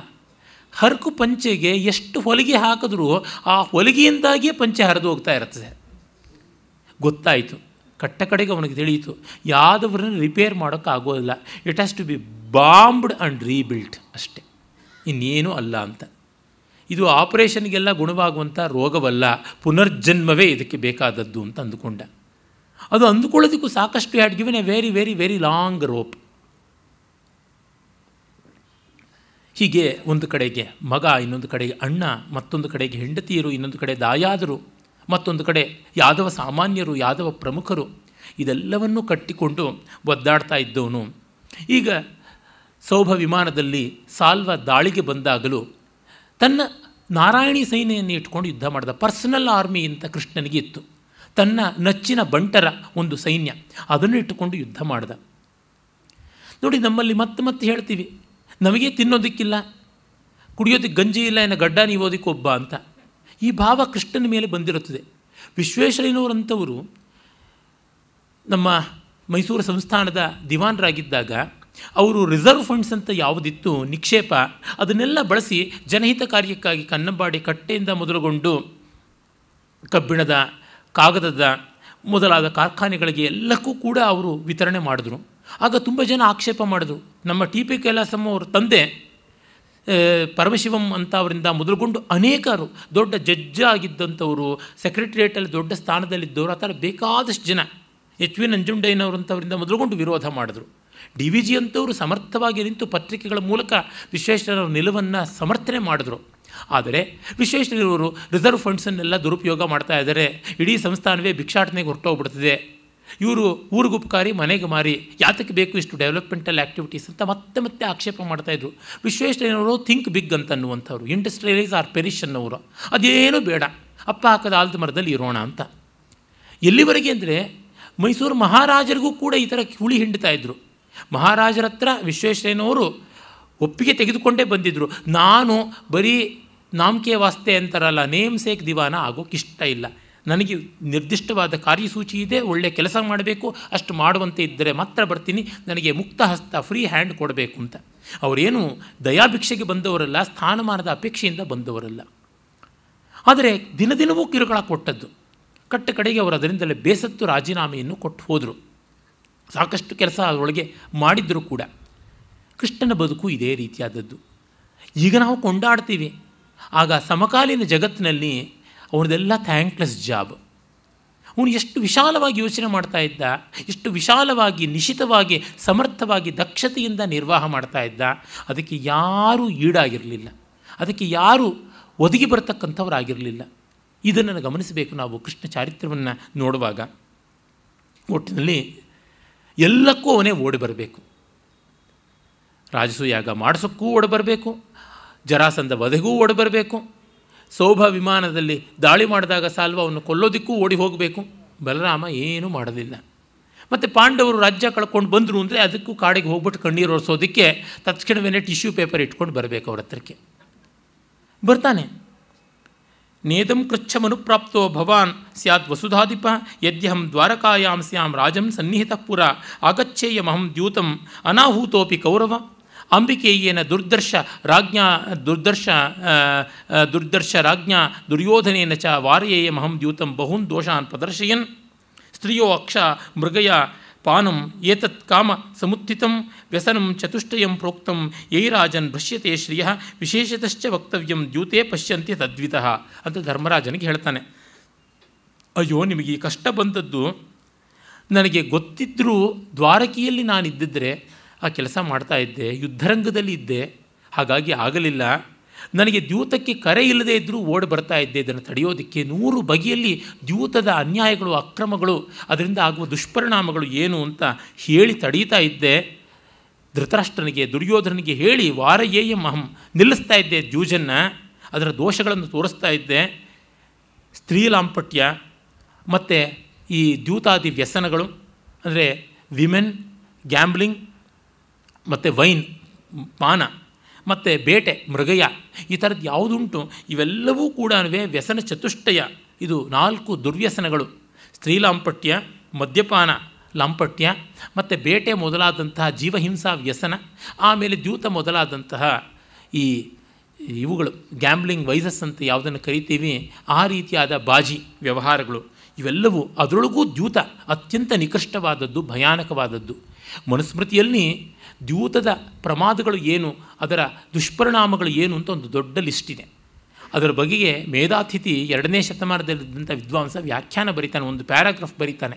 ಹರಕು ಪಂಚೆಗೆ ಎಷ್ಟು ಹೊಲಿಗೆ ಹಾಕಿದ್ರೂ ಆ ಹೊಲಿಗೆಯಿಂದಾಗಿಯೇ ಪಂಚೆ ಹರಿದು ಹೋಗ್ತಾ ಇರ್ತದೆ ಗೊತ್ತಾಯಿತು ಕಟ್ಟ ಕಡೆಗೆ ಅವನಿಗೆ ತಿಳಿಯಿತು ಯಾವುದವ್ರನ್ನ ರಿಪೇರ್ ಮಾಡೋಕ್ಕಾಗೋದಿಲ್ಲ it has to be bombed and rebuilt ಅಷ್ಟೆ ಇನ್ನೇನು ಅಲ್ಲ ಅಂತ ಇದು ಆಪರೇಷನ್ಗೆಲ್ಲ ಗುಣವಾಗುವಂಥ ರೋಗವಲ್ಲ ಪುನರ್ಜನ್ಮವೇ ಇದಕ್ಕೆ ಬೇಕಾದದ್ದು ಅಂತ ಅಂದುಕೊಂಡ ಅದು ಅಂದುಕೊಳ್ಳೋದಕ್ಕೂ ಸಾಕಷ್ಟು had given a very very very long rope ಹೀಗೆ ಒಂದು ಕಡೆಗೆ ಮಗ ಇನ್ನೊಂದು ಕಡೆಗೆ ಅಣ್ಣ ಮತ್ತೊಂದು ಕಡೆಗೆ ಹೆಂಡತಿಯರು ಇನ್ನೊಂದು ಕಡೆ ದಾಯಾದರು ಮತ್ತೊಂದು ಕಡೆ ಯಾದವ ಸಾಮಾನ್ಯರು ಯಾದವ ಪ್ರಮುಖರು ಇದೆಲ್ಲವನ್ನೂ ಕಟ್ಟಿಕೊಂಡು ಒದ್ದಾಡ್ತಾ ಇದ್ದವನು ಈಗ ಸೌಭ ವಿಮಾನದಲ್ಲಿ ಸಾಲ್ವ ದಾಳಿಗೆ ಬಂದಾಗಲೂ ತನ್ನ ನಾರಾಯಣಿ ಸೈನ್ಯನ್ನು ಇಟ್ಕೊಂಡು ಯುದ್ಧ ಮಾಡಿದ ಪರ್ಸನಲ್ ಆರ್ಮಿ ಅಂತ ಕೃಷ್ಣನಿಗೆ ಇತ್ತು ತನ್ನ ನಚ್ಚಿನ ಬಂಟರ ಒಂದು ಸೈನ್ಯ ಅದನ್ನು ಇಟ್ಟುಕೊಂಡು ಯುದ್ಧ ಮಾಡಿದ ನೋಡಿ ನಮ್ಮಲ್ಲಿ ಮತ್ತೆ ಮತ್ತೆ ಹೇಳ್ತೀವಿ ನಮಗೆ ತಿನ್ನೋದಕ್ಕಿಲ್ಲ ಕುಡಿಯೋದಕ್ಕೆ ಗಂಜಿ ಇಲ್ಲ ಏನೋ ಗಡ್ಡ ನೀವೋದಕ್ಕೆ ಒಬ್ಬ ಅಂತ ಈ ಭಾವ ಕೃಷ್ಣನ ಮೇಲೆ ಬಂದಿರುತ್ತದೆ ವಿಶ್ವೇಶ್ವರಯ್ಯನವರಂಥವರು ನಮ್ಮ ಮೈಸೂರು ಸಂಸ್ಥಾನದ ದಿವಾನರಾಗಿದ್ದಾಗ ಅವರು ರಿಸರ್ವ್ ಫಂಡ್ಸ್ ಅಂತ ಯಾವುದಿತ್ತು ನಿಕ್ಷೇಪ ಅದನ್ನೆಲ್ಲ ಬಳಸಿ ಜನಹಿತ ಕಾರ್ಯಕ್ಕಾಗಿ ಕನ್ನಂಬಾಡಿ ಕಟ್ಟೆಯಿಂದ ಮೊದಲುಗೊಂಡು ಕಬ್ಬಿಣದ ಕಾಗದದ ಮೊದಲಾದ ಕಾರ್ಖಾನೆಗಳಿಗೆ ಎಲ್ಲಕ್ಕೂ ಕೂಡ ಅವರು ವಿತರಣೆ ಮಾಡಿದ್ರು ಆಗ ತುಂಬ ಜನ ಆಕ್ಷೇಪ ಮಾಡಿದ್ರು ನಮ್ಮ ಟಿ ಪಿ ಕೈಲಾಸಮ್ಮ ಅವ್ರ ತಂದೆ ಪರಮಶಿವಂ ಅಂತ ಅವರಿಂದ ಮೊದಲುಗೊಂಡು ಅನೇಕರು ದೊಡ್ಡ ಜಡ್ಜ್ ಆಗಿದ್ದಂಥವರು ಸೆಕ್ರೆಟರಿಯೇಟಲ್ಲಿ ದೊಡ್ಡ ಸ್ಥಾನದಲ್ಲಿದ್ದವರು ಆ ಥರ ಬೇಕಾದಷ್ಟು ಜನ ಎಚ್ ವಿ ನಂಜುಂಡಯ್ಯನವರಂಥವರಿಂದ ಮೊದಲುಗೊಂಡು ವಿರೋಧ ಮಾಡಿದ್ರು ಡಿ ವಿ ಜಿ ಅಂತವರು ಸಮರ್ಥವಾಗಿ ನಿಂತು ಪತ್ರಿಕೆಗಳ ಮೂಲಕ ವಿಶ್ವೇಶ್ವರವ್ರ ನಿಲುವನ್ನು ಸಮರ್ಥನೆ ಮಾಡಿದ್ರು ಆದರೆ ವಿಶ್ವೇಶ್ವರವರು ರಿಸರ್ವ್ ಫಂಡ್ಸನ್ನೆಲ್ಲ ದುರುಪಯೋಗ ಮಾಡ್ತಾ ಇದ್ದಾರೆ ಇಡೀ ಸಂಸ್ಥಾನವೇ ಭಿಕ್ಷಾಟನೆಗೆ ಹೊರಟೋಗ್ಬಿಡ್ತದೆ ಇವರು ಊರಿಗುಪ್ಕಾರಿ ಮನೆಗೆ ಮಾರಿ ಯಾತಕ್ಕೆ ಬೇಕು ಇಷ್ಟು ಡೆವಲಪ್ಮೆಂಟಲ್ ಆ್ಯಕ್ಟಿವಿಟೀಸ್ ಅಂತ ಮತ್ತೆ ಮತ್ತೆ ಆಕ್ಷೇಪ ಮಾಡ್ತಾಯಿದ್ರು ವಿಶ್ವೇಶ್ವರಯ್ಯನವರು ಥಿಂಕ್ ಬಿಗ್ ಅಂತ ಅನ್ನುವಂಥವ್ರು ಇಂಡಸ್ಟ್ರಿಯಲೈಸ್ ಆರ್ ಪೆರಿಷ್ ಅನ್ನೋರು ಅದೇನೂ ಬೇಡ ಅಪ್ಪ ಹಾಕದ ಆಲ್ದ ಮರದಲ್ಲಿ ಇರೋಣ ಅಂತ ಎಲ್ಲಿವರೆಗೆ ಅಂದರೆ ಮೈಸೂರು ಮಹಾರಾಜರಿಗೂ ಕೂಡ ಈ ಥರ ಹುಳಿ ಹಿಂಡ್ತಾ ಇದ್ದರು ಮಹಾರಾಜರ ಹತ್ರ ವಿಶ್ವೇಶ್ವರಯ್ಯನವರು ಒಪ್ಪಿಗೆ ತೆಗೆದುಕೊಂಡೇ ಬಂದಿದ್ದರು ನಾನು ಬರೀ ನಾಮಕೆ ವಾಸ್ತೆ ಅಂತಾರಲ್ಲ ನೇಮ್ ಸೇಕ್ ದಿವಾನ ಆಗೋಕ್ಕಿಷ್ಟ ಇಲ್ಲ ನನಗೆ ನಿರ್ದಿಷ್ಟವಾದ ಕಾರ್ಯಸೂಚಿ ಇದೆ ಒಳ್ಳೆಯ ಕೆಲಸ ಮಾಡಬೇಕು ಅಷ್ಟು ಮಾಡುವಂತೆ ಇದ್ದರೆ ಮಾತ್ರ ಬರ್ತೀನಿ ನನಗೆ ಮುಕ್ತ ಹಸ್ತ ಫ್ರೀ ಹ್ಯಾಂಡ್ ಕೊಡಬೇಕು ಅಂತ ಅವರೇನು ದಯಾಭಿಕ್ಷೆಗೆ ಬಂದವರಲ್ಲ ಸ್ಥಾನಮಾನದ ಅಪೇಕ್ಷೆಯಿಂದ ಬಂದವರಲ್ಲ ಆದರೆ ದಿನದಿನವೂ ಕಿರುಕುಳ ಕೊಟ್ಟದ್ದು ಕಟ್ಟ ಕಡೆಗೆ ಅವರು ಅದರಿಂದಲೇ ಬೇಸತ್ತು ರಾಜೀನಾಮೆಯನ್ನು ಕೊಟ್ಟು ಹೋದರು ಸಾಕಷ್ಟು ಕೆಲಸ ಅದರೊಳಗೆ ಮಾಡಿದ್ದರೂ ಕೂಡ ಕೃಷ್ಣನ ಬದುಕು ಇದೇ ರೀತಿಯಾದದ್ದು ಈಗ ನಾವು ಕೊಂಡಾಡ್ತೀವಿ ಆಗ ಸಮಕಾಲೀನ ಜಗತ್ತಿನಲ್ಲಿ ಅವನದೆಲ್ಲ ಥ್ಯಾಂಕ್ಲೆಸ್ ಜಾಬ್ ಅವನು ಎಷ್ಟು ವಿಶಾಲವಾಗಿ ಯೋಚನೆ ಮಾಡ್ತಾ ಇದ್ದ ಎಷ್ಟು ವಿಶಾಲವಾಗಿ ನಿಶಿತವಾಗಿ ಸಮರ್ಥವಾಗಿ ದಕ್ಷತೆಯಿಂದ ನಿರ್ವಾಹ ಮಾಡ್ತಾ ಇದ್ದ ಅದಕ್ಕೆ ಯಾರೂ ಈಡಾಗಿರಲಿಲ್ಲ ಅದಕ್ಕೆ ಯಾರೂ ಒದಗಿ ಬರತಕ್ಕಂಥವರಾಗಿರಲಿಲ್ಲ ಇದನ್ನು ಗಮನಿಸಬೇಕು ನಾವು ಕೃಷ್ಣ ಚಾರಿತ್ರವನ್ನು ನೋಡುವಾಗ ಒಟ್ಟಿನಲ್ಲಿ ಎಲ್ಲಕ್ಕೂ ಅವನೇ ಓಡಿ ಬರಬೇಕು ರಾಜಸೂಯಾಗ ಮಾಡಿಸೋಕ್ಕೂ ಓಡಿ ಬರಬೇಕು ಜರಾಸಂದ ವಧೆಗೂ ಓಡಿ ಬರಬೇಕು ಸೋಭ ವಿಮಾನದಲ್ಲಿ ದಾಳಿ ಮಾಡಿದಾಗ ಅವನು ಕೊಲ್ಲೋದಿಕ್ಕೂ ಓಡಿ ಹೋಗಬೇಕು ಬಲರಾಮ ಏನೂ ಮಾಡಲಿಲ್ಲ ಮತ್ತು ಪಾಂಡವರು ರಾಜ್ಯ ಕಳ್ಕೊಂಡು ಬಂದರು ಅಂದರೆ ಅದಕ್ಕೂ ಕಾಡಿಗೆ ಹೋಗ್ಬಿಟ್ಟು ಕಣ್ಣೀರು ಒರೆಸೋದಕ್ಕೆ ತಕ್ಷಣವೇ ಟಿಶ್ಯೂ ಪೇಪರ್ ಇಟ್ಕೊಂಡು ಬರಬೇಕು ಅವ್ರ ಹತ್ರಕ್ಕೆ ಬರ್ತಾನೆ ನೇದಂ ಕೃಚ್ಛಮನು ಪ್ರಾಪ್ತೋ ಭವಾನ್ ಸ್ಯಾತ್ ವಸುಧಾಧಿಪ ಯದ್ಯಹಂ ದ್ವಾರಕಾಯಾಂ ಸ್ಯಾಂ ರಾಜಂ ಸನ್ನಿಹಿತ ಪುರ ದ್ಯೂತಂ ಅನಾಹೂತೋಪಿ ಕೌರವ ಅಂಬಿಕೆಯೇನ ದುರ್ದರ್ಶ ರಾಜ್ಞಾ ದುರ್ದರ್ಶ ದುರ್ದರ್ಶ ರಾಜ್ಞ ದುರ್ಯೋಧನೇನ ಚ ವಾರ್ಯೇಯ ಮಹಂ ದ್ಯೂತಂ ಬಹೂನ್ ದೋಷಾನ್ ಪ್ರದರ್ಶಯನ್ ಸ್ತ್ರೀಯೋ ಅಕ್ಷ ಮೃಗಯ ಪಾನಂ ಏತತ್ ಕಾಮ ಸಮುತ್ಥಿತಂ ವ್ಯಸನಂ ಚತುಷ್ಟಯಂ ಪ್ರೋಕ್ತಂ ರಾಜನ್ ಭಷ್ಯತೆ ಶ್ರಿಯ ವಿಶೇಷತಶ್ಚ ವಕ್ತವ್ಯಂ ದ್ಯೂತೆ ಪಶ್ಯಂತೆ ತದ್ವಿತಃ ಅಂತ ಧರ್ಮರಾಜನಿಗೆ ಹೇಳ್ತಾನೆ ಅಯ್ಯೋ ನಿಮಗೆ ಈ ಕಷ್ಟ ಬಂದದ್ದು ನನಗೆ ಗೊತ್ತಿದ್ದರೂ ದ್ವಾರಕಿಯಲ್ಲಿ ನಾನಿದ್ದಿದ್ರೆ ಆ ಕೆಲಸ ಮಾಡ್ತಾ ಇದ್ದೆ ಯುದ್ಧರಂಗದಲ್ಲಿ ಇದ್ದೆ ಹಾಗಾಗಿ ಆಗಲಿಲ್ಲ ನನಗೆ ದ್ಯೂತಕ್ಕೆ ಕರೆ ಇಲ್ಲದೆ ಇದ್ದರೂ ಓಡಿ ಬರ್ತಾ ಇದ್ದೆ ಇದನ್ನು ತಡೆಯೋದಕ್ಕೆ ನೂರು ಬಗೆಯಲ್ಲಿ ದ್ಯೂತದ ಅನ್ಯಾಯಗಳು ಅಕ್ರಮಗಳು ಅದರಿಂದ ಆಗುವ ದುಷ್ಪರಿಣಾಮಗಳು ಏನು ಅಂತ ಹೇಳಿ ತಡೀತಾ ಇದ್ದೆ ಧೃತರಾಷ್ಟ್ರನಿಗೆ ದುರ್ಯೋಧನಿಗೆ ಹೇಳಿ ವಾರ ಏಯಂ ನಿಲ್ಲಿಸ್ತಾ ಇದ್ದೆ ದ್ಯೂಜನ್ನ ಅದರ ದೋಷಗಳನ್ನು ತೋರಿಸ್ತಾ ಇದ್ದೆ ಸ್ತ್ರೀ ಲಾಂಪಟ್ಯ ಮತ್ತು ಈ ದ್ಯೂತಾದಿ ವ್ಯಸನಗಳು ಅಂದರೆ ವಿಮೆನ್ ಗ್ಯಾಂಬ್ಲಿಂಗ್ ಮತ್ತು ವೈನ್ ಪಾನ ಮತ್ತು ಬೇಟೆ ಮೃಗಯ ಈ ಥರದ್ದು ಯಾವುದುಂಟು ಇವೆಲ್ಲವೂ ಕೂಡ ವ್ಯಸನ ಚತುಷ್ಟಯ ಇದು ನಾಲ್ಕು ದುರ್ವ್ಯಸನಗಳು ಸ್ತ್ರೀ ಲಾಂಪಟ್ಯ ಮದ್ಯಪಾನ ಲಾಂಪಟ್ಯ ಮತ್ತು ಬೇಟೆ ಮೊದಲಾದಂತಹ ಜೀವಹಿಂಸಾ ವ್ಯಸನ ಆಮೇಲೆ ದ್ಯೂತ ಮೊದಲಾದಂತಹ ಈ ಇವುಗಳು ಗ್ಯಾಂಬ್ಲಿಂಗ್ ವೈಸಸ್ ಅಂತ ಯಾವುದನ್ನು ಕರಿತೀವಿ ಆ ರೀತಿಯಾದ ಬಾಜಿ ವ್ಯವಹಾರಗಳು ಇವೆಲ್ಲವೂ ಅದರೊಳಗೂ ದ್ಯೂತ ಅತ್ಯಂತ ನಿಕೃಷ್ಟವಾದದ್ದು ಭಯಾನಕವಾದದ್ದು ಮನುಸ್ಮೃತಿಯಲ್ಲಿ ದ್ಯೂತದ ಪ್ರಮಾದಗಳು ಏನು ಅದರ ದುಷ್ಪರಿಣಾಮಗಳು ಏನು ಅಂತ ಒಂದು ದೊಡ್ಡ ಲಿಸ್ಟ್ ಇದೆ ಅದರ ಬಗೆಗೆ ಮೇಧಾತಿಥಿ ಎರಡನೇ ಶತಮಾನದಲ್ಲಿದ್ದಂಥ ವಿದ್ವಾಂಸ ವ್ಯಾಖ್ಯಾನ ಬರೀತಾನೆ ಒಂದು ಪ್ಯಾರಾಗ್ರಾಫ್ ಬರೀತಾನೆ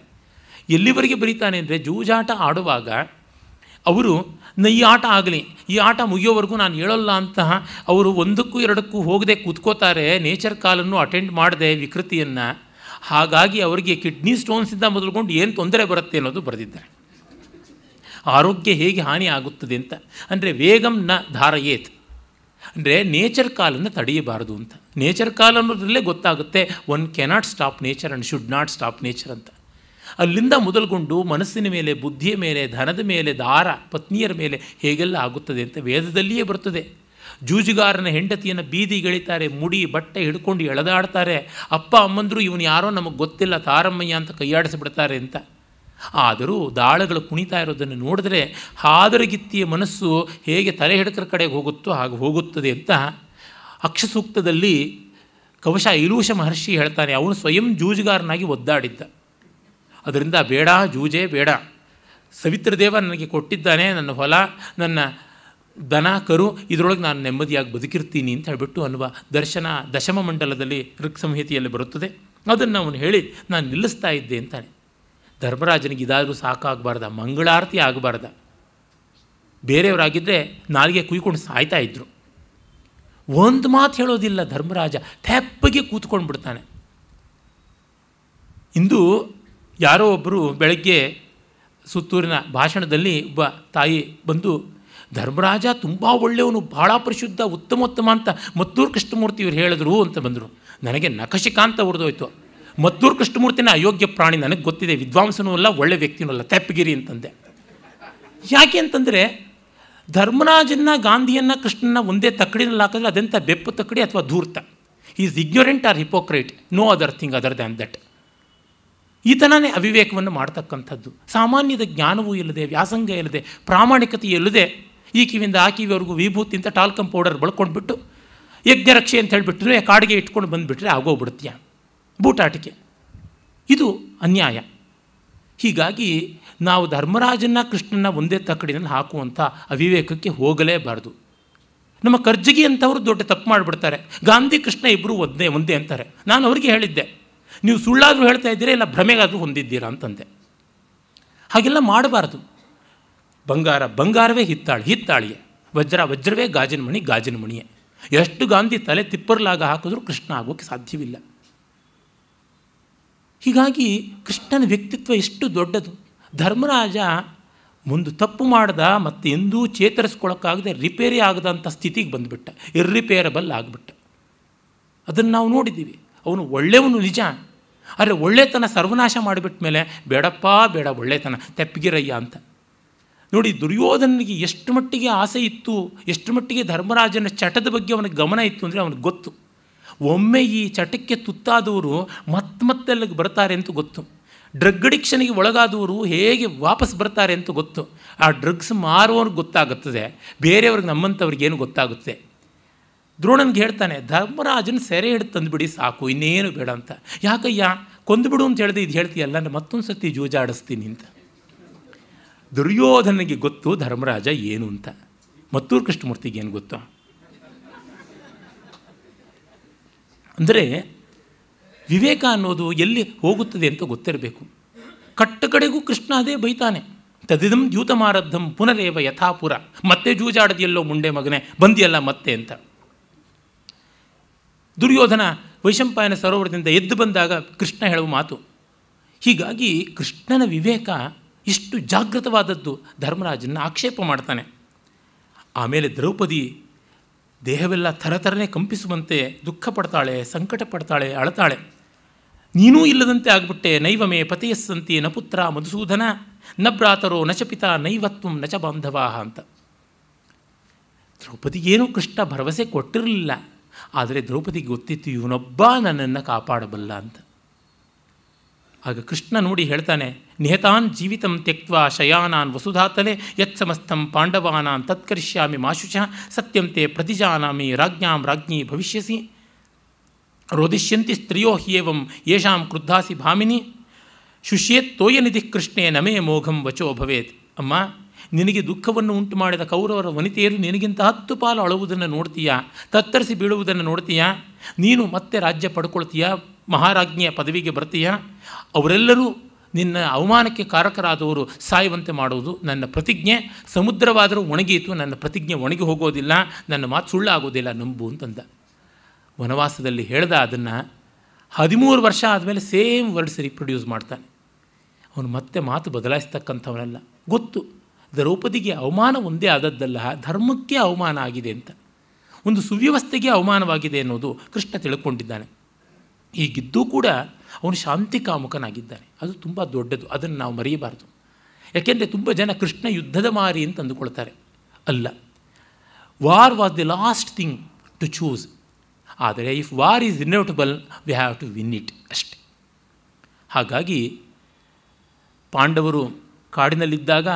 ಎಲ್ಲಿವರೆಗೆ ಬರೀತಾನೆ ಅಂದರೆ ಜೂಜಾಟ ಆಡುವಾಗ ಅವರು ನ ಈ ಆಟ ಆಗಲಿ ಈ ಆಟ ಮುಗಿಯೋವರೆಗೂ ನಾನು ಹೇಳಲ್ಲ ಅಂತಹ ಅವರು ಒಂದಕ್ಕೂ ಎರಡಕ್ಕೂ ಹೋಗದೆ ಕೂತ್ಕೋತಾರೆ ನೇಚರ್ ಕಾಲನ್ನು ಅಟೆಂಡ್ ಮಾಡದೆ ವಿಕೃತಿಯನ್ನು ಹಾಗಾಗಿ ಅವರಿಗೆ ಕಿಡ್ನಿ ಸ್ಟೋನ್ಸಿಂದ ಮೊದಲುಕೊಂಡು ಏನು ತೊಂದರೆ ಬರುತ್ತೆ ಅನ್ನೋದು ಬರೆದಿದ್ದಾರೆ ಆರೋಗ್ಯ ಹೇಗೆ ಹಾನಿ ಆಗುತ್ತದೆ ಅಂತ ಅಂದರೆ ವೇಗಂ ನ ಧಾರಯೇತ್ ಅಂದರೆ ನೇಚರ್ ಕಾಲನ್ನು ತಡೆಯಬಾರದು ಅಂತ ನೇಚರ್ ಕಾಲ್ ಅನ್ನೋದ್ರಲ್ಲೇ ಗೊತ್ತಾಗುತ್ತೆ one cannot stop nature and should not stop nature ಅಂತ ಅಲ್ಲಿಂದ ಮೊದಲುಗೊಂಡು ಮನಸ್ಸಿನ ಮೇಲೆ ಬುದ್ಧಿಯ ಮೇಲೆ ಧನದ ಮೇಲೆ ದಾರ ಪತ್ನಿಯರ ಮೇಲೆ ಹೇಗೆಲ್ಲ ಆಗುತ್ತದೆ ಅಂತ ವೇದದಲ್ಲಿಯೇ ಬರ್ತದೆ ಜೂಜುಗಾರನ ಹೆಂಡತಿಯನ್ನು ಬೀದಿಗಿಳಿತಾರೆ ಮುಡಿ ಬಟ್ಟೆ ಹಿಡ್ಕೊಂಡು ಎಳೆದಾಡ್ತಾರೆ ಅಪ್ಪ ಅಮ್ಮಂದರು ಇವನು ಯಾರೋ ನಮಗೆ ಗೊತ್ತಿಲ್ಲ ತಾರಮ್ಮಯ್ಯ ಅಂತ ಕೈಯಾಡಿಸಿಬಿಡ್ತಾರೆ ಅಂತ ಆದರೂ ದಾಳಗಳು ಕುಣಿತಾ ಇರೋದನ್ನು ನೋಡಿದ್ರೆ ಹಾದರಗಿತ್ತಿಯ ಮನಸ್ಸು ಹೇಗೆ ತಲೆ ಹಿಡಕರ ಕಡೆಗೆ ಹೋಗುತ್ತೋ ಹಾಗೆ ಹೋಗುತ್ತದೆ ಅಂತ ಅಕ್ಷಸೂಕ್ತದಲ್ಲಿ ಕವಶ ಇಲೂಷ ಮಹರ್ಷಿ ಹೇಳ್ತಾನೆ ಅವನು ಸ್ವಯಂ ಜೂಜುಗಾರನಾಗಿ ಒದ್ದಾಡಿದ್ದ ಅದರಿಂದ ಬೇಡ ಜೂಜೆ ಬೇಡ ಸವಿತ್ರದೇವ ನನಗೆ ಕೊಟ್ಟಿದ್ದಾನೆ ನನ್ನ ಹೊಲ ನನ್ನ ದನ ಕರು ಇದರೊಳಗೆ ನಾನು ನೆಮ್ಮದಿಯಾಗಿ ಬದುಕಿರ್ತೀನಿ ಅಂತ ಹೇಳಿಬಿಟ್ಟು ಅನ್ನುವ ದರ್ಶನ ದಶಮ ಮಂಡಲದಲ್ಲಿ ಋಕ್ ಸಂಹಿತೆಯಲ್ಲಿ ಬರುತ್ತದೆ ಅದನ್ನು ಅವನು ಹೇಳಿ ನಾನು ನಿಲ್ಲಿಸ್ತಾ ಇದ್ದೆ ಅಂತಾನೆ ಧರ್ಮರಾಜನಿಗೆ ಇದಾದರೂ ಸಾಕಾಗಬಾರ್ದ ಮಂಗಳಾರತಿ ಆಗಬಾರ್ದ ಬೇರೆಯವರಾಗಿದ್ದರೆ ನಾಲಿಗೆ ಕುಯ್ಕೊಂಡು ಸಾಯ್ತಾ ಇದ್ದರು ಒಂದು ಮಾತು ಹೇಳೋದಿಲ್ಲ ಧರ್ಮರಾಜ ತೆಪ್ಪಗೆ ಕೂತ್ಕೊಂಡು ಬಿಡ್ತಾನೆ ಇಂದು ಯಾರೋ ಒಬ್ಬರು ಬೆಳಗ್ಗೆ ಸುತ್ತೂರಿನ ಭಾಷಣದಲ್ಲಿ ಒಬ್ಬ ತಾಯಿ ಬಂದು ಧರ್ಮರಾಜ ತುಂಬ ಒಳ್ಳೆಯವನು ಭಾಳ ಪರಿಶುದ್ಧ ಉತ್ತಮೋತ್ತಮ ಅಂತ ಮತ್ತೂರು ಕೃಷ್ಣಮೂರ್ತಿ ಇವರು ಹೇಳಿದ್ರು ಅಂತ ಬಂದರು ನನಗೆ ನಕಶಿಕಾಂತ ಉರಿದೋಯ್ತು ಮದ್ದೂರು ಕೃಷ್ಣಮೂರ್ತಿನ ಅಯೋಗ್ಯ ಪ್ರಾಣಿ ನನಗೆ ಗೊತ್ತಿದೆ ವಿದ್ವಾಂಸನೂ ಅಲ್ಲ ಒಳ್ಳೆ ವ್ಯಕ್ತಿನೂ ಅಲ್ಲ ತೆಪ್ಪಗಿರಿ ಅಂತಂದೆ ಯಾಕೆ ಅಂತಂದರೆ ಧರ್ಮರಾಜನ್ನ ಗಾಂಧಿಯನ್ನು ಕೃಷ್ಣನ ಒಂದೇ ತಕ್ಕಡಿನಲ್ಲಿ ಹಾಕಿದ್ರೆ ಅದೆಂಥ ಬೆಪ್ಪು ತಕ್ಕಡಿ ಅಥವಾ ಧೂರ್ತ is ignorant or hypocrite no other thing other than that ಈತನೇ ಅವಿವೇಕವನ್ನು ಮಾಡ್ತಕ್ಕಂಥದ್ದು ಸಾಮಾನ್ಯದ ಜ್ಞಾನವೂ ಇಲ್ಲದೆ ವ್ಯಾಸಂಗ ಇಲ್ಲದೆ ಪ್ರಾಮಾಣಿಕತೆ ಇಲ್ಲದೆ ಈ ಕಿವಿಯಿಂದ ಆ ಕಿವಿಯವರೆಗೂ ವಿಭೂತಿ ಅಂತ ಟಾಲ್ಕಂ ಪೌಡರ್ ಬಳ್ಕೊಂಡ್ಬಿಟ್ಟು ಯಜ್ಞರಕ್ಷೆ ಅಂತ ಹೇಳಿಬಿಟ್ರೆ ಕಾಡಿಗೆ ಇಟ್ಕೊಂಡು ಬಂದುಬಿಟ್ರೆ ಆಗೋಗ್ಬಿಡ್ತೀಯ ಬೂಟಾಟಿಕೆ ಇದು ಅನ್ಯಾಯ ಹೀಗಾಗಿ ನಾವು ಧರ್ಮರಾಜನ ಕೃಷ್ಣನ ಒಂದೇ ತಕ್ಕಡಿನಲ್ಲಿ ಹಾಕುವಂಥ ಅವಿವೇಕಕ್ಕೆ ಹೋಗಲೇಬಾರ್ದು ನಮ್ಮ ಕರ್ಜಗಿ ಅಂತವರು ದೊಡ್ಡ ತಪ್ಪು ಮಾಡಿಬಿಡ್ತಾರೆ ಗಾಂಧಿ ಕೃಷ್ಣ ಇಬ್ಬರು ಒಂದೇ ಒಂದೇ ಅಂತಾರೆ ನಾನು ಅವರಿಗೆ ಹೇಳಿದ್ದೆ ನೀವು ಸುಳ್ಳಾದರೂ ಹೇಳ್ತಾ ಇದ್ದೀರಾ ಇಲ್ಲ ಭ್ರಮೆಗಾದರೂ ಹೊಂದಿದ್ದೀರಾ ಅಂತಂದೆ ಹಾಗೆಲ್ಲ ಮಾಡಬಾರ್ದು ಬಂಗಾರ ಬಂಗಾರವೇ ಹಿತ್ತಾಳಿ ಹಿತ್ತಾಳಿಯೇ ವಜ್ರ ವಜ್ರವೇ ಗಾಜಿನ ಮಣಿ ಗಾಜಿನ ಮಣಿಯೇ ಎಷ್ಟು ಗಾಂಧಿ ತಲೆ ತಿಪ್ಪರ್ಲಾಗ ಹಾಕಿದ್ರೂ ಕೃಷ್ಣ ಆಗೋಕ್ಕೆ ಸಾಧ್ಯವಿಲ್ಲ ಹೀಗಾಗಿ ಕೃಷ್ಣನ ವ್ಯಕ್ತಿತ್ವ ಎಷ್ಟು ದೊಡ್ಡದು ಧರ್ಮರಾಜ ಮುಂದೆ ತಪ್ಪು ಮಾಡ್ದ ಮತ್ತು ಎಂದೂ ಚೇತರಿಸ್ಕೊಳಕ್ಕಾಗದೆ ರಿಪೇರಿ ಆಗದಂಥ ಸ್ಥಿತಿಗೆ ಬಂದುಬಿಟ್ಟ ಇರ್ರಿಪೇರಬಲ್ ಆಗಿಬಿಟ್ಟ ಅದನ್ನು ನಾವು ನೋಡಿದ್ದೀವಿ ಅವನು ಒಳ್ಳೆಯವನು ನಿಜ ಆದರೆ ಒಳ್ಳೆತನ ಸರ್ವನಾಶ ಮಾಡಿಬಿಟ್ಟ ಮೇಲೆ ಬೇಡಪ್ಪ ಬೇಡ ಒಳ್ಳೆತನ ತೆಪ್ಪಗಿರಯ್ಯ ಅಂತ ನೋಡಿ ದುರ್ಯೋಧನಿಗೆ ಎಷ್ಟು ಮಟ್ಟಿಗೆ ಆಸೆ ಇತ್ತು ಎಷ್ಟು ಮಟ್ಟಿಗೆ ಧರ್ಮರಾಜನ ಚಟದ ಬಗ್ಗೆ ಅವನಿಗೆ ಗಮನ ಇತ್ತು ಅಂದರೆ ಅವನಿಗೆ ಗೊತ್ತು ಒಮ್ಮೆ ಈ ಚಟಕ್ಕೆ ತುತ್ತಾದವರು ಮತ್ತೆ ಬರ್ತಾರೆ ಅಂತ ಗೊತ್ತು ಡ್ರಗ್ ಅಡಿಕ್ಷನಿಗೆ ಒಳಗಾದವರು ಹೇಗೆ ವಾಪಸ್ ಬರ್ತಾರೆ ಅಂತ ಗೊತ್ತು ಆ ಡ್ರಗ್ಸ್ ಮಾರುವವ್ರಿಗೆ ಗೊತ್ತಾಗುತ್ತದೆ ಬೇರೆಯವ್ರಿಗೆ ನಮ್ಮಂಥವ್ರಿಗೆ ಏನು ಗೊತ್ತಾಗುತ್ತೆ ದ್ರೋಣನ್ಗೆ ಹೇಳ್ತಾನೆ ಧರ್ಮರಾಜನ ಸೆರೆ ಹಿಡಿದು ತಂದುಬಿಡಿ ಸಾಕು ಇನ್ನೇನು ಬೇಡ ಅಂತ ಯಾಕಯ್ಯ ಕೊಂದುಬಿಡು ಅಂತ ಹೇಳಿದೆ ಇದು ಹೇಳ್ತೀಯಲ್ಲ ನಾನು ಮತ್ತೊಂದು ಸತಿ ಜೂಜಾಡಿಸ್ತೀನಿ ಅಂತ ದುರ್ಯೋಧನಿಗೆ ಗೊತ್ತು ಧರ್ಮರಾಜ ಏನು ಅಂತ ಮತ್ತೂರು ಕೃಷ್ಣಮೂರ್ತಿಗೆ ಏನು ಗೊತ್ತು ಅಂದರೆ ವಿವೇಕ ಅನ್ನೋದು ಎಲ್ಲಿ ಹೋಗುತ್ತದೆ ಅಂತ ಗೊತ್ತಿರಬೇಕು ಕಟ್ಟ ಕಡೆಗೂ ಕೃಷ್ಣ ಅದೇ ಬೈತಾನೆ ತದಿದಂ ದ್ಯೂತಮಾರಬ್ಧಂ ಪುನರೇವ ಯಥಾಪುರ ಮತ್ತೆ ಜೂಜಾಡದಿಯಲ್ಲೋ ಮುಂಡೆ ಮಗನೆ ಬಂದಿಯಲ್ಲ ಮತ್ತೆ ಅಂತ ದುರ್ಯೋಧನ ವೈಶಂಪಾಯನ ಸರೋವರದಿಂದ ಎದ್ದು ಬಂದಾಗ ಕೃಷ್ಣ ಹೇಳುವ ಮಾತು ಹೀಗಾಗಿ ಕೃಷ್ಣನ ವಿವೇಕ ಇಷ್ಟು ಜಾಗೃತವಾದದ್ದು ಧರ್ಮರಾಜನ ಆಕ್ಷೇಪ ಮಾಡ್ತಾನೆ ಆಮೇಲೆ ದ್ರೌಪದಿ ದೇಹವೆಲ್ಲ ಥರಥರನೇ ಕಂಪಿಸುವಂತೆ ದುಃಖ ಪಡ್ತಾಳೆ ಸಂಕಟ ಪಡ್ತಾಳೆ ಅಳತಾಳೆ ನೀನೂ ಇಲ್ಲದಂತೆ ಆಗ್ಬಿಟ್ಟೆ ನೈವಮೆ ಪತಿಯಸ್ಸಂತಿ ನ ಪುತ್ರ ಮಧುಸೂಧನ ನ ಭ್ರಾತರೋ ನಚ ಪಿತಾ ನೈವತ್ವಂ ನಚ ಬಾಂಧವಾಹ ಅಂತ ದ್ರೌಪದಿಗೇನು ಕೃಷ್ಣ ಭರವಸೆ ಕೊಟ್ಟಿರಲಿಲ್ಲ ಆದರೆ ದ್ರೌಪದಿಗೆ ಗೊತ್ತಿತ್ತು ಇವನೊಬ್ಬ ನನ್ನನ್ನು ಕಾಪಾಡಬಲ್ಲ ಅಂತ ಆಗ ಕೃಷ್ಣ ನೋಡಿ ಹೇಳ್ತಾನೆ ನಿಹತಾನ್ ಜೀವಿತಂ ತ್ಯಕ್ವಾ ಶಯಾನಾನ್ ವಸುಧಾತಲೆ ಯತ್ಸಮಸ್ತಂ ಪಾಂಡವಾನಾನ್ ತತ್ಕರಿಷ್ಯಾಮಿ ಮಾಶುಷ ಸತ್ಯಂತೆ ಪ್ರತಿಜಾನಾಮಿ ರಾಜ್ಞಾಂ ರಾಜ್ಞಿ ಭವಿಷ್ಯಸಿ ರೋದಿಷ್ಯಂತಿ ಸ್ತ್ರೀಯೋ ಹ್ಯಂ ಯೇಷಾಂ ಕ್ರುದ್ಧಾಸಿ ಭಾಮಿನಿ ಶುಷ್ಯೇತ್ ತೋಯ ನಿಧಿ ಕೃಷ್ಣೇ ನಮೇ ಮೋಘಂ ವಚೋ ಭವೇತ್ ಅಮ್ಮ ನಿನಗೆ ದುಃಖವನ್ನು ಉಂಟು ಮಾಡಿದ ಕೌರವರ ವನಿತೆಯರು ನಿನಗಿಂತ ಹತ್ತು ಪಾಲು ಅಳುವುದನ್ನು ನೋಡ್ತೀಯಾ ತತ್ತರಿಸಿ ಬೀಳುವುದನ್ನು ನೋಡ್ತೀಯಾ ನೀನು ಮತ್ತೆ ರಾಜ್ಯ ಪಡ್ಕೊಳ್ತೀಯಾ ಮಹಾರಾಜ್ಞಿಯ ಪದವಿಗೆ ಬರ್ತೀಯ ಅವರೆಲ್ಲರೂ ನಿನ್ನ ಅವಮಾನಕ್ಕೆ ಕಾರಕರಾದವರು ಸಾಯುವಂತೆ ಮಾಡುವುದು ನನ್ನ ಪ್ರತಿಜ್ಞೆ ಸಮುದ್ರವಾದರೂ ಒಣಗಿಯಿತು ನನ್ನ ಪ್ರತಿಜ್ಞೆ ಒಣಗಿ ಹೋಗೋದಿಲ್ಲ ನನ್ನ ಮಾತು ಸುಳ್ಳಾಗೋದಿಲ್ಲ ನಂಬು ಅಂತಂದ ವನವಾಸದಲ್ಲಿ ಹೇಳ್ದ ಅದನ್ನು ಹದಿಮೂರು ವರ್ಷ ಆದಮೇಲೆ ಸೇಮ್ ವರ್ಡ್ಸ್ ರೀಪ್ರೊಡ್ಯೂಸ್ ಮಾಡ್ತಾನೆ ಅವನು ಮತ್ತೆ ಮಾತು ಬದಲಾಯಿಸ್ತಕ್ಕಂಥವನಲ್ಲ ಗೊತ್ತು ದ್ರೌಪದಿಗೆ ಅವಮಾನ ಒಂದೇ ಆದದ್ದಲ್ಲ ಧರ್ಮಕ್ಕೆ ಅವಮಾನ ಆಗಿದೆ ಅಂತ ಒಂದು ಸುವ್ಯವಸ್ಥೆಗೆ ಅವಮಾನವಾಗಿದೆ ಅನ್ನೋದು ಕೃಷ್ಣ ತಿಳ್ಕೊಂಡಿದ್ದಾನೆ ಹೀಗಿದ್ದೂ ಕೂಡ ಅವನು ಶಾಂತಿ ಕಾಮುಕನಾಗಿದ್ದಾನೆ ಅದು ತುಂಬ ದೊಡ್ಡದು ಅದನ್ನು ನಾವು ಮರೆಯಬಾರ್ದು ಯಾಕೆಂದರೆ ತುಂಬ ಜನ ಕೃಷ್ಣ ಯುದ್ಧದ ಮಾರಿ ಅಂತ ಅಂದುಕೊಳ್ತಾರೆ ಅಲ್ಲ war was the last thing to choose ಆದರೆ if war is inevitable we have to win it ಅಷ್ಟೆ ಹಾಗಾಗಿ ಪಾಂಡವರು ಕಾಡಿನಲ್ಲಿದ್ದಾಗ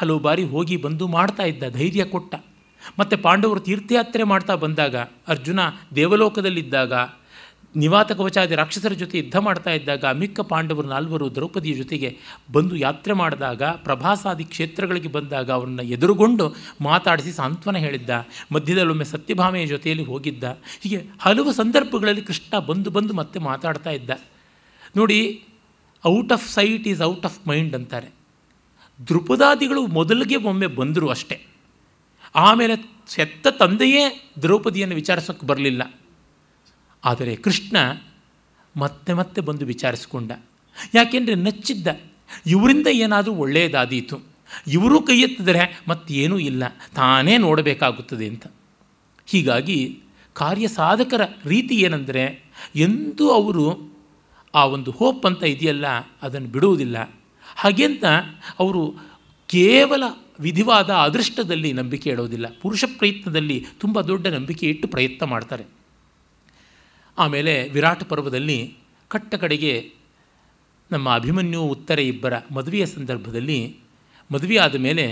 ಹಲವು ಬಾರಿ ಹೋಗಿ ಬಂದು ಮಾಡ್ತಾ ಇದ್ದ ಧೈರ್ಯ ಕೊಟ್ಟ ಮತ್ತು ಪಾಂಡವರು ತೀರ್ಥಯಾತ್ರೆ ಮಾಡ್ತಾ ಬಂದಾಗ ಅರ್ಜುನ ದೇವಲೋಕದಲ್ಲಿದ್ದಾಗ ನಿವಾತ ಕವಚಾದಿ ರಾಕ್ಷಸರ ಜೊತೆ ಯುದ್ಧ ಮಾಡ್ತಾ ಇದ್ದಾಗ ಮಿಕ್ಕ ಪಾಂಡವರು ನಾಲ್ವರು ದ್ರೌಪದಿಯ ಜೊತೆಗೆ ಬಂದು ಯಾತ್ರೆ ಮಾಡಿದಾಗ ಪ್ರಭಾಸಾದಿ ಕ್ಷೇತ್ರಗಳಿಗೆ ಬಂದಾಗ ಅವರನ್ನು ಎದುರುಗೊಂಡು ಮಾತಾಡಿಸಿ ಸಾಂತ್ವನ ಹೇಳಿದ್ದ ಮಧ್ಯದಲ್ಲೊಮ್ಮೆ ಸತ್ಯಭಾಮೆಯ ಜೊತೆಯಲ್ಲಿ ಹೋಗಿದ್ದ ಹೀಗೆ ಹಲವು ಸಂದರ್ಭಗಳಲ್ಲಿ ಕೃಷ್ಣ ಬಂದು ಬಂದು ಮತ್ತೆ ಮಾತಾಡ್ತಾ ಇದ್ದ ನೋಡಿ out of sight is out of mind ಅಂತಾರೆ ದೃಪದಾದಿಗಳು ಮೊದಲಿಗೆ ಒಮ್ಮೆ ಬಂದರು ಅಷ್ಟೇ ಆಮೇಲೆ ಸೆತ್ತ ತಂದೆಯೇ ದ್ರೌಪದಿಯನ್ನು ವಿಚಾರಿಸೋಕ್ಕೆ ಬರಲಿಲ್ಲ ಆದರೆ ಕೃಷ್ಣ ಮತ್ತೆ ಮತ್ತೆ ಬಂದು ವಿಚಾರಿಸಿಕೊಂಡ ಯಾಕೆಂದರೆ ನಚ್ಚಿದ್ದ ಇವರಿಂದ ಏನಾದರೂ ಒಳ್ಳೆಯದಾದೀತು ಇವರು ಕೈ ಎತ್ತಿದರೆ ಮತ್ತೇನೂ ಇಲ್ಲ ತಾನೇ ನೋಡಬೇಕಾಗುತ್ತದೆ ಅಂತ ಹೀಗಾಗಿ ಕಾರ್ಯ ಸಾಧಕರ ರೀತಿ ಏನೆಂದರೆ ಎಂದೂ ಅವರು ಆ ಒಂದು ಹೋಪ್ ಅಂತ ಇದೆಯಲ್ಲ ಅದನ್ನು ಬಿಡುವುದಿಲ್ಲ ಹಾಗೆಂತ ಅವರು ಕೇವಲ ವಿಧಿವಾದ ಅದೃಷ್ಟದಲ್ಲಿ ನಂಬಿಕೆ ಇಡೋದಿಲ್ಲ ಪುರುಷ ಪ್ರಯತ್ನದಲ್ಲಿ ತುಂಬ ದೊಡ್ಡ ನಂಬಿಕೆ ಇಟ್ಟು ಪ್ರಯತ್ನ ಮಾಡ್ತಾರೆ ಆಮೇಲೆ ವಿರಾಟ್ ಪರ್ವದಲ್ಲಿ ಕಟ್ಟ ಕಡೆಗೆ ನಮ್ಮ ಅಭಿಮನ್ಯು ಉತ್ತರ ಇಬ್ಬರ ಮದುವೆಯ ಸಂದರ್ಭದಲ್ಲಿ ಮದುವೆ ಆದ ಮೇಲೆ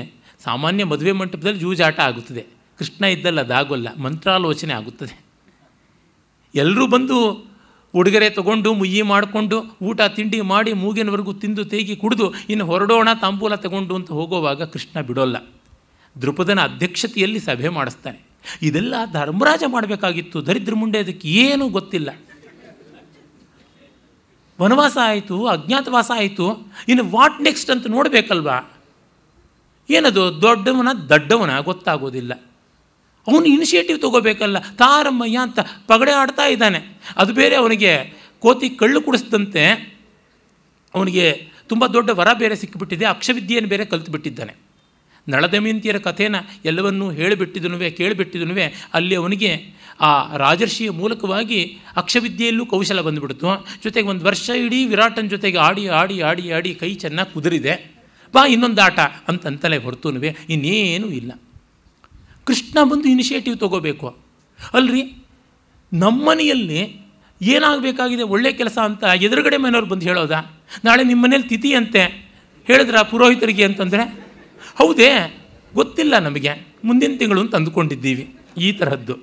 ಸಾಮಾನ್ಯ ಮದುವೆ ಮಂಟಪದಲ್ಲಿ ಜೂಜಾಟ ಆಗುತ್ತದೆ ಕೃಷ್ಣ ಇದ್ದಲ್ಲ ಅದಾಗೋಲ್ಲ ಮಂತ್ರಾಲೋಚನೆ ಆಗುತ್ತದೆ ಎಲ್ಲರೂ ಬಂದು ಉಡುಗೊರೆ ತಗೊಂಡು ಮುಯ್ಯಿ ಮಾಡಿಕೊಂಡು ಊಟ ತಿಂಡಿ ಮಾಡಿ ಮೂಗಿನವರೆಗೂ ತಿಂದು ತೇಗಿ ಕುಡಿದು ಇನ್ನು ಹೊರಡೋಣ ತಾಂಬೂಲ ತಗೊಂಡು ಅಂತ ಹೋಗೋವಾಗ ಕೃಷ್ಣ ಬಿಡೋಲ್ಲ ದೃಪದನ ಅಧ್ಯಕ್ಷತೆಯಲ್ಲಿ ಸಭೆ ಮಾಡಿಸ್ತಾನೆ ಇದೆಲ್ಲ ಧರ್ಮರಾಜ ಮಾಡಬೇಕಾಗಿತ್ತು ದರಿದ್ರ ಮುಂಡೆ ಅದಕ್ಕೆ ಏನೂ ಗೊತ್ತಿಲ್ಲ ವನವಾಸ ಆಯಿತು ಅಜ್ಞಾತವಾಸ ಆಯಿತು ಇನ್ನು ವಾಟ್ ನೆಕ್ಸ್ಟ್ ಅಂತ ನೋಡಬೇಕಲ್ವಾ ಏನದು ದೊಡ್ಡವನ ದಡ್ಡವನ ಗೊತ್ತಾಗೋದಿಲ್ಲ ಅವನು ಇನಿಷಿಯೇಟಿವ್ ತಗೋಬೇಕಲ್ಲ ತಾರಮ್ಮಯ್ಯ ಅಂತ ಪಗಡೆ ಆಡ್ತಾ ಇದ್ದಾನೆ ಅದು ಬೇರೆ ಅವನಿಗೆ ಕೋತಿ ಕಳ್ಳು ಕುಡಿಸ್ದಂತೆ ಅವನಿಗೆ ತುಂಬ ದೊಡ್ಡ ವರ ಬೇರೆ ಸಿಕ್ಕಿಬಿಟ್ಟಿದೆ ಅಕ್ಷವಿದ್ಯೆಯನ್ನು ಬೇರೆ ಕಲಿತು ಬಿಟ್ಟಿದ್ದಾನೆ ನಳದಮಿಂತಿಯರ ಕಥೆನ ಎಲ್ಲವನ್ನೂ ಹೇಳಿಬಿಟ್ಟಿದನುವೆ ಕೇಳಿಬಿಟ್ಟಿದನುವೆ ಅಲ್ಲಿ ಅವನಿಗೆ ಆ ರಾಜರ್ಷಿಯ ಮೂಲಕವಾಗಿ ಅಕ್ಷವಿದ್ಯೆಯಲ್ಲೂ ಕೌಶಲ ಬಂದುಬಿಡ್ತು ಜೊತೆಗೆ ಒಂದು ವರ್ಷ ಇಡೀ ವಿರಾಟನ ಜೊತೆಗೆ ಆಡಿ ಆಡಿ ಆಡಿ ಆಡಿ ಕೈ ಚೆನ್ನಾಗಿ ಕುದುರಿದೆ ಬಾ ಇನ್ನೊಂದು ಆಟ ಅಂತಂತಲೇ ಹೊರತುನುವೆ ಇನ್ನೇನೂ ಇಲ್ಲ ಕೃಷ್ಣ ಬಂದು ಇನಿಷಿಯೇಟಿವ್ ತೊಗೋಬೇಕು ಅಲ್ರಿ ನಮ್ಮನೆಯಲ್ಲಿ ಏನಾಗಬೇಕಾಗಿದೆ ಒಳ್ಳೆ ಕೆಲಸ ಅಂತ ಎದುರುಗಡೆ ಮನೆಯವ್ರು ಬಂದು ಹೇಳೋದಾ ನಾಳೆ ನಿಮ್ಮ ಮನೇಲಿ ತಿಥಿ ಅಂತೆ ಹೇಳಿದ್ರ ಪುರೋಹಿತರಿಗೆ ಅಂತಂದರೆ ಹೌದೇ ಗೊತ್ತಿಲ್ಲ ನಮಗೆ ಮುಂದಿನ ತಿಂಗಳು ತಂದುಕೊಂಡಿದ್ದೀವಿ ಈ ತರಹದ್ದು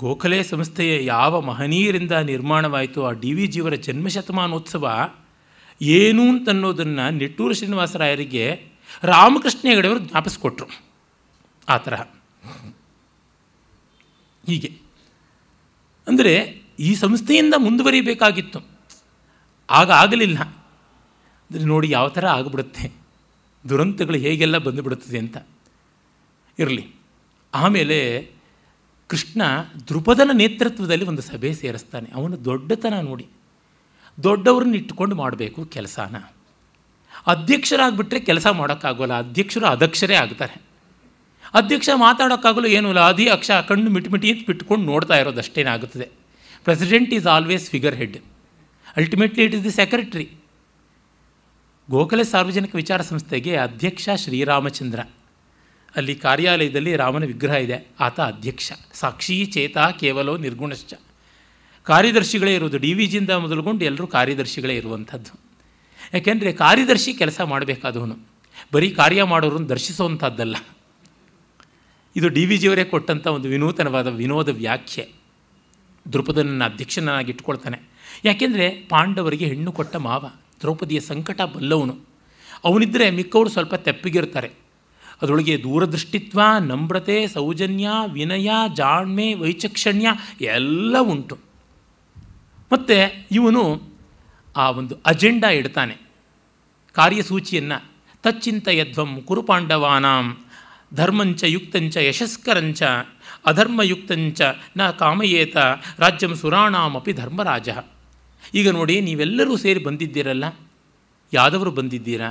ಗೋಖಲೆ ಸಂಸ್ಥೆಯ ಯಾವ ಮಹನೀಯರಿಂದ ನಿರ್ಮಾಣವಾಯಿತು ಆ ಡಿ ವಿ ಜಿಯವರ ಜನ್ಮಶತಮಾನೋತ್ಸವ ಏನು ಅಂತನ್ನೋದನ್ನು ನಿಟ್ಟೂರು ಶ್ರೀನಿವಾಸರಾಯರಿಗೆ ರಾಮಕೃಷ್ಣ ಹೆಗಡೆಯವರು ಜ್ಞಾಪಿಸ್ಕೊಟ್ರು ಆ ತರಹ ಹೀಗೆ ಅಂದರೆ ಈ ಸಂಸ್ಥೆಯಿಂದ ಮುಂದುವರಿಬೇಕಾಗಿತ್ತು ಆಗ ಆಗಲಿಲ್ಲ ಅಂದರೆ ನೋಡಿ ಯಾವ ಥರ ಆಗಿಬಿಡುತ್ತೆ ದುರಂತಗಳು ಹೇಗೆಲ್ಲ ಬಂದುಬಿಡುತ್ತದೆ ಅಂತ ಇರಲಿ ಆಮೇಲೆ ಕೃಷ್ಣ ದೃಪದನ ನೇತೃತ್ವದಲ್ಲಿ ಒಂದು ಸಭೆ ಸೇರಿಸ್ತಾನೆ ಅವನು ದೊಡ್ಡತನ ನೋಡಿ ದೊಡ್ಡವ್ರನ್ನ ಇಟ್ಟುಕೊಂಡು ಮಾಡಬೇಕು ಕೆಲಸನ ಅಧ್ಯಕ್ಷರಾಗ್ಬಿಟ್ರೆ ಕೆಲಸ ಮಾಡೋಕ್ಕಾಗೋಲ್ಲ ಅಧ್ಯಕ್ಷರು ಅಧ್ಯಕ್ಷರೇ ಆಗ್ತಾರೆ ಅಧ್ಯಕ್ಷ ಮಾತಾಡೋಕ್ಕಾಗಲು ಏನೂ ಇಲ್ಲ ಅಧಿ ಅಕ್ಷ ಕಣ್ಣು ಮಿಟಿಮಿಟಿ ಅಂತ ಬಿಟ್ಕೊಂಡು ನೋಡ್ತಾ ಇರೋದು ಅಷ್ಟೇನಾಗುತ್ತದೆ president is always figurehead ultimately it is the secretary Gokhale ಸಾರ್ವಜನಿಕ ವಿಚಾರ ಸಂಸ್ಥೆಗೆ ಅಧ್ಯಕ್ಷ ಶ್ರೀರಾಮಚಂದ್ರ ಅಲ್ಲಿ ಕಾರ್ಯಾಲಯದಲ್ಲಿ ರಾಮನ ವಿಗ್ರಹ ಇದೆ ಆತ ಅಧ್ಯಕ್ಷ ಸಾಕ್ಷಿ ಚೇತ ಕೇವಲೋ ನಿರ್ಗುಣಶ್ಚ ಕಾರ್ಯದರ್ಶಿಗಳೇ ಇರೋದು ಡಿ ವಿ ಜಿಯಿಂದ ಮೊದಲುಗೊಂಡು ಎಲ್ಲರೂ ಕಾರ್ಯದರ್ಶಿಗಳೇ ಇರುವಂಥದ್ದು ಯಾಕೆಂದರೆ ಕಾರ್ಯದರ್ಶಿ ಕೆಲಸ ಮಾಡಬೇಕಾದವನು ಬರೀ ಕಾರ್ಯ ಮಾಡೋರನ್ನು ದರ್ಶಿಸುವಂಥದ್ದಲ್ಲ ಇದು ಡಿ ವಿ ಜಿಯವರೇ ಕೊಟ್ಟಂಥ ಒಂದು ವಿನೂತನವಾದ ವಿನೋದ ವ್ಯಾಖ್ಯೆ ದೃಪದನನ್ನು ಅಧ್ಯಕ್ಷನಾಗಿಟ್ಕೊಳ್ತಾನೆ ಯಾಕೆಂದರೆ ಪಾಂಡವರಿಗೆ ಹೆಣ್ಣು ಕೊಟ್ಟ ಮಾವ ದ್ರೌಪದಿಯ ಸಂಕಟ ಬಲ್ಲವನು ಅವನಿದ್ದರೆ ಮಿಕ್ಕವರು ಸ್ವಲ್ಪ ತೆಪ್ಪಿಗಿರ್ತಾರೆ ಅದರೊಳಗೆ ದೂರದೃಷ್ಟಿತ್ವ ನಮ್ರತೆ ಸೌಜನ್ಯ ವಿನಯ ಜಾಣ್ಮೆ ವೈಚಕ್ಷಣ್ಯ ಎಲ್ಲ ಉಂಟು ಮತ್ತು ಇವನು ಆ ಒಂದು ಅಜೆಂಡಾ ಇಡ್ತಾನೆ ಕಾರ್ಯಸೂಚಿಯನ್ನು ತಚ್ಚಿಂತ ಯಧ್ವಂ ಕುರುಪಾಂಡವಾನಾಂ ಧರ್ಮಂಚ ಯುಕ್ತಂಚ ಯಶಸ್ಕರಂಚ ಅಧರ್ಮಯುಕ್ತಂಚ ನ ಕಾಮಯೇತ ರಾಜ್ಯಂ ಸುರಾಣಾಮಪಿ ಧರ್ಮರಾಜ ಈಗ ನೋಡಿ ನೀವೆಲ್ಲರೂ ಸೇರಿ ಬಂದಿದ್ದೀರಲ್ಲ ಯಾದವರು ಬಂದಿದ್ದೀರಾ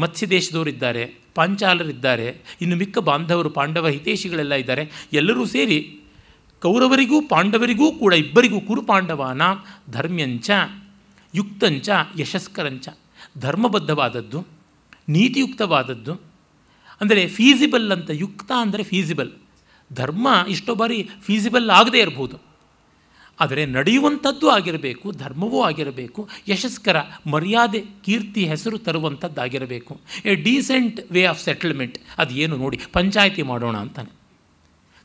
ಮತ್ಸ್ಯ ದೇಶದವರಿದ್ದಾರೆ ಪಾಂಚಾಲರಿದ್ದಾರೆ ಇನ್ನು ಮಿಕ್ಕ ಬಾಂಧವರು ಪಾಂಡವ ಹಿತೇಶಿಗಳೆಲ್ಲ ಇದ್ದಾರೆ ಎಲ್ಲರೂ ಸೇರಿ ಕೌರವರಿಗೂ ಪಾಂಡವರಿಗೂ ಕೂಡ ಇಬ್ಬರಿಗೂ ಕುರು ಧರ್ಮ್ಯಂಚ ಯುಕ್ತಂಚ ಯಶಸ್ಕರಂಚ ಧರ್ಮಬದ್ಧವಾದದ್ದು ನೀತಿಯುಕ್ತವಾದದ್ದು ಅಂದರೆ ಫೀಸಿಬಲ್ ಅಂತ ಯುಕ್ತ ಅಂದರೆ ಫೀಸಿಬಲ್ ಧರ್ಮ ಇಷ್ಟೋ ಬಾರಿ ಫೀಸಿಬಲ್ ಆಗದೇ ಇರ್ಬೋದು ಆದರೆ ನಡೆಯುವಂಥದ್ದು ಆಗಿರಬೇಕು ಧರ್ಮವೂ ಆಗಿರಬೇಕು ಯಶಸ್ಕರ ಮರ್ಯಾದೆ ಕೀರ್ತಿ ಹೆಸರು ತರುವಂಥದ್ದಾಗಿರಬೇಕು a decent way of settlement ಅದು ಏನು ನೋಡಿ ಪಂಚಾಯಿತಿ ಮಾಡೋಣ ಅಂತಾನೆ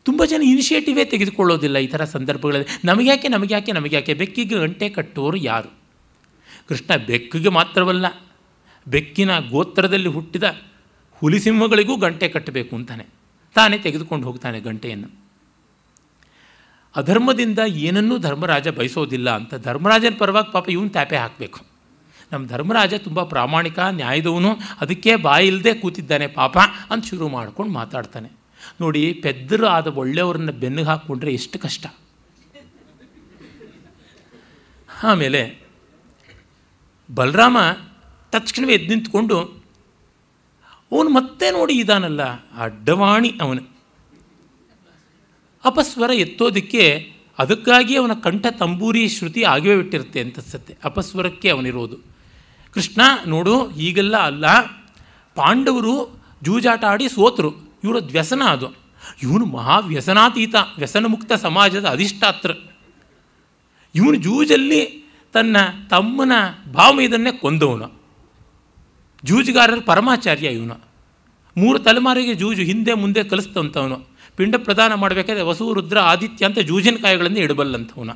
ತುಂಬ ಜನ ಇನಿಷಿಯೇಟಿವೇ ತೆಗೆದುಕೊಳ್ಳೋದಿಲ್ಲ ಈ ಥರ ಸಂದರ್ಭಗಳಲ್ಲಿ ನಮಗ್ಯಾಕೆ ನಮಗ್ಯಾಕೆ ನಮಗ್ಯಾಕೆ ಬೆಕ್ಕಿಗೆ ಗಂಟೆ ಕಟ್ಟುವವರು ಯಾರು ಕೃಷ್ಣ ಬೆಕ್ಕಿಗೆ ಮಾತ್ರವಲ್ಲ ಬೆಕ್ಕಿನ ಗೋತ್ರದಲ್ಲಿ ಹುಟ್ಟಿದ ಹುಲಿಸಿಂಹಗಳಿಗೂ ಗಂಟೆ ಕಟ್ಟಬೇಕು ಅಂತಾನೆ ತಾನೇ ತೆಗೆದುಕೊಂಡು ಹೋಗ್ತಾನೆ ಗಂಟೆಯನ್ನು ಅಧರ್ಮದಿಂದ ಏನನ್ನೂ ಧರ್ಮರಾಜ ಬಯಸೋದಿಲ್ಲ ಅಂತ ಧರ್ಮರಾಜನ ಪರವಾಗಿ ಪಾಪ ಇವನು ತಾಪೆ ಹಾಕಬೇಕು ನಮ್ಮ ಧರ್ಮರಾಜ ತುಂಬ ಪ್ರಾಮಾಣಿಕ ನ್ಯಾಯದವನು ಅದಕ್ಕೆ ಬಾಯಿಲ್ಲದೆ ಕೂತಿದ್ದಾನೆ ಪಾಪ ಅಂತ ಶುರು ಮಾಡ್ಕೊಂಡು ಮಾತಾಡ್ತಾನೆ ನೋಡಿ ಪೆದ್ದರು ಆದ ಒಳ್ಳೆಯವ್ರನ್ನ ಬೆನ್ನಿಗೆ ಹಾಕ್ಕೊಂಡ್ರೆ ಎಷ್ಟು ಕಷ್ಟ ಆಮೇಲೆ ಬಲರಾಮ ತಕ್ಷಣವೇ ಎದ್ದು ನಿಂತ್ಕೊಂಡು ಅವನು ಮತ್ತೆ ನೋಡಿ ಇದಾನಲ್ಲ ಅಡ್ಡವಾಣಿ ಅವನು ಅಪಸ್ವರ ಎತ್ತೋದಕ್ಕೆ ಅದಕ್ಕಾಗಿ ಅವನ ಕಂಠ ತಂಬೂರಿ ಶ್ರುತಿ ಆಗಿವೆ ಬಿಟ್ಟಿರುತ್ತೆ ಅಂತನ್ಸುತ್ತೆ ಅಪಸ್ವರಕ್ಕೆ ಅವನಿರೋದು ಕೃಷ್ಣ ನೋಡು ಈಗೆಲ್ಲ ಅಲ್ಲ ಪಾಂಡವರು ಜೂಜಾಟ ಆಡಿ ಸೋತರು ಇವರ ವ್ಯಸನ ಅದು ಇವನು ಮಹಾವ್ಯಸನಾತೀತ ವ್ಯಸನಾತೀತ ವ್ಯಸನಮುಕ್ತ ಸಮಾಜದ ಅಧಿಷ್ಠಾತ್ರ ಇವನು ಜೂಜಲ್ಲಿ ತನ್ನ ತಮ್ಮನ ಭಾವಮೇದನ್ನೇ ಕೊಂದವನು ಜೂಜುಗಾರರ ಪರಮಾಚಾರ್ಯ ಇವನು ಮೂರು ತಲೆಮಾರಿಗೆ ಜೂಜು ಹಿಂದೆ ಮುಂದೆ ಕಲಿಸ್ತಂಥವನು ಪಿಂಡ ಪ್ರದಾನ ಮಾಡಬೇಕಾದ್ರೆ ವಸು ರುದ್ರ ಆದಿತ್ಯ ಅಂತ ಜೂಜಿನಕಾಯಿಗಳನ್ನು ಇಡಬಲ್ಲಂಥವನ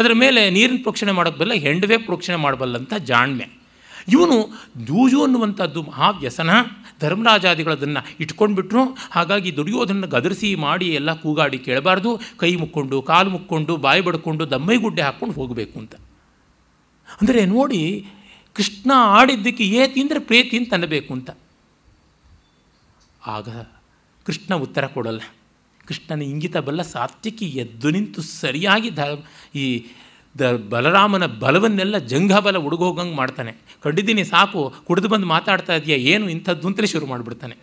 ಅದರ ಮೇಲೆ ನೀರಿನ ಪ್ರೋಕ್ಷಣೆ ಮಾಡೋಕ್ಕೆ ಬಲ್ಲ ಹೆಂಡವೇ ಪ್ರೋಕ್ಷಣೆ ಮಾಡಬಲ್ಲಂಥ ಜಾಣ್ಮೆ ಇವನು ಜೂಜು ಅನ್ನುವಂಥದ್ದು ಮಹಾವ್ಯಸನ ಧರ್ಮರಾಜಾದಿಗಳದನ್ನು ಇಟ್ಕೊಂಡ್ಬಿಟ್ರು ಹಾಗಾಗಿ ದುಡಿಯೋದನ್ನು ಗದರಿಸಿ ಮಾಡಿ ಎಲ್ಲ ಕೂಗಾಡಿ ಕೇಳಬಾರ್ದು ಕೈ ಮುಕ್ಕೊಂಡು ಕಾಲು ಮುಕ್ಕೊಂಡು ಬಾಯಿ ಬಡ್ಕೊಂಡು ದಮ್ಮೈಗುಡ್ಡೆ ಹಾಕ್ಕೊಂಡು ಹೋಗಬೇಕು ಅಂತ ಅಂದರೆ ನೋಡಿ ಕೃಷ್ಣ ಆಡಿದ್ದಕ್ಕೆ ಏ ಅಂದರೆ ಪ್ರೇತಿ ಅಂತ ಅನ್ನಬೇಕು ಅಂತ ಆಗ ಕೃಷ್ಣ ಉತ್ತರ ಕೊಡಲ್ಲ ಕೃಷ್ಣನ ಇಂಗಿತ ಬಲ್ಲ ಸಾತ್ವಿಕಿ ಎದ್ದು ನಿಂತು ಸರಿಯಾಗಿ ದ ಈ ದ ಬಲರಾಮನ ಬಲವನ್ನೆಲ್ಲ ಜಂಘಬಲ ಹುಡುಗೋಗಂಗೆ ಮಾಡ್ತಾನೆ ಕಂಡಿದ್ದೀನಿ ಸಾಕು ಕುಡಿದು ಬಂದು ಮಾತಾಡ್ತಾ ಇದೆಯಾ ಏನು ಇಂಥದ್ದು ಅಂತಲೇ ಶುರು ಮಾಡಿಬಿಡ್ತಾನೆ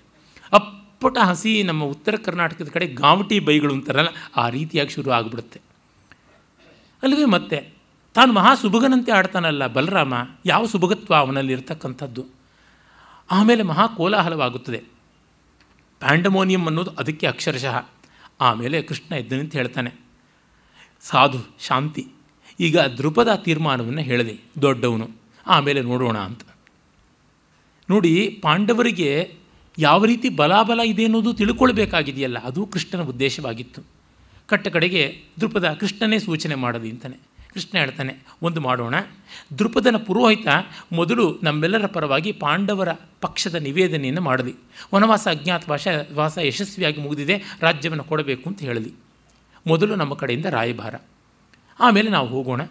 ಅಪ್ಪಟ ಹಸಿ ನಮ್ಮ ಉತ್ತರ ಕರ್ನಾಟಕದ ಕಡೆ ಗಾಂವಟಿ ಬೈಗಳು ಅಂತಾರಲ್ಲ ಆ ರೀತಿಯಾಗಿ ಶುರು ಆಗಿಬಿಡುತ್ತೆ ಅಲ್ವೇ ಮತ್ತೆ ತಾನು ಮಹಾ ಸುಭಗನಂತೆ ಆಡ್ತಾನಲ್ಲ ಬಲರಾಮ ಯಾವ ಸುಭಗತ್ವ ಅವನಲ್ಲಿ ಆಮೇಲೆ ಮಹಾ ಕೋಲಾಹಲವಾಗುತ್ತದೆ ಪ್ಯಾಂಡಮೋನಿಯಂ ಅನ್ನೋದು ಅದಕ್ಕೆ ಅಕ್ಷರಶಃ ಆಮೇಲೆ ಕೃಷ್ಣ ಇದ್ದನಂತ ಹೇಳ್ತಾನೆ ಸಾಧು ಶಾಂತಿ ಈಗ ದೃಪದ ತೀರ್ಮಾನವನ್ನು ಹೇಳಿದೆ ದೊಡ್ಡವನು ಆಮೇಲೆ ನೋಡೋಣ ಅಂತ ನೋಡಿ ಪಾಂಡವರಿಗೆ ಯಾವ ರೀತಿ ಬಲಾಬಲ ಇದೆ ಅನ್ನೋದು ತಿಳ್ಕೊಳ್ಬೇಕಾಗಿದೆಯಲ್ಲ ಅದು ಕೃಷ್ಣನ ಉದ್ದೇಶವಾಗಿತ್ತು ಕಟ್ಟ ಕಡೆಗೆ ದೃಪದ ಕೃಷ್ಣನೇ ಸೂಚನೆ ಮಾಡಲಿ ಅಂತಾನೆ ಕೃಷ್ಣ ಹೇಳ್ತಾನೆ ಒಂದು ಮಾಡೋಣ ದೃಪದನ ಪುರೋಹಿತ ಮೊದಲು ನಮ್ಮೆಲ್ಲರ ಪರವಾಗಿ ಪಾಂಡವರ ಪಕ್ಷದ ನಿವೇದನೆಯನ್ನು ಮಾಡಲಿ ವನವಾಸ ಅಜ್ಞಾತ ಭಾಷೆ ವಾಸ ಯಶಸ್ವಿಯಾಗಿ ಮುಗಿದಿದೆ ರಾಜ್ಯವನ್ನು ಕೊಡಬೇಕು ಅಂತ ಹೇಳಲಿ ಮೊದಲು ನಮ್ಮ ಕಡೆಯಿಂದ ರಾಯಭಾರ ಆಮೇಲೆ ನಾವು ಹೋಗೋಣ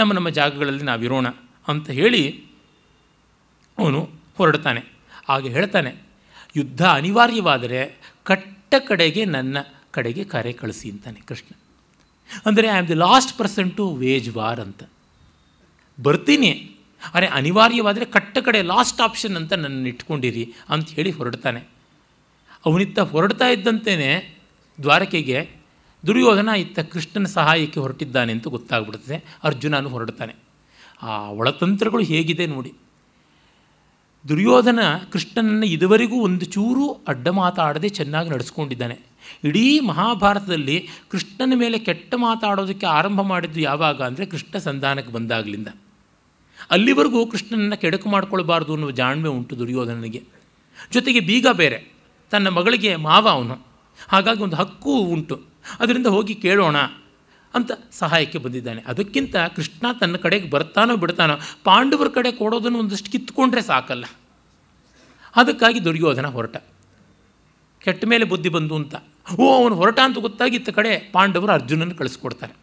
ನಮ್ಮ ನಮ್ಮ ಜಾಗಗಳಲ್ಲಿ ನಾವಿರೋಣ ಅಂತ ಹೇಳಿ ಅವನು ಹೊರಡ್ತಾನೆ ಹಾಗೆ ಹೇಳ್ತಾನೆ ಯುದ್ಧ ಅನಿವಾರ್ಯವಾದರೆ ಕಟ್ಟ ಕಡೆಗೆ ನನ್ನ ಕಡೆಗೆ ಕರೆ ಕಳಿಸಿ ಅಂತಾನೆ ಕೃಷ್ಣ ಅಂದರೆ I am the last person to wage war ಅಂತ ಬರ್ತೀನಿ ಅರೆ ಅನಿವಾರ್ಯವಾದರೆ ಕಟ್ಟ ಕಡೆ ಲಾಸ್ಟ್ ಆಪ್ಷನ್ ಅಂತ ನನ್ನ ಇಟ್ಕೊಂಡಿರಿ ಅಂತ ಹೇಳಿ ಹೊರಡ್ತಾನೆ ಅವನಿತ್ತ ಹೊರಡ್ತಾ ಇದ್ದಂತೆಯೇ ದ್ವಾರಕೆಗೆ ದುರ್ಯೋಧನ ಇತ್ತ ಕೃಷ್ಣನ ಸಹಾಯಕ್ಕೆ ಹೊರಟಿದ್ದಾನೆ ಅಂತ ಗೊತ್ತಾಗ್ಬಿಡ್ತದೆ ಅರ್ಜುನನು ಹೊರಡ್ತಾನೆ ಆ ಒಳತಂತ್ರಗಳು ಹೇಗಿದೆ ನೋಡಿ ದುರ್ಯೋಧನ ಕೃಷ್ಣನನ್ನು ಇದುವರೆಗೂ ಒಂದು ಚೂರು ಅಡ್ಡ ಮಾತಾಡದೆ ಚೆನ್ನಾಗಿ ನಡೆಸ್ಕೊಂಡಿದ್ದಾನೆ ಇಡೀ ಮಹಾಭಾರತದಲ್ಲಿ ಕೃಷ್ಣನ ಮೇಲೆ ಕೆಟ್ಟ ಮಾತಾಡೋದಕ್ಕೆ ಆರಂಭ ಮಾಡಿದ್ದು ಯಾವಾಗ ಅಂದರೆ ಕೃಷ್ಣ ಸಂಧಾನಕ್ಕೆ ಬಂದಾಗಲಿಂದ ಅಲ್ಲಿವರೆಗೂ ಕೃಷ್ಣನನ್ನು ಕೆಡಕು ಮಾಡ್ಕೊಳ್ಬಾರ್ದು ಅನ್ನುವ ಜಾಣ್ಮೆ ಉಂಟು ದುರ್ಯೋಧನನಿಗೆ ಜೊತೆಗೆ ಬೀಗ ಬೇರೆ ತನ್ನ ಮಗಳಿಗೆ ಮಾವ ಅವನು ಹಾಗಾಗಿ ಒಂದು ಹಕ್ಕು ಉಂಟು ಅದರಿಂದ ಹೋಗಿ ಕೇಳೋಣ ಅಂತ ಸಹಾಯಕ್ಕೆ ಬಂದಿದ್ದಾನೆ ಅದಕ್ಕಿಂತ ಕೃಷ್ಣ ತನ್ನ ಕಡೆಗೆ ಬರ್ತಾನೋ ಬಿಡ್ತಾನೋ ಪಾಂಡವರ ಕಡೆ ಕೊಡೋದನ್ನು ಒಂದಷ್ಟು ಕಿತ್ಕೊಂಡ್ರೆ ಸಾಕಲ್ಲ ಅದಕ್ಕಾಗಿ ದುರ್ಯೋಧನ ಹೊರಟ ಕೆಟ್ಟ ಮೇಲೆ ಬುದ್ಧಿ ಬಂದು ಅಂತ ಓ ಅವನು ಹೊರಟ ಅಂತ ಗೊತ್ತಾಗಿತ್ತ ಕಡೆ ಪಾಂಡವರು ಅರ್ಜುನನ್ನು ಕಳಿಸ್ಕೊಡ್ತಾರೆ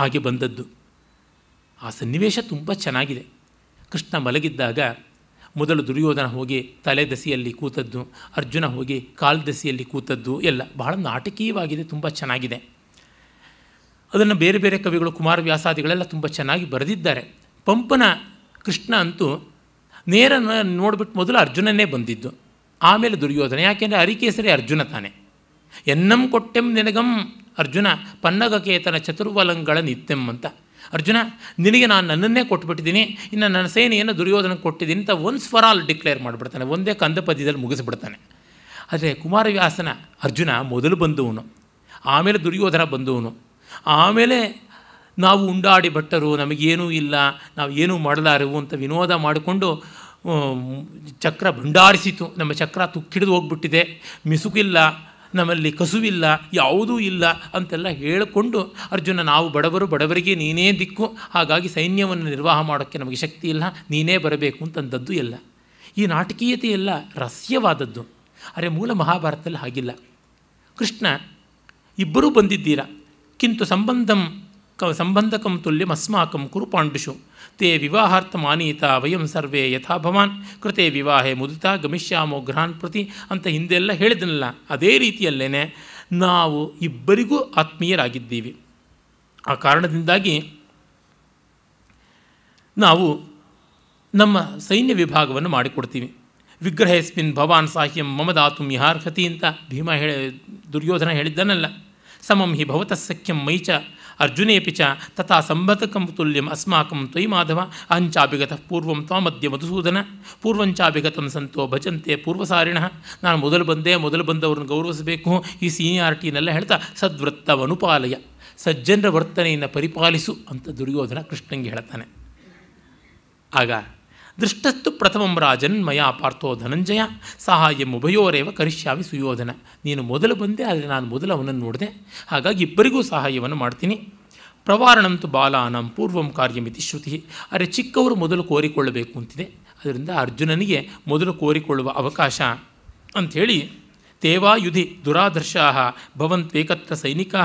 ಹಾಗೆ ಬಂದದ್ದು ಆ ಸನ್ನಿವೇಶ ತುಂಬ ಚೆನ್ನಾಗಿದೆ ಕೃಷ್ಣ ಮಲಗಿದ್ದಾಗ ಮೊದಲು ದುರ್ಯೋಧನ ಹೋಗಿ ತಲೆ ದಸಿಯಲ್ಲಿ ಕೂತದ್ದು ಅರ್ಜುನ ಹೋಗಿ ಕಾಲು ದಸಿಯಲ್ಲಿ ಕೂತದ್ದು ಎಲ್ಲ ಬಹಳ ನಾಟಕೀಯವಾಗಿದೆ ತುಂಬ ಚೆನ್ನಾಗಿದೆ ಅದನ್ನು ಬೇರೆ ಬೇರೆ ಕವಿಗಳು ವ್ಯಾಸಾದಿಗಳೆಲ್ಲ ತುಂಬ ಚೆನ್ನಾಗಿ ಬರೆದಿದ್ದಾರೆ ಪಂಪನ ಕೃಷ್ಣ ಅಂತೂ ನೇರ ನೋಡಿಬಿಟ್ಟು ಮೊದಲು ಅರ್ಜುನನೇ ಬಂದಿದ್ದು ಆಮೇಲೆ ದುರ್ಯೋಧನ ಯಾಕೆಂದರೆ ಅರಿಕೇಸರಿ ಅರ್ಜುನ ತಾನೆ ಎನ್ನಂ ಕೊಟ್ಟೆಂ ನಿನಗಂ ಅರ್ಜುನ ಪನ್ನಗಕೇತನ ಚತುರ್ವಲಂಗಳ ನಿತ್ಯಂ ಅಂತ ಅರ್ಜುನ ನಿನಗೆ ನಾನು ನನ್ನನ್ನೇ ಕೊಟ್ಬಿಟ್ಟಿದ್ದೀನಿ ಇನ್ನು ನನ್ನ ಸೇನೆಯನ್ನು ದುರ್ಯೋಧನ ಕೊಟ್ಟಿದ್ದೀನಿ ಅಂತ ಒನ್ಸ್ ಫಾರ್ ಆಲ್ ಡಿಕ್ಲೇರ್ ಮಾಡಿಬಿಡ್ತಾನೆ ಒಂದೇ ಕಂದ ಪದ್ಯದಲ್ಲಿ ಮುಗಿಸ್ಬಿಡ್ತಾನೆ ಆದರೆ ಕುಮಾರವ್ಯಾಸನ ಅರ್ಜುನ ಮೊದಲು ಬಂದವನು ಆಮೇಲೆ ದುರ್ಯೋಧನ ಬಂದವನು ಆಮೇಲೆ ನಾವು ಉಂಡಾಡಿ ಭಟ್ಟರು ನಮಗೇನೂ ಇಲ್ಲ ನಾವು ಏನೂ ಮಾಡಲಾರೆವು ಅಂತ ವಿನೋದ ಮಾಡಿಕೊಂಡು ಚಕ್ರ ಭಂಡಾರಿಸಿತು ನಮ್ಮ ಚಕ್ರ ತುಕ್ಕಿಡಿದು ಹೋಗ್ಬಿಟ್ಟಿದೆ ಮಿಸುಕಿಲ್ಲ ನಮ್ಮಲ್ಲಿ ಕಸುವಿಲ್ಲ ಯಾವುದೂ ಇಲ್ಲ ಅಂತೆಲ್ಲ ಹೇಳಿಕೊಂಡು ಅರ್ಜುನ ನಾವು ಬಡವರು ಬಡವರಿಗೆ ನೀನೇ ದಿಕ್ಕು ಹಾಗಾಗಿ ಸೈನ್ಯವನ್ನು ನಿರ್ವಾಹ ಮಾಡೋಕ್ಕೆ ನಮಗೆ ಶಕ್ತಿ ಇಲ್ಲ ನೀನೇ ಬರಬೇಕು ಅಂತಂದದ್ದು ಎಲ್ಲ ಈ ನಾಟಕೀಯತೆ ಎಲ್ಲ ರಹಸ್ಯವಾದದ್ದು ಅರೆ ಮೂಲ ಮಹಾಭಾರತದಲ್ಲಿ ಹಾಗಿಲ್ಲ ಕೃಷ್ಣ ಇಬ್ಬರೂ ಬಂದಿದ್ದೀರಾ ಕಿಂತು ಸಂಬಂಧಂ ಕ ಸಂಬಂಧಕಂ ತುಲ್ಯಂ ಅಸ್ಮಾಕಂ ಕುರುಪಾಂಡುಷು ತೇ ವಿವಾಹಾರ್ಥ ಮಾನೀತ ವಯಂ ಸರ್ವೇ ಯಥಾ ಭವಾನ್ ಕೃತೆ ವಿವಾಹೆ ಮುದಿತ ಗಮಿಷ್ಯಾಮೋ ಗೃಹಾನ್ ಪ್ರತಿ ಅಂತ ಹಿಂದೆಲ್ಲ ಹೇಳಿದನಲ್ಲ ಅದೇ ರೀತಿಯಲ್ಲೇ ನಾವು ಇಬ್ಬರಿಗೂ ಆತ್ಮೀಯರಾಗಿದ್ದೀವಿ ಆ ಕಾರಣದಿಂದಾಗಿ ನಾವು ನಮ್ಮ ಸೈನ್ಯ ವಿಭಾಗವನ್ನು ಮಾಡಿಕೊಡ್ತೀವಿ ವಿಗ್ರಹಸ್ಮಿನ್ ಭವಾನ್ ಸಾಹ್ಯಂ ಮಮ ದಾತು ಮಿಹಾರ್ಹತಿ ಅಂತ ಭೀಮ ಹೇಳಿ ದುರ್ಯೋಧನ ಹೇಳಿದ್ದಾನಲ್ಲ ಸಮಂ ಹಿ ಭವತಃ ಸಖ್ಯಂ ಮೈಚ ಅರ್ಜುನೇಪಿ ಚ ತಥಾ ಸಂಬತಕಂ ತುಲ್ಯಂ ಅಸ್ಮಾಕಂ ತ್ವಯಿ ಮಾಧವ ಅಹಂಚಾಭಿಗತಃ ಪೂರ್ವಂ ತ್ವ ಮಧ್ಯ ಮಧುಸೂದನ ಪೂರ್ವಂಚಾಭಿಗತಂ ಸಂತೋ ಭಜಂತೆ ಪೂರ್ವಸಾರಿಣ ನಾನು ಮೊದಲು ಬಂದೆ ಮೊದಲು ಬಂದವ್ರನ್ನ ಗೌರವಿಸಬೇಕು ಈ ಸೀನಿಯಾರಿಟಿನೆಲ್ಲ ಟಿನೆಲ್ಲ ಹೇಳ್ತಾ ಸದ್ವೃತ್ತವನುಪಾಲಯ ಸಜ್ಜನರ ವರ್ತನೆಯನ್ನು ಪರಿಪಾಲಿಸು ಅಂತ ದುರ್ಯೋಧನ ಕೃಷ್ಣಂಗೆ ಹೇಳ್ತಾನೆ ಆಗ ದೃಷ್ಟಸ್ತು ಪ್ರಥಮಂ ರಾಜನ್ ಮಯಾ ಪಾರ್ಥೋ ಧನಂಜಯ ಸಹಾಯ ಉಭಯೋರೇವ ಕರಿಷ್ಯಾವಿ ಸುಯೋಧನ ನೀನು ಮೊದಲು ಬಂದೆ ಆದರೆ ನಾನು ಮೊದಲು ಅವನನ್ನು ನೋಡಿದೆ ಹಾಗಾಗಿ ಇಬ್ಬರಿಗೂ ಸಹಾಯವನ್ನು ಮಾಡ್ತೀನಿ ಪ್ರವಾರಣಂತು ಬಾಲಾನಂ ಪೂರ್ವಂ ಕಾರ್ಯಮಿತಿ ಶ್ರುತಿ ಅರೆ ಚಿಕ್ಕವರು ಮೊದಲು ಕೋರಿಕೊಳ್ಳಬೇಕು ಅಂತಿದೆ ಅದರಿಂದ ಅರ್ಜುನನಿಗೆ ಮೊದಲು ಕೋರಿಕೊಳ್ಳುವ ಅವಕಾಶ ಅಂಥೇಳಿ ತೇವಾಯುಧಿ ದುರಾದರ್ಶಾ ಭವಂತ್ವೇಕತ್ರ ಸೈನಿಕಾ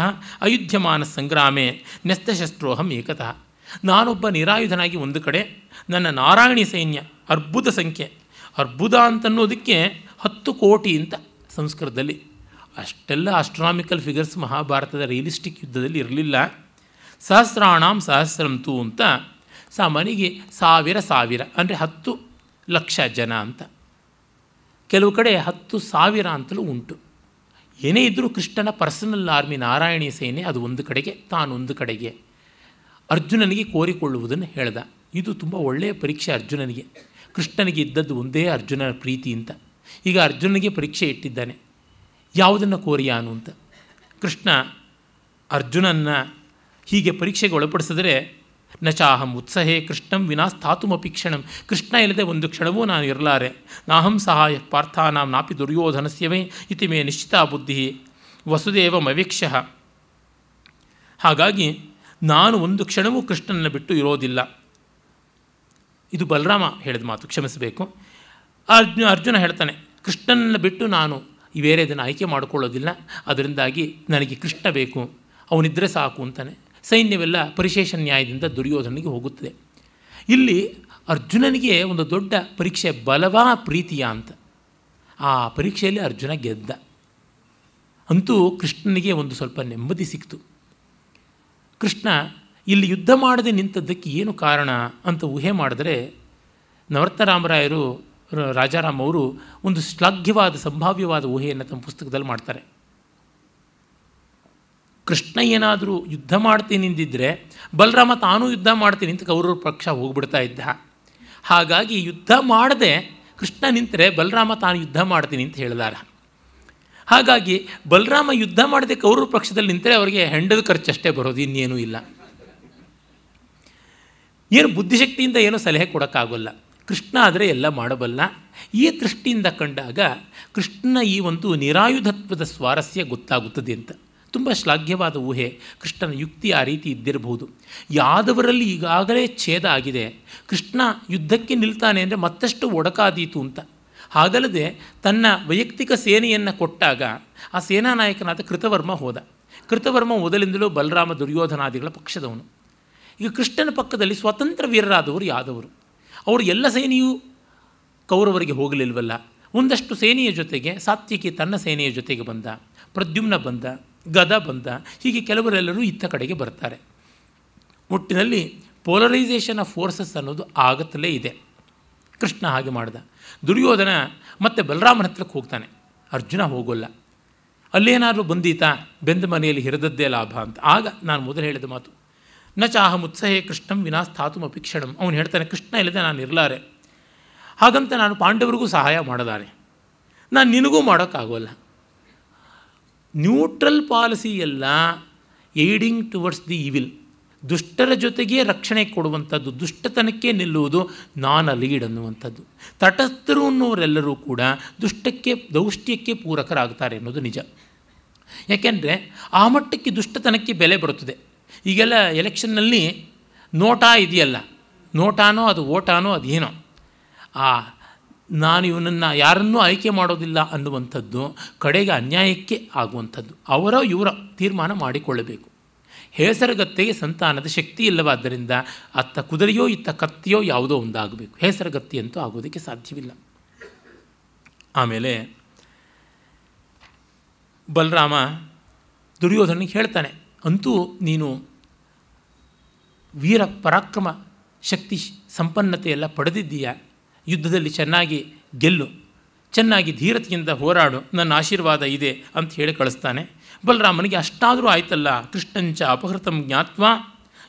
ಅಯುಧ್ಯಮಾನ ಸಂಗ್ರಾಮೆ ನ್ಯಸ್ತಶಸ್ತ್ರೋಹಂ ಏಕತಃ ನಾನೊಬ್ಬ ನಿರಾಯುಧನಾಗಿ ಒಂದು ಕಡೆ ನನ್ನ ನಾರಾಯಣಿ ಸೈನ್ಯ ಅರ್ಬುದ ಸಂಖ್ಯೆ ಅರ್ಬುದ ಅಂತನ್ನೋದಕ್ಕೆ ಹತ್ತು ಕೋಟಿ ಅಂತ ಸಂಸ್ಕೃತದಲ್ಲಿ ಅಷ್ಟೆಲ್ಲ ಆಸ್ಟ್ರಾಮಿಕಲ್ ಫಿಗರ್ಸ್ ಮಹಾಭಾರತದ ರಿಯಲಿಸ್ಟಿಕ್ ಯುದ್ಧದಲ್ಲಿ ಇರಲಿಲ್ಲ ಸಹಸ್ರಾಣಾಂ ಸಹಸ್ರಂತು ಅಂತ ಸಾಮಾನಿಗೆ ಸಾವಿರ ಸಾವಿರ ಅಂದರೆ ಹತ್ತು ಲಕ್ಷ ಜನ ಅಂತ ಕೆಲವು ಕಡೆ ಹತ್ತು ಸಾವಿರ ಅಂತಲೂ ಉಂಟು ಏನೇ ಇದ್ದರೂ ಕೃಷ್ಣನ ಪರ್ಸನಲ್ ಆರ್ಮಿ ನಾರಾಯಣಿ ಸೇನೆ ಅದು ಒಂದು ಕಡೆಗೆ ತಾನೊಂದು ಕಡೆಗೆ ಅರ್ಜುನನಿಗೆ ಕೋರಿಕೊಳ್ಳುವುದನ್ನು ಹೇಳ್ದ ಇದು ತುಂಬ ಒಳ್ಳೆಯ ಪರೀಕ್ಷೆ ಅರ್ಜುನನಿಗೆ ಕೃಷ್ಣನಿಗೆ ಇದ್ದದ್ದು ಒಂದೇ ಅರ್ಜುನನ ಪ್ರೀತಿ ಅಂತ ಈಗ ಅರ್ಜುನನಿಗೆ ಪರೀಕ್ಷೆ ಇಟ್ಟಿದ್ದಾನೆ ಯಾವುದನ್ನು ಕೋರಿಯಾನು ಅಂತ ಕೃಷ್ಣ ಅರ್ಜುನನ್ನ ಹೀಗೆ ಪರೀಕ್ಷೆಗೆ ಒಳಪಡಿಸಿದರೆ ನಚಾಹಂ ಉತ್ಸಹೆ ಕೃಷ್ಣಂ ವಿನಾ ಕ್ಷಣಂ ಕೃಷ್ಣ ಇಲ್ಲದೆ ಒಂದು ಕ್ಷಣವೂ ನಾನು ಇರಲಾರೆ ನಾಹಂ ಸಹಾಯ ಪಾರ್ಥಾನಾಂ ನಾಪಿ ದುರ್ಯೋಧನಸ್ಯವೇ ಇತಿ ಮೇ ನಿಶ್ಚಿತ ಬುದ್ಧಿ ವಸುದೇವ ಮವೀಕ್ಷ ಹಾಗಾಗಿ ನಾನು ಒಂದು ಕ್ಷಣವೂ ಕೃಷ್ಣನನ್ನು ಬಿಟ್ಟು ಇರೋದಿಲ್ಲ ಇದು ಬಲರಾಮ ಹೇಳಿದ ಮಾತು ಕ್ಷಮಿಸಬೇಕು ಅರ್ಜುನ ಅರ್ಜುನ ಹೇಳ್ತಾನೆ ಕೃಷ್ಣನನ್ನು ಬಿಟ್ಟು ನಾನು ಬೇರೆ ಇದನ್ನು ಆಯ್ಕೆ ಮಾಡಿಕೊಳ್ಳೋದಿಲ್ಲ ಅದರಿಂದಾಗಿ ನನಗೆ ಕೃಷ್ಣ ಬೇಕು ಅವನಿದ್ದರೆ ಸಾಕು ಅಂತಾನೆ ಸೈನ್ಯವೆಲ್ಲ ಪರಿಶೇಷ ನ್ಯಾಯದಿಂದ ದುರ್ಯೋಧನಿಗೆ ಹೋಗುತ್ತದೆ ಇಲ್ಲಿ ಅರ್ಜುನನಿಗೆ ಒಂದು ದೊಡ್ಡ ಪರೀಕ್ಷೆ ಬಲವಾ ಪ್ರೀತಿಯ ಅಂತ ಆ ಪರೀಕ್ಷೆಯಲ್ಲಿ ಅರ್ಜುನ ಗೆದ್ದ ಅಂತೂ ಕೃಷ್ಣನಿಗೆ ಒಂದು ಸ್ವಲ್ಪ ನೆಮ್ಮದಿ ಸಿಕ್ತು ಕೃಷ್ಣ ಇಲ್ಲಿ ಯುದ್ಧ ಮಾಡದೆ ನಿಂತದ್ದಕ್ಕೆ ಏನು ಕಾರಣ ಅಂತ ಊಹೆ ಮಾಡಿದ್ರೆ ನವರ್ತರಾಮರಾಯರು ರಾಜಾರಾಮ್ ಅವರು ಒಂದು ಶ್ಲಾಘ್ಯವಾದ ಸಂಭಾವ್ಯವಾದ ಊಹೆಯನ್ನು ತಮ್ಮ ಪುಸ್ತಕದಲ್ಲಿ ಮಾಡ್ತಾರೆ ಕೃಷ್ಣ ಏನಾದರೂ ಯುದ್ಧ ಮಾಡ್ತೀನಿ ನಿಂದಿದ್ದರೆ ಬಲರಾಮ ತಾನೂ ಯುದ್ಧ ಮಾಡ್ತೀನಿ ಅಂತ ಕೌರವ್ರ ಪಕ್ಷ ಹೋಗ್ಬಿಡ್ತಾ ಇದ್ದ ಹಾಗಾಗಿ ಯುದ್ಧ ಮಾಡದೆ ಕೃಷ್ಣ ನಿಂತರೆ ಬಲರಾಮ ತಾನು ಯುದ್ಧ ಮಾಡ್ತೀನಿ ಅಂತ ಹೇಳಿದಾರ ಹಾಗಾಗಿ ಬಲರಾಮ ಯುದ್ಧ ಮಾಡದೆ ಕೌರವ ಪಕ್ಷದಲ್ಲಿ ನಿಂತರೆ ಅವರಿಗೆ ಹೆಂಡದ ಖರ್ಚಷ್ಟೇ ಬರೋದು ಇನ್ನೇನೂ ಇಲ್ಲ ಏನು ಬುದ್ಧಿಶಕ್ತಿಯಿಂದ ಏನೂ ಸಲಹೆ ಕೊಡೋಕ್ಕಾಗಲ್ಲ ಕೃಷ್ಣ ಆದರೆ ಎಲ್ಲ ಮಾಡಬಲ್ಲ ಈ ದೃಷ್ಟಿಯಿಂದ ಕಂಡಾಗ ಕೃಷ್ಣ ಈ ಒಂದು ನಿರಾಯುಧತ್ವದ ಸ್ವಾರಸ್ಯ ಗೊತ್ತಾಗುತ್ತದೆ ಅಂತ ತುಂಬ ಶ್ಲಾಘ್ಯವಾದ ಊಹೆ ಕೃಷ್ಣನ ಯುಕ್ತಿ ಆ ರೀತಿ ಇದ್ದಿರಬಹುದು ಯಾದವರಲ್ಲಿ ಈಗಾಗಲೇ ಛೇದ ಆಗಿದೆ ಕೃಷ್ಣ ಯುದ್ಧಕ್ಕೆ ನಿಲ್ತಾನೆ ಅಂದರೆ ಮತ್ತಷ್ಟು ಒಡಕಾದೀತು ಅಂತ ಹಾಗಲ್ಲದೆ ತನ್ನ ವೈಯಕ್ತಿಕ ಸೇನೆಯನ್ನು ಕೊಟ್ಟಾಗ ಆ ಸೇನಾನಾಯಕನಾದ ಕೃತವರ್ಮ ಹೋದ ಕೃತವರ್ಮ ಮೊದಲಿಂದಲೂ ಬಲರಾಮ ದುರ್ಯೋಧನಾದಿಗಳ ಪಕ್ಷದವನು ಈಗ ಕೃಷ್ಣನ ಪಕ್ಕದಲ್ಲಿ ಸ್ವತಂತ್ರ ವೀರರಾದವರು ಯಾದವರು ಅವರು ಎಲ್ಲ ಸೇನೆಯೂ ಕೌರವರಿಗೆ ಹೋಗಲಿಲ್ವಲ್ಲ ಒಂದಷ್ಟು ಸೇನೆಯ ಜೊತೆಗೆ ಸಾತ್ವಿಕಿ ತನ್ನ ಸೇನೆಯ ಜೊತೆಗೆ ಬಂದ ಪ್ರದ್ಯುಮ್ನ ಬಂದ ಗದ ಬಂದ ಹೀಗೆ ಕೆಲವರೆಲ್ಲರೂ ಇತ್ತ ಕಡೆಗೆ ಬರ್ತಾರೆ ಒಟ್ಟಿನಲ್ಲಿ ಪೋಲರೈಸೇಷನ್ ಆಫ್ ಫೋರ್ಸಸ್ ಅನ್ನೋದು ಆಗುತ್ತಲೇ ಇದೆ ಕೃಷ್ಣ ಹಾಗೆ ಮಾಡಿದ ದುರ್ಯೋಧನ ಮತ್ತು ಬಲರಾಮನ ಹತ್ರಕ್ಕೆ ಹೋಗ್ತಾನೆ ಅರ್ಜುನ ಹೋಗೋಲ್ಲ ಅಲ್ಲೇನಾದರೂ ಬಂದೀತಾ ಬೆಂದ ಮನೆಯಲ್ಲಿ ಹಿರದದ್ದೇ ಲಾಭ ಅಂತ ಆಗ ನಾನು ಮೊದಲು ಹೇಳಿದ ಮಾತು ನ ಮುತ್ಸಹೆ ಕೃಷ್ಣಂ ಸ್ಥಾತುಮ ಅಪಿಕ್ಷಣಂ ಅವನು ಹೇಳ್ತಾನೆ ಕೃಷ್ಣ ಇಲ್ಲದೆ ನಾನು ಇರಲಾರೆ ಹಾಗಂತ ನಾನು ಪಾಂಡವರಿಗೂ ಸಹಾಯ ಮಾಡಲಾರೆ ನಾನು ನಿನಗೂ ಮಾಡೋಕ್ಕಾಗೋಲ್ಲ ನ್ಯೂಟ್ರಲ್ ಪಾಲಿಸಿ ಎಲ್ಲ ಏಡಿಂಗ್ ಟುವರ್ಡ್ಸ್ ದಿ ಇವಿಲ್ ದುಷ್ಟರ ಜೊತೆಗೆ ರಕ್ಷಣೆ ಕೊಡುವಂಥದ್ದು ದುಷ್ಟತನಕ್ಕೆ ನಿಲ್ಲುವುದು ನಾನು ಲೀಡ್ ಅನ್ನುವಂಥದ್ದು ತಟಸ್ಥರು ಅನ್ನೋರೆಲ್ಲರೂ ಕೂಡ ದುಷ್ಟಕ್ಕೆ ದೌಷ್ಟ್ಯಕ್ಕೆ ಪೂರಕರಾಗ್ತಾರೆ ಅನ್ನೋದು ನಿಜ ಯಾಕೆಂದರೆ ಆ ಮಟ್ಟಕ್ಕೆ ದುಷ್ಟತನಕ್ಕೆ ಬೆಲೆ ಬರುತ್ತದೆ ಈಗೆಲ್ಲ ಎಲೆಕ್ಷನ್ನಲ್ಲಿ ನೋಟ ಇದೆಯಲ್ಲ ನೋಟಾನೋ ಅದು ಓಟಾನೋ ಅದೇನೋ ಆ ನಾನು ಇವನನ್ನು ಯಾರನ್ನೂ ಆಯ್ಕೆ ಮಾಡೋದಿಲ್ಲ ಅನ್ನುವಂಥದ್ದು ಕಡೆಗೆ ಅನ್ಯಾಯಕ್ಕೆ ಆಗುವಂಥದ್ದು ಅವರ ಇವರ ತೀರ್ಮಾನ ಮಾಡಿಕೊಳ್ಳಬೇಕು ಹೆಸರಗತ್ತೆಗೆ ಸಂತಾನದ ಶಕ್ತಿ ಇಲ್ಲವಾದ್ದರಿಂದ ಅತ್ತ ಕುದುರೆಯೋ ಇತ್ತ ಕತ್ತಿಯೋ ಯಾವುದೋ ಒಂದಾಗಬೇಕು ಹೇಸರಗತ್ತಿ ಅಂತೂ ಆಗೋದಕ್ಕೆ ಸಾಧ್ಯವಿಲ್ಲ ಆಮೇಲೆ ಬಲರಾಮ ದುರ್ಯೋಧನಿಗೆ ಹೇಳ್ತಾನೆ ಅಂತೂ ನೀನು ವೀರ ಪರಾಕ್ರಮ ಶಕ್ತಿ ಸಂಪನ್ನತೆಯೆಲ್ಲ ಪಡೆದಿದ್ದೀಯ ಯುದ್ಧದಲ್ಲಿ ಚೆನ್ನಾಗಿ ಗೆಲ್ಲು ಚೆನ್ನಾಗಿ ಧೀರತೆಯಿಂದ ಹೋರಾಡು ನನ್ನ ಆಶೀರ್ವಾದ ಇದೆ ಅಂತ ಹೇಳಿ ಕಳಿಸ್ತಾನೆ ಬಲರಾಮನಿಗೆ ಅಷ್ಟಾದರೂ ಆಯ್ತಲ್ಲ ಕೃಷ್ಣಂಚ ಅಪಹೃತಂ ಜ್ಞಾತ್ವ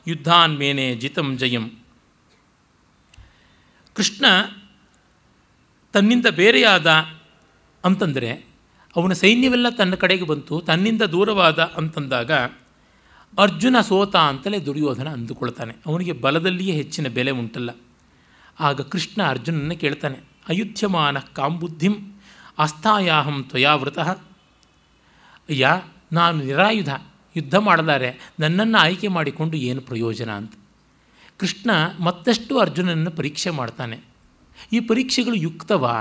ಯುದ್ಧಾನ್ ಮೇನೆ ಜಿತಂ ಜಯಂ ಕೃಷ್ಣ ತನ್ನಿಂದ ಬೇರೆಯಾದ ಅಂತಂದರೆ ಅವನ ಸೈನ್ಯವೆಲ್ಲ ತನ್ನ ಕಡೆಗೆ ಬಂತು ತನ್ನಿಂದ ದೂರವಾದ ಅಂತಂದಾಗ ಅರ್ಜುನ ಸೋತ ಅಂತಲೇ ದುರ್ಯೋಧನ ಅಂದುಕೊಳ್ತಾನೆ ಅವನಿಗೆ ಬಲದಲ್ಲಿಯೇ ಹೆಚ್ಚಿನ ಬೆಲೆ ಉಂಟಲ್ಲ ಆಗ ಕೃಷ್ಣ ಅರ್ಜುನನ್ನು ಕೇಳ್ತಾನೆ ಅಯುಧ್ಯಮಾನ ಕಾಂಬುದ್ಧಿಂ ಅಸ್ಥಾಯಾಹಂ ತ್ವಯಾವೃತಃ ಅಯ್ಯ ನಾನು ನಿರಾಯುಧ ಯುದ್ಧ ಮಾಡಲಾರೆ ನನ್ನನ್ನು ಆಯ್ಕೆ ಮಾಡಿಕೊಂಡು ಏನು ಪ್ರಯೋಜನ ಅಂತ ಕೃಷ್ಣ ಮತ್ತಷ್ಟು ಅರ್ಜುನನನ್ನು ಪರೀಕ್ಷೆ ಮಾಡ್ತಾನೆ ಈ ಪರೀಕ್ಷೆಗಳು ಯುಕ್ತವಾ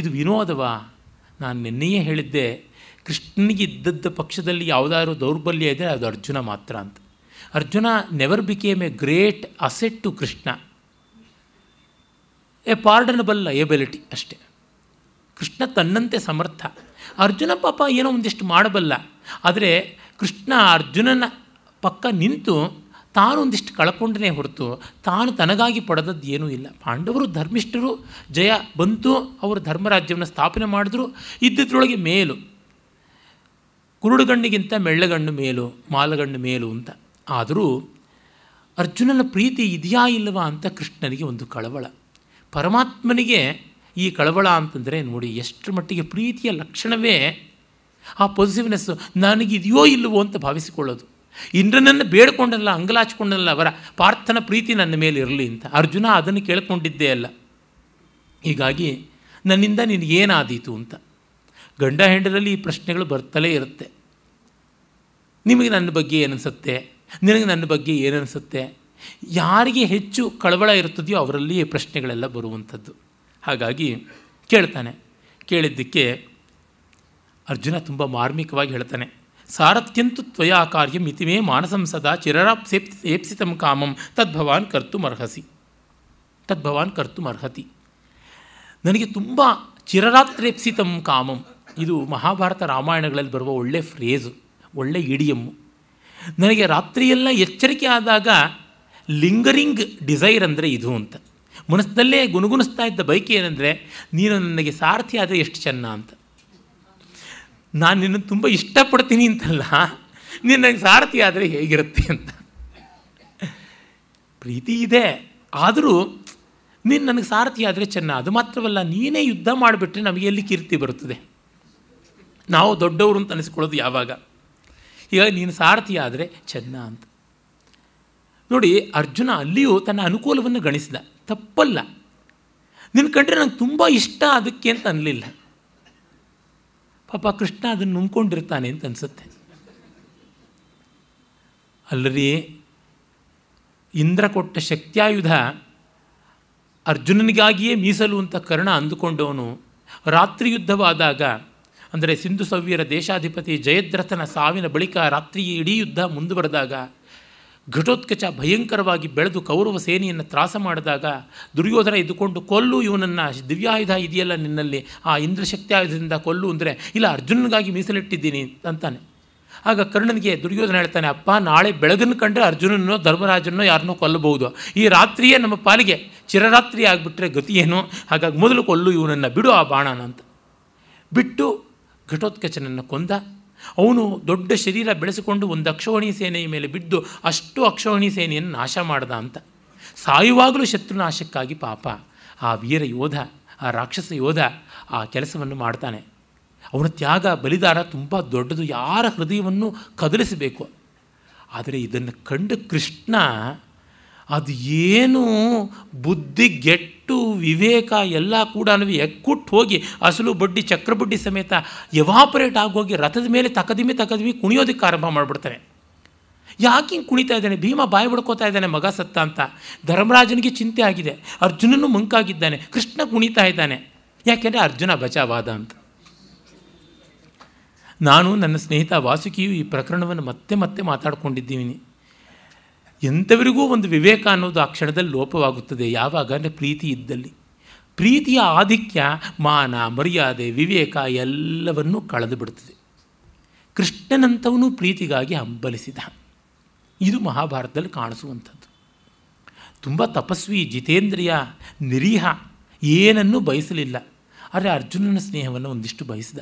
ಇದು ವಿನೋದವಾ ನಾನು ನಿನ್ನೆಯೇ ಹೇಳಿದ್ದೆ ಇದ್ದದ್ದ ಪಕ್ಷದಲ್ಲಿ ಯಾವುದಾದ್ರೂ ದೌರ್ಬಲ್ಯ ಇದೆ ಅದು ಅರ್ಜುನ ಮಾತ್ರ ಅಂತ Arjuna never became a great asset to Krishna a pardonable liability ಅಷ್ಟೆ ಕೃಷ್ಣ ತನ್ನಂತೆ ಸಮರ್ಥ ಅರ್ಜುನ ಪಾಪ ಏನೋ ಒಂದಿಷ್ಟು ಮಾಡಬಲ್ಲ ಆದರೆ ಕೃಷ್ಣ ಅರ್ಜುನನ ಪಕ್ಕ ನಿಂತು ತಾನೊಂದಿಷ್ಟು ಕಳ್ಕೊಂಡನೇ ಹೊರತು ತಾನು ತನಗಾಗಿ ಪಡೆದದ್ದು ಏನೂ ಇಲ್ಲ ಪಾಂಡವರು ಧರ್ಮಿಷ್ಠರು ಜಯ ಬಂತು ಅವರು ಧರ್ಮರಾಜ್ಯವನ್ನು ಸ್ಥಾಪನೆ ಮಾಡಿದ್ರು ಇದ್ದಿದ್ರೊಳಗೆ ಮೇಲು ಕುರುಡುಗಣ್ಣಿಗಿಂತ ಮೆಳ್ಳಗಣ್ಣು ಮೇಲು ಮಾಲಗಣ್ಣು ಮೇಲು ಅಂತ ಆದರೂ ಅರ್ಜುನನ ಪ್ರೀತಿ ಇದೆಯಾ ಇಲ್ಲವಾ ಅಂತ ಕೃಷ್ಣನಿಗೆ ಒಂದು ಕಳವಳ ಪರಮಾತ್ಮನಿಗೆ ಈ ಕಳವಳ ಅಂತಂದರೆ ನೋಡಿ ಎಷ್ಟರ ಮಟ್ಟಿಗೆ ಪ್ರೀತಿಯ ಲಕ್ಷಣವೇ ಆ ಪಾಸಿಟಿವ್ನೆಸ್ಸು ನನಗಿದೆಯೋ ಇಲ್ಲವೋ ಅಂತ ಭಾವಿಸಿಕೊಳ್ಳೋದು ನನ್ನ ಬೇಡ್ಕೊಂಡಲ್ಲ ಅಂಗಲಾಚಿಕೊಂಡಲ್ಲ ಅವರ ಪಾರ್ಥನ ಪ್ರೀತಿ ನನ್ನ ಮೇಲೆ ಇರಲಿ ಅಂತ ಅರ್ಜುನ ಅದನ್ನು ಕೇಳ್ಕೊಂಡಿದ್ದೇ ಅಲ್ಲ ಹೀಗಾಗಿ ನನ್ನಿಂದ ನಿನಗೇನಾದೀತು ಅಂತ ಗಂಡ ಹೆಂಡರಲ್ಲಿ ಈ ಪ್ರಶ್ನೆಗಳು ಬರ್ತಲೇ ಇರುತ್ತೆ ನಿಮಗೆ ನನ್ನ ಬಗ್ಗೆ ಏನನ್ಸುತ್ತೆ ನಿನಗೆ ನನ್ನ ಬಗ್ಗೆ ಏನನ್ಸುತ್ತೆ ಯಾರಿಗೆ ಹೆಚ್ಚು ಕಳವಳ ಇರ್ತದೆಯೋ ಅವರಲ್ಲಿ ಪ್ರಶ್ನೆಗಳೆಲ್ಲ ಬರುವಂಥದ್ದು ಹಾಗಾಗಿ ಕೇಳ್ತಾನೆ ಕೇಳಿದ್ದಕ್ಕೆ ಅರ್ಜುನ ತುಂಬ ಮಾರ್ಮಿಕವಾಗಿ ಹೇಳ್ತಾನೆ ಸಾರಥ್ಯಂತು ತ್ವಯಾ ಕಾರ್ಯ ಮಿತಿಮೇ ಸದಾ ಚಿರರಾಪ್ ಏಪ್ಸಿತಂ ಕಾಮಂ ತದ್ಭವಾನ್ ಕರ್ತುಮರ್ಹಸಿ ತದ್ಭವಾನ್ ಅರ್ಹತಿ ನನಗೆ ತುಂಬ ಚಿರರಾತ್ರೇಪ್ಸಿತಂ ಕಾಮಂ ಇದು ಮಹಾಭಾರತ ರಾಮಾಯಣಗಳಲ್ಲಿ ಬರುವ ಒಳ್ಳೆ ಫ್ರೇಜು ಒಳ್ಳೆ ಇಡಿಯಮ್ಮು ನನಗೆ ರಾತ್ರಿಯೆಲ್ಲ ಎಚ್ಚರಿಕೆ ಆದಾಗ ಲಿಂಗರಿಂಗ್ ಡಿಸೈರ್ ಅಂದರೆ ಇದು ಅಂತ ಮನಸ್ಸಿನಲ್ಲೇ ಗುಣಗುಣಿಸ್ತಾ ಇದ್ದ ಬೈಕ್ ಏನಂದರೆ ನೀನು ನನಗೆ ಸಾರಥಿ ಆದರೆ ಎಷ್ಟು ಚೆನ್ನ ಅಂತ ನಾನು ನಿನ್ನ ತುಂಬ ಇಷ್ಟಪಡ್ತೀನಿ ಅಂತಲ್ಲ ನೀನು ನನಗೆ ಸಾರಥಿ ಆದರೆ ಹೇಗಿರುತ್ತೆ ಅಂತ ಪ್ರೀತಿ ಇದೆ ಆದರೂ ನೀನು ನನಗೆ ಸಾರಥಿ ಆದರೆ ಚೆನ್ನ ಅದು ಮಾತ್ರವಲ್ಲ ನೀನೇ ಯುದ್ಧ ಮಾಡಿಬಿಟ್ರೆ ನಮಗೆ ಎಲ್ಲಿ ಕೀರ್ತಿ ಬರುತ್ತದೆ ನಾವು ದೊಡ್ಡವರು ಅಂತ ಅನಿಸ್ಕೊಳ್ಳೋದು ಯಾವಾಗ ಈಗ ನೀನು ಸಾರಥಿ ಆದರೆ ಚೆನ್ನ ಅಂತ ನೋಡಿ ಅರ್ಜುನ ಅಲ್ಲಿಯೂ ತನ್ನ ಅನುಕೂಲವನ್ನು ಗಣಿಸಿದ ತಪ್ಪಲ್ಲ ನಿನ್ನ ಕಂಡ್ರೆ ನಂಗೆ ತುಂಬ ಇಷ್ಟ ಅದಕ್ಕೆ ಅಂತ ಅನ್ನಲಿಲ್ಲ ಪಾಪ ಕೃಷ್ಣ ಅದನ್ನು ನುಂಗ್ಕೊಂಡಿರ್ತಾನೆ ಅಂತ ಅನಿಸುತ್ತೆ ಅಲ್ಲರಿ ಇಂದ್ರ ಕೊಟ್ಟ ಶಕ್ತ್ಯಾಯುಧ ಅರ್ಜುನನಿಗಾಗಿಯೇ ಮೀಸಲು ಅಂತ ಕರ್ಣ ಅಂದುಕೊಂಡವನು ರಾತ್ರಿ ಯುದ್ಧವಾದಾಗ ಅಂದರೆ ಸಿಂಧು ಸವ್ಯರ ದೇಶಾಧಿಪತಿ ಜಯದ್ರಥನ ಸಾವಿನ ಬಳಿಕ ರಾತ್ರಿ ಇಡೀ ಯುದ್ಧ ಮುಂದುವರೆದಾಗ ಘಟೋತ್ಕಚ ಭಯಂಕರವಾಗಿ ಬೆಳೆದು ಕೌರವ ಸೇನೆಯನ್ನು ತ್ರಾಸ ಮಾಡಿದಾಗ ದುರ್ಯೋಧನ ಇದ್ದುಕೊಂಡು ಕೊಲ್ಲು ಇವನನ್ನು ದಿವ್ಯಾಯುಧ ಇದೆಯಲ್ಲ ನಿನ್ನಲ್ಲಿ ಆ ಇಂದ್ರಶಕ್ತಿ ಆಯುಧದಿಂದ ಕೊಲ್ಲು ಅಂದರೆ ಇಲ್ಲ ಅರ್ಜುನನಿಗಾಗಿ ಮೀಸಲಿಟ್ಟಿದ್ದೀನಿ ಅಂತಾನೆ ಆಗ ಕರ್ಣನಿಗೆ ದುರ್ಯೋಧನ ಹೇಳ್ತಾನೆ ಅಪ್ಪ ನಾಳೆ ಬೆಳಗನ್ನು ಕಂಡ್ರೆ ಅರ್ಜುನನೋ ಧರ್ಮರಾಜನೋ ಯಾರನ್ನೋ ಕೊಲ್ಲಬಹುದು ಈ ರಾತ್ರಿಯೇ ನಮ್ಮ ಪಾಲಿಗೆ ಚಿರರಾತ್ರಿ ಆಗಿಬಿಟ್ರೆ ಗತಿ ಹಾಗಾಗಿ ಮೊದಲು ಕೊಲ್ಲು ಇವನನ್ನು ಬಿಡು ಆ ಬಾಣನ ಅಂತ ಬಿಟ್ಟು ಘಟೋತ್ಕಚನನ್ನು ಕೊಂದ ಅವನು ದೊಡ್ಡ ಶರೀರ ಬೆಳೆಸಿಕೊಂಡು ಒಂದು ಅಕ್ಷೋಹಿಣಿ ಸೇನೆಯ ಮೇಲೆ ಬಿದ್ದು ಅಷ್ಟು ಅಕ್ಷೋಹಿಣಿ ಸೇನೆಯನ್ನು ನಾಶ ಮಾಡ್ದ ಅಂತ ಸಾಯುವಾಗಲೂ ಶತ್ರುನಾಶಕ್ಕಾಗಿ ಪಾಪ ಆ ವೀರ ಯೋಧ ಆ ರಾಕ್ಷಸ ಯೋಧ ಆ ಕೆಲಸವನ್ನು ಮಾಡ್ತಾನೆ ಅವನ ತ್ಯಾಗ ಬಲಿದಾರ ತುಂಬ ದೊಡ್ಡದು ಯಾರ ಹೃದಯವನ್ನು ಕದಲಿಸಬೇಕು ಆದರೆ ಇದನ್ನು ಕಂಡು ಕೃಷ್ಣ ಅದು ಏನು ಬುದ್ಧಿ ಗೆಟ್ಟು ವಿವೇಕ ಎಲ್ಲ ಕೂಡ ಎಕ್ಕುಟ್ಟು ಹೋಗಿ ಅಸಲು ಬಡ್ಡಿ ಚಕ್ರಬಡ್ಡಿ ಸಮೇತ ಎವಾಪರೇಟ್ ಆಗೋಗಿ ರಥದ ಮೇಲೆ ತಕದಿಮಿ ತಕದಿಮೆ ಕುಣಿಯೋದಕ್ಕೆ ಆರಂಭ ಮಾಡಿಬಿಡ್ತಾನೆ ಯಾಕೆ ಹಿಂಗೆ ಕುಣಿತಾ ಇದ್ದಾನೆ ಭೀಮ ಬಾಯಿ ಬಿಡ್ಕೋತಾ ಇದ್ದಾನೆ ಮಗ ಸತ್ತ ಅಂತ ಧರ್ಮರಾಜನಿಗೆ ಚಿಂತೆ ಆಗಿದೆ ಅರ್ಜುನನು ಮಂಕಾಗಿದ್ದಾನೆ ಕೃಷ್ಣ ಕುಣಿತಾ ಇದ್ದಾನೆ ಯಾಕೆಂದರೆ ಅರ್ಜುನ ಬಚಾವಾದ ಅಂತ ನಾನು ನನ್ನ ಸ್ನೇಹಿತ ವಾಸುಕಿಯು ಈ ಪ್ರಕರಣವನ್ನು ಮತ್ತೆ ಮತ್ತೆ ಮಾತಾಡ್ಕೊಂಡಿದ್ದೀನಿ ಎಂಥವರಿಗೂ ಒಂದು ವಿವೇಕ ಅನ್ನೋದು ಆ ಕ್ಷಣದಲ್ಲಿ ಲೋಪವಾಗುತ್ತದೆ ಯಾವಾಗ ಅಂದರೆ ಪ್ರೀತಿ ಇದ್ದಲ್ಲಿ ಪ್ರೀತಿಯ ಆಧಿಕ್ಯ ಮಾನ ಮರ್ಯಾದೆ ವಿವೇಕ ಎಲ್ಲವನ್ನೂ ಕಳೆದು ಬಿಡುತ್ತದೆ ಕೃಷ್ಣನಂಥವನು ಪ್ರೀತಿಗಾಗಿ ಹಂಬಲಿಸಿದ ಇದು ಮಹಾಭಾರತದಲ್ಲಿ ಕಾಣಿಸುವಂಥದ್ದು ತುಂಬ ತಪಸ್ವಿ ಜಿತೇಂದ್ರಿಯ ನಿರೀಹ ಏನನ್ನೂ ಬಯಸಲಿಲ್ಲ ಆದರೆ ಅರ್ಜುನನ ಸ್ನೇಹವನ್ನು ಒಂದಿಷ್ಟು ಬಯಸಿದ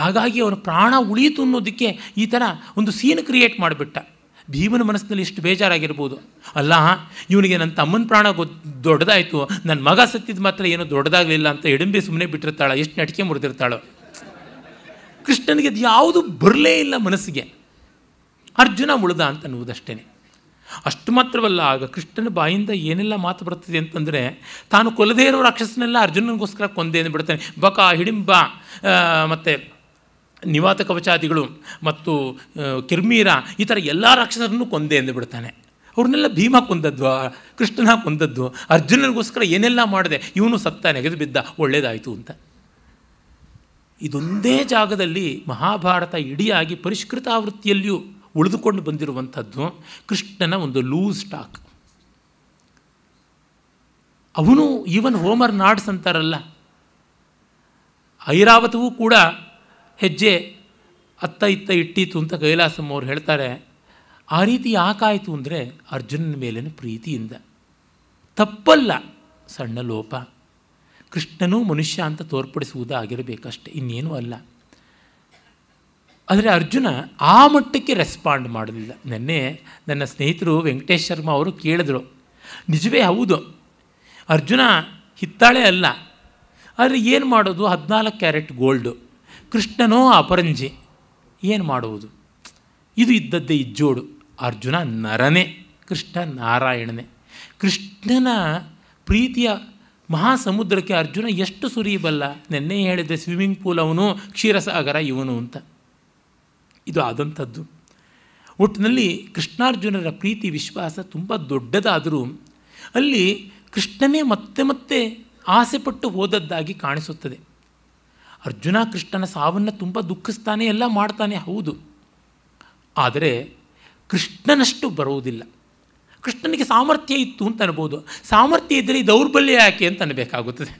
ಹಾಗಾಗಿ ಅವನ ಪ್ರಾಣ ಉಳಿಯಿತು ಅನ್ನೋದಕ್ಕೆ ಈ ಥರ ಒಂದು ಸೀನ್ ಕ್ರಿಯೇಟ್ ಮಾಡಿಬಿಟ್ಟ ಭೀಮನ ಮನಸ್ಸಿನಲ್ಲಿ ಇಷ್ಟು ಬೇಜಾರಾಗಿರ್ಬೋದು ಅಲ್ಲ ಇವನಿಗೆ ನನ್ನ ತಮ್ಮನ ಪ್ರಾಣ ಗೊ ದೊಡ್ಡದಾಯಿತು ನನ್ನ ಮಗ ಸತ್ತಿದ ಮಾತ್ರ ಏನೂ ದೊಡ್ಡದಾಗಲಿಲ್ಲ ಅಂತ ಹಿಡಿಂಬೆ ಸುಮ್ಮನೆ ಬಿಟ್ಟಿರ್ತಾಳೆ ಎಷ್ಟು ನಟಿಕೆ ಮುರಿದಿರ್ತಾಳೆ ಕೃಷ್ಣನಿಗೆ ಯಾವುದು ಬರಲೇ ಇಲ್ಲ ಮನಸ್ಸಿಗೆ ಅರ್ಜುನ ಉಳಿದ ಅಂತ ಅನ್ನುವುದಷ್ಟೇ ಅಷ್ಟು ಮಾತ್ರವಲ್ಲ ಆಗ ಕೃಷ್ಣನ ಬಾಯಿಂದ ಏನೆಲ್ಲ ಮಾತು ಬರ್ತದೆ ಅಂತಂದರೆ ತಾನು ಕೊಲ್ಲದೇ ಇರೋ ರಾಕ್ಷಸನೆಲ್ಲ ಅರ್ಜುನನಿಗೋಸ್ಕರ ಕೊಂದೇನು ಬಿಡ್ತಾನೆ ಬಕ ಹಿಡಿಂಬ ಮತ್ತು ನಿವಾತ ಕವಚಾದಿಗಳು ಮತ್ತು ಕಿರ್ಮೀರ ಈ ಥರ ಎಲ್ಲ ರಾಕ್ಷಸರನ್ನು ಕೊಂದೆ ಎಂದು ಬಿಡ್ತಾನೆ ಅವ್ರನ್ನೆಲ್ಲ ಭೀಮ ಕೊಂದದ್ದು ಕೃಷ್ಣನ ಕೊಂದದ್ದು ಅರ್ಜುನನಿಗೋಸ್ಕರ ಏನೆಲ್ಲ ಮಾಡಿದೆ ಇವನು ಸತ್ತ ನೆಗೆದು ಬಿದ್ದ ಒಳ್ಳೇದಾಯಿತು ಅಂತ ಇದೊಂದೇ ಜಾಗದಲ್ಲಿ ಮಹಾಭಾರತ ಇಡಿಯಾಗಿ ಪರಿಷ್ಕೃತ ಆವೃತ್ತಿಯಲ್ಲಿಯೂ ಉಳಿದುಕೊಂಡು ಬಂದಿರುವಂಥದ್ದು ಕೃಷ್ಣನ ಒಂದು ಲೂಸ್ ಟಾಕ್ ಅವನು ಈವನ್ ಹೋಮರ್ ನಾಡ್ಸ್ ಅಂತಾರಲ್ಲ ಐರಾವತವೂ ಕೂಡ ಹೆಜ್ಜೆ ಅತ್ತ ಇತ್ತ ಇಟ್ಟಿತು ಅಂತ ಕೈಲಾಸಂ ಅವ್ರು ಹೇಳ್ತಾರೆ ಆ ರೀತಿ ಯಾಕಾಯಿತು ಅಂದರೆ ಅರ್ಜುನನ ಮೇಲಿನ ಪ್ರೀತಿಯಿಂದ ತಪ್ಪಲ್ಲ ಸಣ್ಣ ಲೋಪ ಕೃಷ್ಣನೂ ಮನುಷ್ಯ ಅಂತ ತೋರ್ಪಡಿಸುವುದಾಗಿರಬೇಕಷ್ಟೆ ಇನ್ನೇನೂ ಅಲ್ಲ ಆದರೆ ಅರ್ಜುನ ಆ ಮಟ್ಟಕ್ಕೆ ರೆಸ್ಪಾಂಡ್ ಮಾಡಲಿಲ್ಲ ನೆನ್ನೆ ನನ್ನ ಸ್ನೇಹಿತರು ವೆಂಕಟೇಶ್ ಶರ್ಮಾ ಅವರು ಕೇಳಿದ್ರು ನಿಜವೇ ಹೌದು ಅರ್ಜುನ ಹಿತ್ತಾಳೆ ಅಲ್ಲ ಆದರೆ ಏನು ಮಾಡೋದು ಹದಿನಾಲ್ಕು ಕ್ಯಾರೆಟ್ ಗೋಲ್ಡು ಕೃಷ್ಣನೋ ಅಪರಂಜಿ ಏನು ಮಾಡುವುದು ಇದು ಇದ್ದದ್ದೇ ಇಜ್ಜೋಡು ಅರ್ಜುನ ನರನೇ ಕೃಷ್ಣ ನಾರಾಯಣನೇ ಕೃಷ್ಣನ ಪ್ರೀತಿಯ ಮಹಾಸಮುದ್ರಕ್ಕೆ ಅರ್ಜುನ ಎಷ್ಟು ಸುರಿಯಬಲ್ಲ ನೆನ್ನೆ ಹೇಳಿದ್ದೆ ಸ್ವಿಮ್ಮಿಂಗ್ ಪೂಲ್ ಅವನು ಕ್ಷೀರಸಾಗರ ಇವನು ಅಂತ ಇದು ಆದಂಥದ್ದು ಒಟ್ಟಿನಲ್ಲಿ ಕೃಷ್ಣಾರ್ಜುನರ ಪ್ರೀತಿ ವಿಶ್ವಾಸ ತುಂಬ ದೊಡ್ಡದಾದರೂ ಅಲ್ಲಿ ಕೃಷ್ಣನೇ ಮತ್ತೆ ಮತ್ತೆ ಆಸೆಪಟ್ಟು ಹೋದದ್ದಾಗಿ ಕಾಣಿಸುತ್ತದೆ ಅರ್ಜುನ ಕೃಷ್ಣನ ಸಾವನ್ನು ತುಂಬ ದುಃಖಿಸ್ತಾನೆ ಎಲ್ಲ ಮಾಡ್ತಾನೆ ಹೌದು ಆದರೆ ಕೃಷ್ಣನಷ್ಟು ಬರುವುದಿಲ್ಲ ಕೃಷ್ಣನಿಗೆ ಸಾಮರ್ಥ್ಯ ಇತ್ತು ಅಂತ ಅನ್ಬೋದು ಸಾಮರ್ಥ್ಯ ಇದ್ದರೆ ದೌರ್ಬಲ್ಯ ಯಾಕೆ ಅಂತ ಅನ್ಬೇಕಾಗುತ್ತದೆ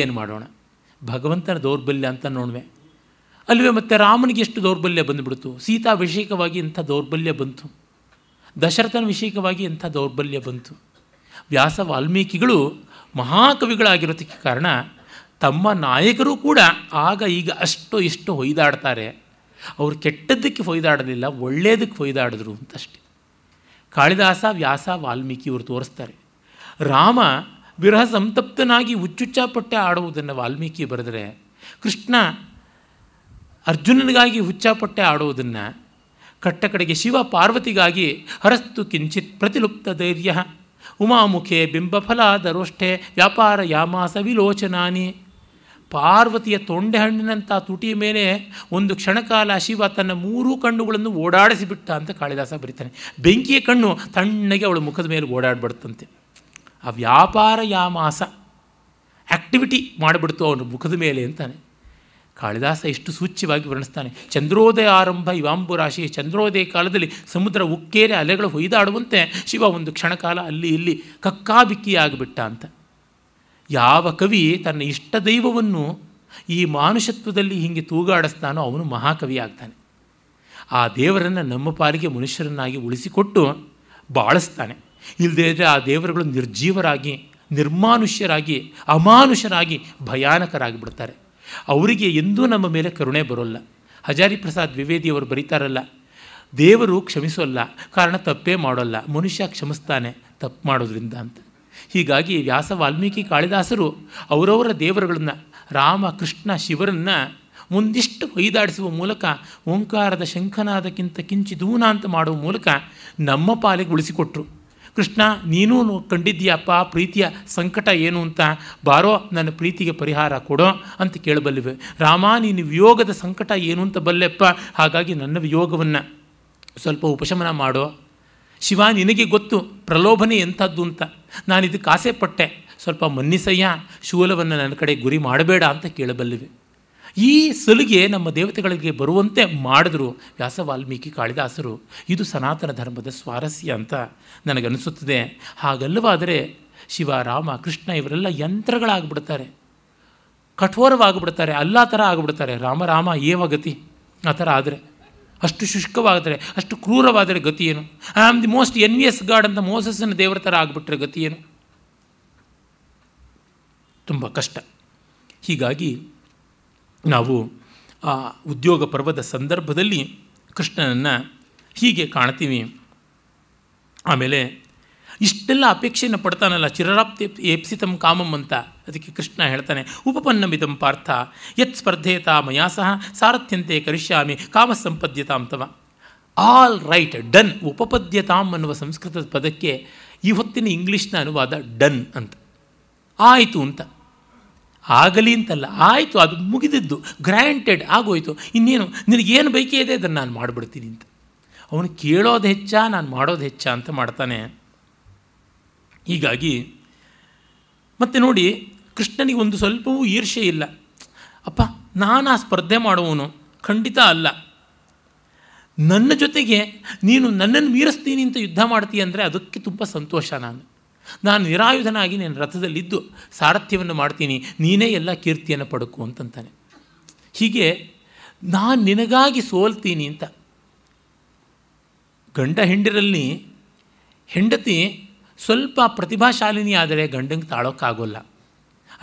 ಏನು ಮಾಡೋಣ ಭಗವಂತನ ದೌರ್ಬಲ್ಯ ಅಂತ ನೋಡುವೆ ಅಲ್ವೇ ಮತ್ತು ರಾಮನಿಗೆ ಎಷ್ಟು ದೌರ್ಬಲ್ಯ ಬಂದುಬಿಡ್ತು ಸೀತಾ ವಿಷಯಕವಾಗಿ ಇಂಥ ದೌರ್ಬಲ್ಯ ಬಂತು ದಶರಥನ ವಿಷಯಕವಾಗಿ ಇಂಥ ದೌರ್ಬಲ್ಯ ಬಂತು ವ್ಯಾಸ ವಾಲ್ಮೀಕಿಗಳು ಮಹಾಕವಿಗಳಾಗಿರೋದಕ್ಕೆ ಕಾರಣ ತಮ್ಮ ನಾಯಕರು ಕೂಡ ಆಗ ಈಗ ಅಷ್ಟು ಇಷ್ಟು ಹೊಯ್ದಾಡ್ತಾರೆ ಅವರು ಕೆಟ್ಟದ್ದಕ್ಕೆ ಹೊಯ್ದಾಡಲಿಲ್ಲ ಒಳ್ಳೆಯದಕ್ಕೆ ಹೊಯ್ದಾಡಿದ್ರು ಅಂತಷ್ಟೇ ಕಾಳಿದಾಸ ವ್ಯಾಸ ವಾಲ್ಮೀಕಿ ಇವರು ತೋರಿಸ್ತಾರೆ ರಾಮ ವಿರಹ ಸಂತಪ್ತನಾಗಿ ಹುಚ್ಚುಚ್ಚಾಪಟ್ಟೆ ಆಡುವುದನ್ನು ವಾಲ್ಮೀಕಿ ಬರೆದರೆ ಕೃಷ್ಣ ಅರ್ಜುನನಿಗಾಗಿ ಹುಚ್ಚಾಪಟ್ಟೆ ಆಡುವುದನ್ನು ಕಟ್ಟ ಕಡೆಗೆ ಶಿವ ಪಾರ್ವತಿಗಾಗಿ ಹರಸ್ತು ಕಿಂಚಿತ್ ಪ್ರತಿಲುಪ್ತ ಧೈರ್ಯ ಉಮಾಮುಖೆ ದರೋಷ್ಠೆ ವ್ಯಾಪಾರ ಯಾಮಾಸ ವಿಲೋಚನಾನಿ ಪಾರ್ವತಿಯ ತೊಂಡೆ ಹಣ್ಣಿನಂಥ ತುಟಿಯ ಮೇಲೆ ಒಂದು ಕ್ಷಣಕಾಲ ಶಿವ ತನ್ನ ಮೂರೂ ಕಣ್ಣುಗಳನ್ನು ಓಡಾಡಿಸಿಬಿಟ್ಟ ಅಂತ ಕಾಳಿದಾಸ ಬರೀತಾನೆ ಬೆಂಕಿಯ ಕಣ್ಣು ತಣ್ಣಗೆ ಅವಳ ಮುಖದ ಮೇಲೆ ಓಡಾಡ್ಬಿಡ್ತಂತೆ ಆ ವ್ಯಾಪಾರ ಯಾಮಾಸ ಆ್ಯಕ್ಟಿವಿಟಿ ಮಾಡಿಬಿಡ್ತು ಅವನ ಮುಖದ ಮೇಲೆ ಅಂತಾನೆ ಕಾಳಿದಾಸ ಎಷ್ಟು ಸೂಚ್ಯವಾಗಿ ವರ್ಣಿಸ್ತಾನೆ ಚಂದ್ರೋದಯ ಆರಂಭ ಇವಾಂಬು ರಾಶಿ ಚಂದ್ರೋದಯ ಕಾಲದಲ್ಲಿ ಸಮುದ್ರ ಉಕ್ಕೇರೆ ಅಲೆಗಳು ಹೊಯ್ದಾಡುವಂತೆ ಶಿವ ಒಂದು ಕ್ಷಣಕಾಲ ಅಲ್ಲಿ ಇಲ್ಲಿ ಕಕ್ಕಾಬಿಕ್ಕಿಯಾಗಿಬಿಟ್ಟ ಅಂತ ಯಾವ ಕವಿ ತನ್ನ ಇಷ್ಟ ದೈವವನ್ನು ಈ ಮಾನುಷತ್ವದಲ್ಲಿ ಹೀಗೆ ತೂಗಾಡಿಸ್ತಾನೋ ಅವನು ಮಹಾಕವಿ ಆಗ್ತಾನೆ ಆ ದೇವರನ್ನು ನಮ್ಮ ಪಾಲಿಗೆ ಮನುಷ್ಯರನ್ನಾಗಿ ಉಳಿಸಿಕೊಟ್ಟು ಬಾಳಿಸ್ತಾನೆ ಇಲ್ಲದೇ ಇದ್ದರೆ ಆ ದೇವರುಗಳು ನಿರ್ಜೀವರಾಗಿ ನಿರ್ಮಾನುಷ್ಯರಾಗಿ ಅಮಾನುಷರಾಗಿ ಭಯಾನಕರಾಗಿಬಿಡ್ತಾರೆ ಅವರಿಗೆ ಎಂದೂ ನಮ್ಮ ಮೇಲೆ ಕರುಣೆ ಬರೋಲ್ಲ ಹಜಾರಿ ಪ್ರಸಾದ್ ದ್ವಿವೇದಿಯವರು ಬರೀತಾರಲ್ಲ ದೇವರು ಕ್ಷಮಿಸೋಲ್ಲ ಕಾರಣ ತಪ್ಪೇ ಮಾಡೋಲ್ಲ ಮನುಷ್ಯ ಕ್ಷಮಿಸ್ತಾನೆ ತಪ್ಪು ಮಾಡೋದ್ರಿಂದ ಅಂತ ಹೀಗಾಗಿ ವ್ಯಾಸ ವಾಲ್ಮೀಕಿ ಕಾಳಿದಾಸರು ಅವರವರ ದೇವರುಗಳನ್ನು ರಾಮ ಕೃಷ್ಣ ಶಿವರನ್ನು ಮುಂದಿಷ್ಟು ಹೊಯ್ದಾಡಿಸುವ ಮೂಲಕ ಓಂಕಾರದ ಶಂಖನಾದಕ್ಕಿಂತ ಕಿಂಚಿದೂನ ಅಂತ ಮಾಡುವ ಮೂಲಕ ನಮ್ಮ ಪಾಲಿಗೆ ಉಳಿಸಿಕೊಟ್ರು ಕೃಷ್ಣ ನೀನೂ ಕಂಡಿದ್ದೀಯಪ್ಪ ಪ್ರೀತಿಯ ಸಂಕಟ ಏನು ಅಂತ ಬಾರೋ ನನ್ನ ಪ್ರೀತಿಗೆ ಪರಿಹಾರ ಕೊಡೋ ಅಂತ ಕೇಳಬಲ್ಲಿವೆ ರಾಮ ನೀನು ವಿಯೋಗದ ಸಂಕಟ ಏನು ಅಂತ ಬಲ್ಲೆಪ್ಪ ಹಾಗಾಗಿ ನನ್ನ ವಿಯೋಗವನ್ನು ಸ್ವಲ್ಪ ಉಪಶಮನ ಮಾಡೋ ಶಿವ ನಿನಗೆ ಗೊತ್ತು ಪ್ರಲೋಭನೆ ಎಂಥದ್ದು ಅಂತ ನಾನು ಇದಕ್ಕೆ ಆಸೆ ಪಟ್ಟೆ ಸ್ವಲ್ಪ ಮನ್ನಿಸಯ್ಯ ಶೂಲವನ್ನು ನನ್ನ ಕಡೆ ಗುರಿ ಮಾಡಬೇಡ ಅಂತ ಕೇಳಬಲ್ಲಿವೆ ಈ ಸಲಿಗೆ ನಮ್ಮ ದೇವತೆಗಳಿಗೆ ಬರುವಂತೆ ಮಾಡಿದ್ರು ವ್ಯಾಸ ವಾಲ್ಮೀಕಿ ಕಾಳಿದಾಸರು ಇದು ಸನಾತನ ಧರ್ಮದ ಸ್ವಾರಸ್ಯ ಅಂತ ನನಗನ್ನಿಸುತ್ತದೆ ಹಾಗಲ್ಲವಾದರೆ ಶಿವ ರಾಮ ಕೃಷ್ಣ ಇವರೆಲ್ಲ ಯಂತ್ರಗಳಾಗ್ಬಿಡ್ತಾರೆ ಕಠೋರವಾಗಿಬಿಡ್ತಾರೆ ಅಲ್ಲ ಥರ ಆಗಿಬಿಡ್ತಾರೆ ರಾಮ ರಾಮ ಏವಗತಿ ಆ ಥರ ಆದರೆ ಅಷ್ಟು ಶುಷ್ಕವಾದರೆ ಅಷ್ಟು ಕ್ರೂರವಾದರೆ ಗತಿಯೇನು ಐ ಆಮ್ ದಿ ಮೋಸ್ಟ್ ಎನ್ ಎಸ್ ಗಾಡ್ ಅಂತ ಮೋಸಸ್ಸಿನ ದೇವರ ಥರ ಆಗಿಬಿಟ್ರೆ ಗತಿಯೇನು ತುಂಬ ಕಷ್ಟ ಹೀಗಾಗಿ ನಾವು ಆ ಉದ್ಯೋಗ ಪರ್ವದ ಸಂದರ್ಭದಲ್ಲಿ ಕೃಷ್ಣನನ್ನು ಹೀಗೆ ಕಾಣ್ತೀವಿ ಆಮೇಲೆ ಇಷ್ಟೆಲ್ಲ ಅಪೇಕ್ಷೆಯನ್ನು ಪಡ್ತಾನಲ್ಲ ಚಿರರಾಪ್ತಿ ಎಪ್ಸಿತಮ್ ಕಾಮಮ್ ಅಂತ ಅದಕ್ಕೆ ಕೃಷ್ಣ ಹೇಳ್ತಾನೆ ಉಪಪನ್ನಮಿದಂ ಪಾರ್ಥ ಯತ್ ಸ್ಪರ್ಧೇತ ಮಯಾ ಸಹ ಸಾರಥ್ಯಂತೆ ಕರಿಷ್ಯಾಮಿ ಸಂಪದ್ಯತಾಂ ತವ ಆಲ್ ರೈಟ್ ಡನ್ ಉಪಪದ್ಯತಾಂ ಅನ್ನುವ ಸಂಸ್ಕೃತದ ಪದಕ್ಕೆ ಇವತ್ತಿನ ಇಂಗ್ಲೀಷ್ನ ಅನುವಾದ ಡನ್ ಅಂತ ಆಯಿತು ಅಂತ ಆಗಲಿ ಅಂತಲ್ಲ ಆಯಿತು ಅದು ಮುಗಿದಿದ್ದು ಗ್ರ್ಯಾಂಟೆಡ್ ಆಗೋಯಿತು ಇನ್ನೇನು ನಿನಗೇನು ಬೇಕೇ ಇದೆ ಅದನ್ನು ನಾನು ಮಾಡಿಬಿಡ್ತೀನಿ ಅಂತ ಅವನು ಕೇಳೋದು ಹೆಚ್ಚ ನಾನು ಮಾಡೋದು ಹೆಚ್ಚ ಅಂತ ಮಾಡ್ತಾನೆ ಹೀಗಾಗಿ ಮತ್ತು ನೋಡಿ ಕೃಷ್ಣನಿಗೆ ಒಂದು ಸ್ವಲ್ಪವೂ ಈರ್ಷೆ ಇಲ್ಲ ಅಪ್ಪ ನಾನು ಆ ಸ್ಪರ್ಧೆ ಮಾಡುವವನು ಖಂಡಿತ ಅಲ್ಲ ನನ್ನ ಜೊತೆಗೆ ನೀನು ನನ್ನನ್ನು ಮೀರಿಸ್ತೀನಿ ಅಂತ ಯುದ್ಧ ಮಾಡ್ತೀಯ ಅಂದರೆ ಅದಕ್ಕೆ ತುಂಬ ಸಂತೋಷ ನಾನು ನಾನು ನಿರಾಯುಧನಾಗಿ ನಾನು ರಥದಲ್ಲಿದ್ದು ಸಾರಥ್ಯವನ್ನು ಮಾಡ್ತೀನಿ ನೀನೇ ಎಲ್ಲ ಕೀರ್ತಿಯನ್ನು ಪಡುಕು ಅಂತಂತಾನೆ ಹೀಗೆ ನಾನು ನಿನಗಾಗಿ ಸೋಲ್ತೀನಿ ಅಂತ ಗಂಡ ಹೆಂಡಿರಲ್ಲಿ ಹೆಂಡತಿ ಸ್ವಲ್ಪ ಪ್ರತಿಭಾಶಾಲಿನಿ ಆದರೆ ಗಂಡಂಗೆ ತಾಳೋಕ್ಕಾಗೋಲ್ಲ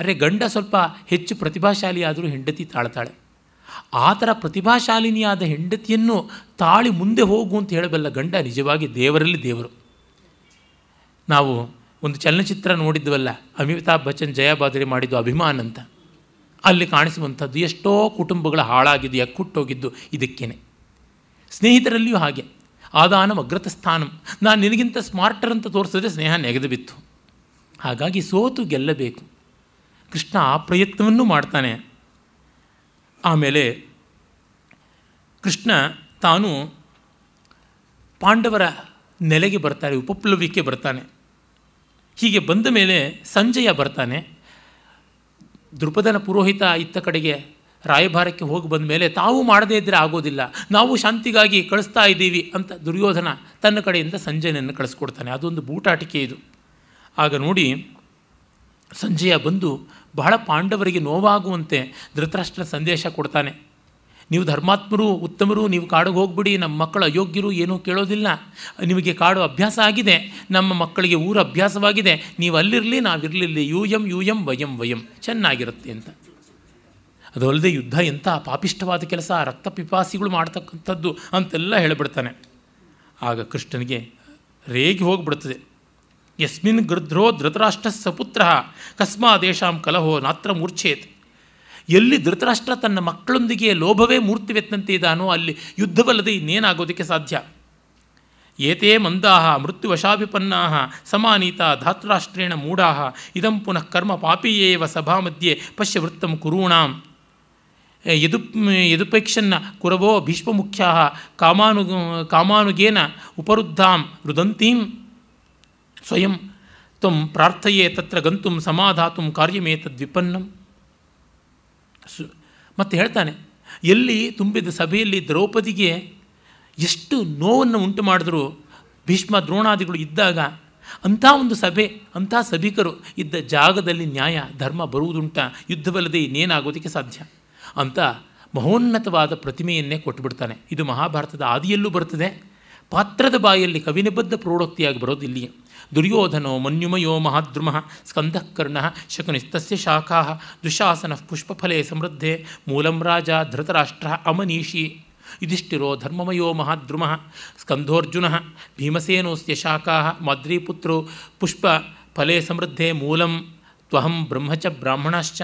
ಅರೆ ಗಂಡ ಸ್ವಲ್ಪ ಹೆಚ್ಚು ಪ್ರತಿಭಾಶಾಲಿ ಆದರೂ ಹೆಂಡತಿ ತಾಳ್ತಾಳೆ ಆ ಥರ ಪ್ರತಿಭಾಶಾಲಿನಿಯಾದ ಹೆಂಡತಿಯನ್ನು ತಾಳಿ ಮುಂದೆ ಹೋಗು ಅಂತ ಹೇಳಬಲ್ಲ ಗಂಡ ನಿಜವಾಗಿ ದೇವರಲ್ಲಿ ದೇವರು ನಾವು ಒಂದು ಚಲನಚಿತ್ರ ನೋಡಿದ್ವಲ್ಲ ಅಮಿತಾಬ್ ಬಚ್ಚನ್ ಜಯಾಬಾದ್ರಿ ಮಾಡಿದ್ದು ಅಭಿಮಾನ್ ಅಂತ ಅಲ್ಲಿ ಕಾಣಿಸುವಂಥದ್ದು ಎಷ್ಟೋ ಕುಟುಂಬಗಳ ಹಾಳಾಗಿದ್ದು ಎಕ್ಕುಟ್ಟೋಗಿದ್ದು ಇದಕ್ಕೇನೆ ಸ್ನೇಹಿತರಲ್ಲಿಯೂ ಹಾಗೆ ಆದಾನ ಅಗ್ರತ ಸ್ಥಾನಂ ನಾನು ನಿನಗಿಂತ ಸ್ಮಾರ್ಟರ್ ಅಂತ ತೋರಿಸಿದ್ರೆ ಸ್ನೇಹ ನೆಗೆದು ಬಿತ್ತು ಹಾಗಾಗಿ ಸೋತು ಗೆಲ್ಲಬೇಕು ಕೃಷ್ಣ ಆ ಪ್ರಯತ್ನವನ್ನು ಮಾಡ್ತಾನೆ ಆಮೇಲೆ ಕೃಷ್ಣ ತಾನು ಪಾಂಡವರ ನೆಲೆಗೆ ಬರ್ತಾರೆ ಉಪಪ್ಲವಿಕೆ ಬರ್ತಾನೆ ಹೀಗೆ ಬಂದ ಮೇಲೆ ಸಂಜಯ ಬರ್ತಾನೆ ದೃಪದನ ಪುರೋಹಿತ ಇತ್ತ ಕಡೆಗೆ ರಾಯಭಾರಕ್ಕೆ ಹೋಗಿ ಬಂದ ಮೇಲೆ ತಾವು ಮಾಡದೇ ಇದ್ದರೆ ಆಗೋದಿಲ್ಲ ನಾವು ಶಾಂತಿಗಾಗಿ ಕಳಿಸ್ತಾ ಇದ್ದೀವಿ ಅಂತ ದುರ್ಯೋಧನ ತನ್ನ ಕಡೆಯಿಂದ ಸಂಜಯನನ್ನು ಕಳಿಸ್ಕೊಡ್ತಾನೆ ಅದೊಂದು ಬೂಟಾಟಿಕೆ ಇದು ಆಗ ನೋಡಿ ಸಂಜಯ ಬಂದು ಬಹಳ ಪಾಂಡವರಿಗೆ ನೋವಾಗುವಂತೆ ಧೃತರಾಷ್ಟ್ರ ಸಂದೇಶ ಕೊಡ್ತಾನೆ ನೀವು ಧರ್ಮಾತ್ಮರು ಉತ್ತಮರು ನೀವು ಕಾಡಿಗೆ ಹೋಗ್ಬಿಡಿ ನಮ್ಮ ಮಕ್ಕಳು ಅಯೋಗ್ಯರು ಏನೂ ಕೇಳೋದಿಲ್ಲ ನಿಮಗೆ ಕಾಡು ಅಭ್ಯಾಸ ಆಗಿದೆ ನಮ್ಮ ಮಕ್ಕಳಿಗೆ ಊರ ಅಭ್ಯಾಸವಾಗಿದೆ ನೀವು ಅಲ್ಲಿರಲಿ ನಾವಿರಲಿಲ್ಲಿ ಯು ಎಂ ಯು ಎಂ ವಯಂ ವಯಂ ಚೆನ್ನಾಗಿರುತ್ತೆ ಅಂತ ಅದಲ್ಲದೆ ಯುದ್ಧ ಎಂಥ ಪಾಪಿಷ್ಟವಾದ ಕೆಲಸ ರಕ್ತ ಪಿಪಾಸಿಗಳು ಮಾಡ್ತಕ್ಕಂಥದ್ದು ಅಂತೆಲ್ಲ ಹೇಳಿಬಿಡ್ತಾನೆ ಆಗ ಕೃಷ್ಣನಿಗೆ ರೇಗಿ ಹೋಗಿಬಿಡ್ತದೆ ಯಸ್ಮಿನ್ ಗೃಧ್ರೋ ಧೃತರಾಷ್ಟ್ರ ಸಪುತ್ರ ಕಸ್ಮಾದೇಶಾಂ ಕಲಹೋ ನಾತ್ರ ಮೂರ್ಛೇತ್ ಎಲ್ಲಿ ಧೃತರಾಷ್ಟ್ರ ತನ್ನ ಮಕ್ಕಳೊಂದಿಗೆ ಲೋಭವೇ ಮೂರ್ತಿವೆತ್ತಂತೆ ಇದ್ದಾನೋ ಅಲ್ಲಿ ಯುದ್ಧವಲ್ಲದೆ ಇನ್ನೇನಾಗೋದಕ್ಕೆ ಸಾಧ್ಯ ಏತೇ ಮಂದಾಹ ಮೃತ್ಯುವಶಾಭಿಪನ್ನಾಹ ಸಮಾನೀತ ಧಾತ್ರಾಷ್ಟ್ರೇಣ ಮೂಢಾಹ ಇದಂ ಪುನಃ ಕರ್ಮ ಪಾಪಿಯೇವ ಸಭಾ ಮಧ್ಯೆ ಪಶ್ಯ ವೃತ್ತಂ ಕುರೂಣಾಂ ಯದು ಯದುಪೇಕ್ಷನ್ನ ಕುರವೋ ಭೀಷ್ಮಮುಖ್ಯಾ ಕಾಮಾನು ಕಾಮಾನುಗೇನ ಉಪರುದ್ಧಾಂ ರುದಂತೀಂ ಸ್ವಯಂ ತಂ ಪ್ರಾರ್ಥೆಯೇ ತತ್ರ ಗಂತು ಸಮಾಧಾತು ಕಾರ್ಯಮೇತದ್ವಿಪನ್ನಂ ಸು ಮತ್ತೆ ಹೇಳ್ತಾನೆ ಎಲ್ಲಿ ತುಂಬಿದ ಸಭೆಯಲ್ಲಿ ದ್ರೌಪದಿಗೆ ಎಷ್ಟು ನೋವನ್ನು ಉಂಟು ಮಾಡಿದ್ರು ಭೀಷ್ಮ ದ್ರೋಣಾದಿಗಳು ಇದ್ದಾಗ ಅಂಥ ಒಂದು ಸಭೆ ಅಂಥ ಸಭಿಕರು ಇದ್ದ ಜಾಗದಲ್ಲಿ ನ್ಯಾಯ ಧರ್ಮ ಬರುವುದುಂಟ ಯುದ್ಧವಲ್ಲದೆ ಇನ್ನೇನಾಗೋದಕ್ಕೆ ಸಾಧ್ಯ ಅಂತ ಮಹೋನ್ನತವಾದ ಪ್ರತಿಮೆಯನ್ನೇ ಕೊಟ್ಟುಬಿಡ್ತಾನೆ ಇದು ಮಹಾಭಾರತದ ಆದಿಯಲ್ಲೂ ಬರ್ತದೆ ಪಾತ್ರದ ಬಾಯಲ್ಲಿ ಕವಿನಬದ್ಧ ಪ್ರೌಢೋಕ್ತಿಯಾಗಿ ಬರೋದು ಇಲ್ಲಿಯೇ ದುರ್ಯೋಧನೋ ಮನ್ಯುಮಯೋ ಮಹಾದ್ರುಮ ಸ್ಕಂಧಕರ್ಣ ಶಕುನಿಸ್ತಸ್ಯ ಶಾಖಾ ದುಶಾಸನ ಪುಷ್ಪಫಲೇ ಸಮೃದ್ಧೆ ಮೂಲಂ ರಾಜ ಧೃತರಾಷ್ಟ್ರ ಅಮನೀಷಿ ಯುಧಿಷ್ಠಿರೋ ಧರ್ಮಮಯೋ ಮಹಾದ್ರುಮ ಸ್ಕಂಧೋರ್ಜುನ ಭೀಮಸೇನೋಸ್ಯ ಶಾಖಾ ಮಾದ್ರೀಪುತ್ರೋ ಪುಷ್ಪ ಫಲೇ ಸಮೃದ್ಧೆ ಮೂಲಂ ತ್ವಹಂ ಬ್ರಹ್ಮಚ ಬ್ರಾಹ್ಮಣಶ್ಚ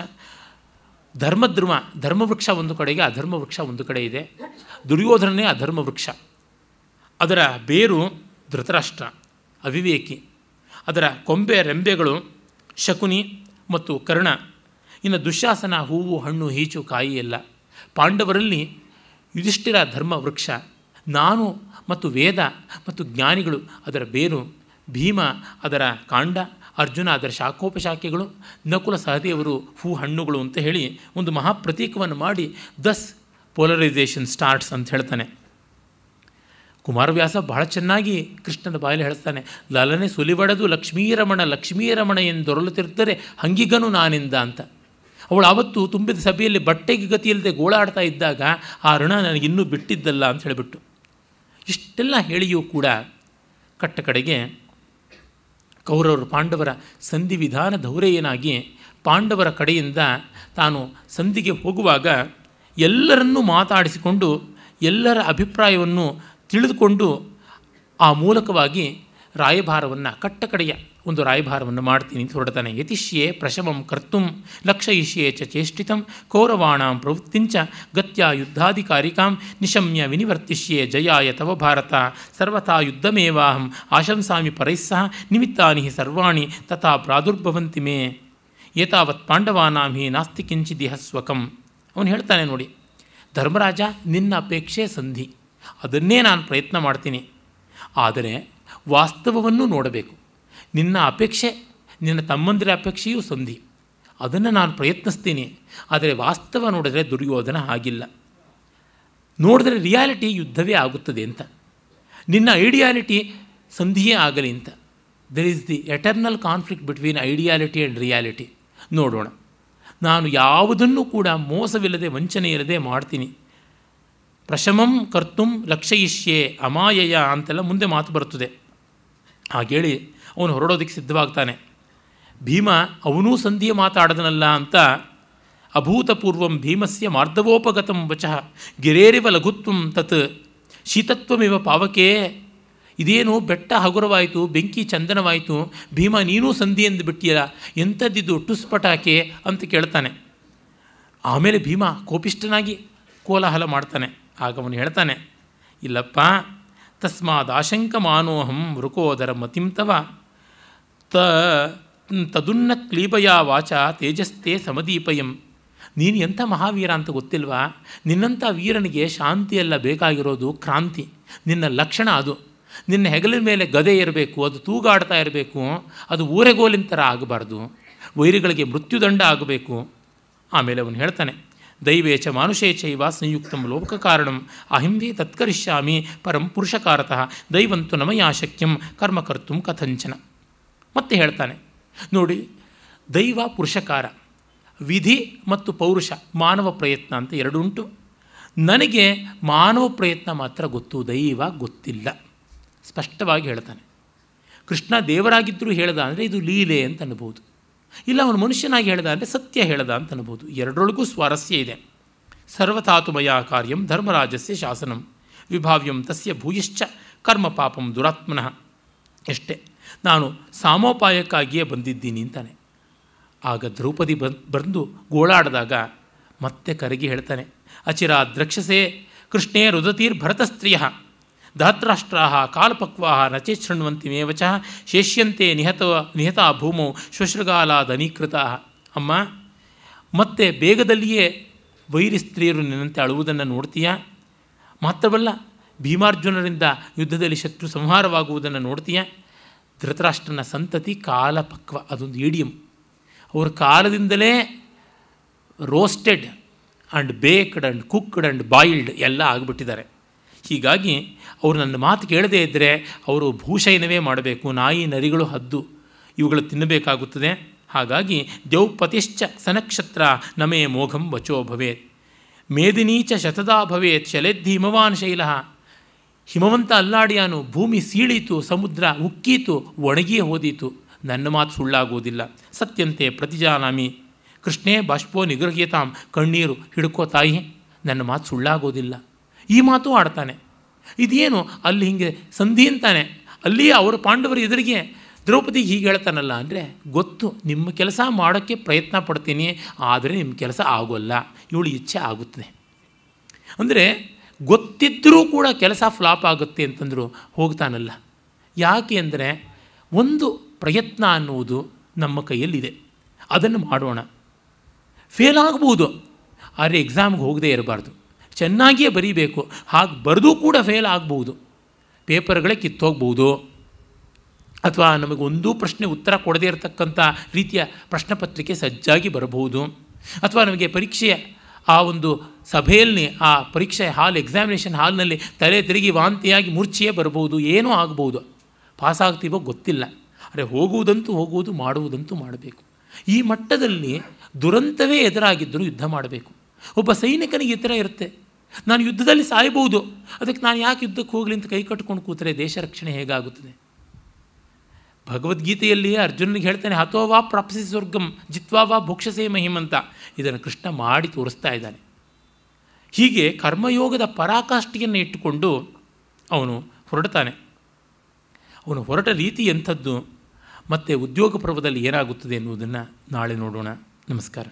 ಧರ್ಮದ್ರಮ ಧರ್ಮವೃಕ್ಷ ಒಂದು ಕಡೆಗೆ ಅಧರ್ಮವೃಕ್ಷ ಒಂದು ಕಡೆ ಇದೆ ದುರ್ಯೋಧನನೇ ಅಧರ್ಮವೃಕ್ಷ ಅದರ ಬೇರು ಧೃತರಾಷ್ಟ್ರ ಅವಿವೇಕಿ ಅದರ ಕೊಂಬೆ ರೆಂಬೆಗಳು ಶಕುನಿ ಮತ್ತು ಕರ್ಣ ಇನ್ನು ದುಶಾಸನ ಹೂವು ಹಣ್ಣು ಹೀಚು ಕಾಯಿ ಎಲ್ಲ ಪಾಂಡವರಲ್ಲಿ ಯುಧಿಷ್ಠಿರ ಧರ್ಮ ವೃಕ್ಷ ನಾನು ಮತ್ತು ವೇದ ಮತ್ತು ಜ್ಞಾನಿಗಳು ಅದರ ಬೇರು ಭೀಮ ಅದರ ಕಾಂಡ ಅರ್ಜುನ ಅದರ ಶಾಖೋಪಶಾಖೆಗಳು ನಕುಲ ಸಹದೇವರು ಹೂ ಹಣ್ಣುಗಳು ಅಂತ ಹೇಳಿ ಒಂದು ಮಹಾಪ್ರತೀಕವನ್ನು ಮಾಡಿ ದಸ್ ಪೋಲರೈಸೇಷನ್ ಸ್ಟಾರ್ಟ್ಸ್ ಅಂತ ಹೇಳ್ತಾನೆ ಕುಮಾರವ್ಯಾಸ ಬಹಳ ಚೆನ್ನಾಗಿ ಕೃಷ್ಣನ ಬಾಯಲ್ಲಿ ಹೇಳ್ತಾನೆ ಲಲನೆ ಸುಲಿಬಡದು ಲಕ್ಷ್ಮೀರಮಣ ಲಕ್ಷ್ಮೀರಮಣ ದೊರಲುತ್ತಿರ್ತಾರೆ ಹಂಗಿಗನು ನಾನಿಂದ ಅಂತ ಅವಳು ಆವತ್ತು ತುಂಬಿದ ಸಭೆಯಲ್ಲಿ ಬಟ್ಟೆಗೆ ಗತಿಯಿಲ್ಲದೆ ಗೋಳಾಡ್ತಾ ಇದ್ದಾಗ ಆ ಋಣ ನನಗಿನ್ನೂ ಬಿಟ್ಟಿದ್ದಲ್ಲ ಅಂತ ಹೇಳಿಬಿಟ್ಟು ಇಷ್ಟೆಲ್ಲ ಹೇಳಿಯೂ ಕೂಡ ಕಟ್ಟ ಕಡೆಗೆ ಕೌರವರು ಪಾಂಡವರ ಸಂಧಿ ವಿಧಾನ ದೌರೆಯನಾಗಿ ಪಾಂಡವರ ಕಡೆಯಿಂದ ತಾನು ಸಂಧಿಗೆ ಹೋಗುವಾಗ ಎಲ್ಲರನ್ನೂ ಮಾತಾಡಿಸಿಕೊಂಡು ಎಲ್ಲರ ಅಭಿಪ್ರಾಯವನ್ನು ತಿಳಿದುಕೊಂಡು ಆ ಮೂಲಕವಾಗಿ ರಾಯಭಾರವನ್ನು ಕಟ್ಟಕಡೆಯ ಒಂದು ರಾಯಭಾರವನ್ನು ಮಾಡ್ತೀನಿ ಅಂತ ಹೊರಡ್ತಾನೆ ಯತಿಷ್ಯೆ ಪ್ರಶಮಂ ಕರ್ತು ಲಕ್ಷಯಿಷ್ಯೆ ಚ ಚೇಷ್ಟಿತಂ ಕೌರವಾಂ ಪ್ರವೃತ್ತಿಂಚ ಗತ್ಯ ಯುದ್ಧಾಧಿಕಾರಿಕಾಂ ನಿಶಮ್ಯ ವಿನಿವರ್ತಿಷ್ಯೆ ಜಯಾಯ ತವ ಭಾರತ ಸರ್ವಥಾ ಯುದ್ಧಮೇವಾಹಂ ಆಶಂಸಾಮಿ ಪರೈಸ್ಸಹ ನಿಮಿತ್ತಾನಿ ಸರ್ವಾಣಿ ತಥಾ ಪ್ರಾದುರ್ಭವಂತಿ ಮೇ ಏತಾವತ್ ಪಾಂಡವಾನಾಂ ಹಿ ನಾಸ್ತಿ ಕಿಂಚಿದಿಹ ಸ್ವಕಂ ಅವನು ಹೇಳ್ತಾನೆ ನೋಡಿ ಧರ್ಮರಾಜ ನಿನ್ನ ಅಪೇಕ್ಷೆ ಸಂಧಿ ಅದನ್ನೇ ನಾನು ಪ್ರಯತ್ನ ಮಾಡ್ತೀನಿ ಆದರೆ ವಾಸ್ತವವನ್ನು ನೋಡಬೇಕು ನಿನ್ನ ಅಪೇಕ್ಷೆ ನಿನ್ನ ತಮ್ಮಂದಿರ ಅಪೇಕ್ಷೆಯೂ ಸಂಧಿ ಅದನ್ನು ನಾನು ಪ್ರಯತ್ನಿಸ್ತೀನಿ ಆದರೆ ವಾಸ್ತವ ನೋಡಿದರೆ ದುರ್ಯೋಧನ ಆಗಿಲ್ಲ ನೋಡಿದ್ರೆ ರಿಯಾಲಿಟಿ ಯುದ್ಧವೇ ಆಗುತ್ತದೆ ಅಂತ ನಿನ್ನ ಐಡಿಯಾಲಿಟಿ ಸಂಧಿಯೇ ಆಗಲಿ ಅಂತ there is the eternal conflict between ideality and reality ನೋಡೋಣ ನಾನು ಯಾವುದನ್ನು ಕೂಡ ಮೋಸವಿಲ್ಲದೆ ವಂಚನೆ ಇಲ್ಲದೆ ಮಾಡ್ತೀನಿ ಪ್ರಶಮಂ ಕರ್ತುಂ ಲಕ್ಷಯಿಷ್ಯೆ ಅಮಾಯಯ ಅಂತೆಲ್ಲ ಮುಂದೆ ಮಾತು ಬರುತ್ತದೆ ಹಾಗೇಳಿ ಅವನು ಹೊರಡೋದಕ್ಕೆ ಸಿದ್ಧವಾಗ್ತಾನೆ ಭೀಮ ಅವನೂ ಸಂಧಿಯ ಮಾತಾಡದನಲ್ಲ ಅಂತ ಅಭೂತಪೂರ್ವಂ ಭೀಮಸ್ಯ ಮಾರ್ಧವೋಪಗತಂ ವಚಃ ಗಿರೇರಿವ ಲಘುತ್ವಂ ತತ್ ಶೀತತ್ವಮಿವ ಪಾವಕೇ ಇದೇನು ಬೆಟ್ಟ ಹಗುರವಾಯಿತು ಬೆಂಕಿ ಚಂದನವಾಯಿತು ಭೀಮ ನೀನೂ ಸಂಧಿ ಎಂದು ಬಿಟ್ಟಿಯಲ್ಲ ಎಂಥದ್ದಿದ್ದು ಟುಸ್ಪಟಾಕೆ ಅಂತ ಕೇಳ್ತಾನೆ ಆಮೇಲೆ ಭೀಮ ಕೋಪಿಷ್ಟನಾಗಿ ಕೋಲಾಹಲ ಮಾಡ್ತಾನೆ ಆಗ ಅವನು ಹೇಳ್ತಾನೆ ಇಲ್ಲಪ್ಪ ಮಾನೋಹಂ ವೃಕೋದರ ತವ ತ ತದುನ್ನ ಕ್ಲೀಬಯ ವಾಚ ತೇಜಸ್ತೆ ಸಮದೀಪಯಂ ನೀನು ಎಂಥ ಮಹಾವೀರ ಅಂತ ಗೊತ್ತಿಲ್ವಾ ನಿನ್ನಂಥ ವೀರನಿಗೆ ಶಾಂತಿಯೆಲ್ಲ ಬೇಕಾಗಿರೋದು ಕ್ರಾಂತಿ ನಿನ್ನ ಲಕ್ಷಣ ಅದು ನಿನ್ನ ಹೆಗಲಿನ ಮೇಲೆ ಗದೆ ಇರಬೇಕು ಅದು ತೂಗಾಡ್ತಾ ಇರಬೇಕು ಅದು ಊರೆಗೋಲಿನ ಥರ ಆಗಬಾರ್ದು ವೈರಿಗಳಿಗೆ ಮೃತ್ಯುದಂಡ ಆಗಬೇಕು ಆಮೇಲೆ ಅವನು ಹೇಳ್ತಾನೆ ದೈವೇಚ ಚೈವ ಸಂಯುಕ್ತಂ ಲೋಕ ಕಾರಣಂ ಅಹಿಂಭಿ ತತ್ಕರಿಷ್ಯಾಮಿ ಪರಂ ಪುರುಷಕಾರತಃ ದೈವಂತು ನಮಯ ಕರ್ಮಕರ್ತು ಕಥಂಚನ ಮತ್ತೆ ಹೇಳ್ತಾನೆ ನೋಡಿ ದೈವ ಪುರುಷಕಾರ ವಿಧಿ ಮತ್ತು ಪೌರುಷ ಮಾನವ ಪ್ರಯತ್ನ ಅಂತ ಎರಡುಂಟು ನನಗೆ ಮಾನವ ಪ್ರಯತ್ನ ಮಾತ್ರ ಗೊತ್ತು ದೈವ ಗೊತ್ತಿಲ್ಲ ಸ್ಪಷ್ಟವಾಗಿ ಹೇಳ್ತಾನೆ ಕೃಷ್ಣ ದೇವರಾಗಿದ್ದರೂ ಹೇಳ್ದ ಅಂದರೆ ಇದು ಲೀಲೆ ಅಂತ ಅನ್ಬೋದು ಇಲ್ಲ ಅವನು ಮನುಷ್ಯನಾಗಿ ಹೇಳ್ದ ಅಂದರೆ ಸತ್ಯ ಹೇಳ್ದ ಅಂತ ಅನ್ಬೋದು ಎರಡರೊಳಗೂ ಸ್ವಾರಸ್ಯ ಇದೆ ಸರ್ವತಾತುಮಯ ಕಾರ್ಯಂ ಧರ್ಮರಾಜಸ್ಯ ಶಾಸನಂ ವಿಭಾವ್ಯಂ ತಸ್ಯ ಭೂಯಿಶ್ಚ ಕರ್ಮ ಪಾಪಂ ದುರಾತ್ಮನಃ ಎಷ್ಟೇ ನಾನು ಸಾಮೋಪಾಯಕ್ಕಾಗಿಯೇ ಬಂದಿದ್ದೀನಿ ಅಂತಾನೆ ಆಗ ದ್ರೌಪದಿ ಬಂದು ಗೋಳಾಡಿದಾಗ ಮತ್ತೆ ಕರಗಿ ಹೇಳ್ತಾನೆ ಅಚಿರ ದ್ರಕ್ಷಸೆ ಕೃಷ್ಣೇ ರುದತೀರ್ ಭರತಸ್ತ್ರೀಯ ಧಾತ್ರಾಷ್ಟ್ರಾ ಕಾಲಪಕ್ವಾ ನಚೇ ಶೃಣ್ವಂತಿ ಮೇವಚ ಶೇಷ್ಯಂತೆ ನಿಹತ ನಿಹತ ಭೂಮೋ ಶ್ವಶೃಗಾಲಾದನೀಕೃತ ಅಮ್ಮ ಮತ್ತೆ ಬೇಗದಲ್ಲಿಯೇ ವೈರಿ ಸ್ತ್ರೀಯರು ನಿನ್ನಂತೆ ಅಳುವುದನ್ನು ನೋಡ್ತೀಯಾ ಮಾತ್ರವಲ್ಲ ಭೀಮಾರ್ಜುನರಿಂದ ಯುದ್ಧದಲ್ಲಿ ಶತ್ರು ಸಂಹಾರವಾಗುವುದನ್ನು ನೋಡ್ತೀಯಾ ಧೃತರಾಷ್ಟ್ರನ ಸಂತತಿ ಕಾಲಪಕ್ವ ಅದೊಂದು ಈಡಿಯಂ ಅವರ ಕಾಲದಿಂದಲೇ roasted and baked and cooked and boiled ಎಲ್ಲ ಆಗಿಬಿಟ್ಟಿದ್ದಾರೆ ಹೀಗಾಗಿ ಅವರು ನನ್ನ ಮಾತು ಕೇಳದೇ ಇದ್ದರೆ ಅವರು ಭೂಷಯನವೇ ಮಾಡಬೇಕು ನಾಯಿ ನರಿಗಳು ಹದ್ದು ಇವುಗಳು ತಿನ್ನಬೇಕಾಗುತ್ತದೆ ಹಾಗಾಗಿ ದ್ಯೌಪತಿಶ್ಚ ಸನಕ್ಷತ್ರ ನಮೇ ಮೋಘಂ ವಚೋ ಭವೇತ್ ಮೇದಿನೀಚ ಶತದಾ ಭವೇತ್ ಶಲೆದ್ದಿ ಹಿಮವಾನ್ ಶೈಲ ಹಿಮವಂತ ಅಲ್ಲಾಡಿಯಾನು ಭೂಮಿ ಸೀಳೀತು ಸಮುದ್ರ ಉಕ್ಕೀತು ಒಣಗಿಯೇ ಹೋದೀತು ನನ್ನ ಮಾತು ಸುಳ್ಳಾಗುವುದಿಲ್ಲ ಸತ್ಯಂತೆ ಪ್ರತಿಜಾನಾಮಿ ಕೃಷ್ಣೇ ಬಾಷ್ಪೋ ನಿಗ್ರಹೀತಾಂ ಕಣ್ಣೀರು ಹಿಡ್ಕೋ ತಾಯಿ ನನ್ನ ಮಾತು ಸುಳ್ಳಾಗೋದಿಲ್ಲ ಈ ಮಾತು ಆಡ್ತಾನೆ ಇದೇನು ಅಲ್ಲಿ ಹಿಂಗೆ ಸಂಧಿ ಅಂತಾನೆ ಅಲ್ಲಿಯೇ ಅವರು ಪಾಂಡವರು ಎದುರಿಗೆ ದ್ರೌಪದಿ ಹೀಗೆ ಹೇಳ್ತಾನಲ್ಲ ಅಂದರೆ ಗೊತ್ತು ನಿಮ್ಮ ಕೆಲಸ ಮಾಡೋಕ್ಕೆ ಪ್ರಯತ್ನ ಪಡ್ತೀನಿ ಆದರೆ ನಿಮ್ಮ ಕೆಲಸ ಆಗೋಲ್ಲ ಇವಳು ಇಚ್ಛೆ ಆಗುತ್ತದೆ ಅಂದರೆ ಗೊತ್ತಿದ್ದರೂ ಕೂಡ ಕೆಲಸ ಫ್ಲಾಪ್ ಆಗುತ್ತೆ ಅಂತಂದರು ಹೋಗ್ತಾನಲ್ಲ ಯಾಕೆ ಅಂದರೆ ಒಂದು ಪ್ರಯತ್ನ ಅನ್ನುವುದು ನಮ್ಮ ಕೈಯಲ್ಲಿದೆ ಅದನ್ನು ಮಾಡೋಣ ಫೇಲ್ ಆಗ್ಬೋದು ಆದರೆ ಎಕ್ಸಾಮ್ಗೆ ಹೋಗದೇ ಇರಬಾರ್ದು ಚೆನ್ನಾಗಿಯೇ ಬರೀಬೇಕು ಹಾಗೆ ಬರೆದು ಕೂಡ ಫೇಲ್ ಆಗ್ಬೋದು ಪೇಪರ್ಗಳೇ ಕಿತ್ತೋಗ್ಬೋದು ಅಥವಾ ನಮಗೆ ಒಂದೂ ಪ್ರಶ್ನೆ ಉತ್ತರ ಕೊಡದೇ ಇರತಕ್ಕಂಥ ರೀತಿಯ ಪ್ರಶ್ನೆ ಪತ್ರಿಕೆ ಸಜ್ಜಾಗಿ ಬರಬಹುದು ಅಥವಾ ನಮಗೆ ಪರೀಕ್ಷೆಯ ಆ ಒಂದು ಸಭೆಯಲ್ಲಿ ಆ ಪರೀಕ್ಷೆ ಹಾಲ್ ಎಕ್ಸಾಮಿನೇಷನ್ ಹಾಲ್ನಲ್ಲಿ ತಲೆ ತಿರುಗಿ ವಾಂತಿಯಾಗಿ ಮೂರ್ಛೆಯೇ ಬರಬಹುದು ಏನೂ ಆಗ್ಬೋದು ಪಾಸಾಗ್ತೀವೋ ಗೊತ್ತಿಲ್ಲ ಆದರೆ ಹೋಗುವುದಂತೂ ಹೋಗುವುದು ಮಾಡುವುದಂತೂ ಮಾಡಬೇಕು ಈ ಮಟ್ಟದಲ್ಲಿ ದುರಂತವೇ ಎದುರಾಗಿದ್ದರೂ ಯುದ್ಧ ಮಾಡಬೇಕು ಒಬ್ಬ ಸೈನಿಕನಿಗೆ ಈ ಥರ ಇರುತ್ತೆ ನಾನು ಯುದ್ಧದಲ್ಲಿ ಸಾಯ್ಬೋದು ಅದಕ್ಕೆ ನಾನು ಯಾಕೆ ಯುದ್ಧಕ್ಕೆ ಹೋಗಲಿ ಅಂತ ಕೈ ಕಟ್ಕೊಂಡು ಕೂತರೆ ದೇಶ ರಕ್ಷಣೆ ಹೇಗಾಗುತ್ತದೆ ಭಗವದ್ಗೀತೆಯಲ್ಲಿಯೇ ಅರ್ಜುನಿಗೆ ಹೇಳ್ತಾನೆ ಹತೋವಾ ಪ್ರಾಪ್ಸಿ ಸ್ವರ್ಗಂ ಜಿತ್ವಾವಾ ಭೋಕ್ಷಸೇ ಮಹಿಮಂತ ಇದನ್ನು ಕೃಷ್ಣ ಮಾಡಿ ತೋರಿಸ್ತಾ ಇದ್ದಾನೆ ಹೀಗೆ ಕರ್ಮಯೋಗದ ಪರಾಕಾಷ್ಠಿಯನ್ನು ಇಟ್ಟುಕೊಂಡು ಅವನು ಹೊರಡ್ತಾನೆ ಅವನು ಹೊರಟ ರೀತಿ ಎಂಥದ್ದು ಮತ್ತು ಉದ್ಯೋಗ ಪರ್ವದಲ್ಲಿ ಏನಾಗುತ್ತದೆ ಎನ್ನುವುದನ್ನು ನಾಳೆ ನೋಡೋಣ ನಮಸ್ಕಾರ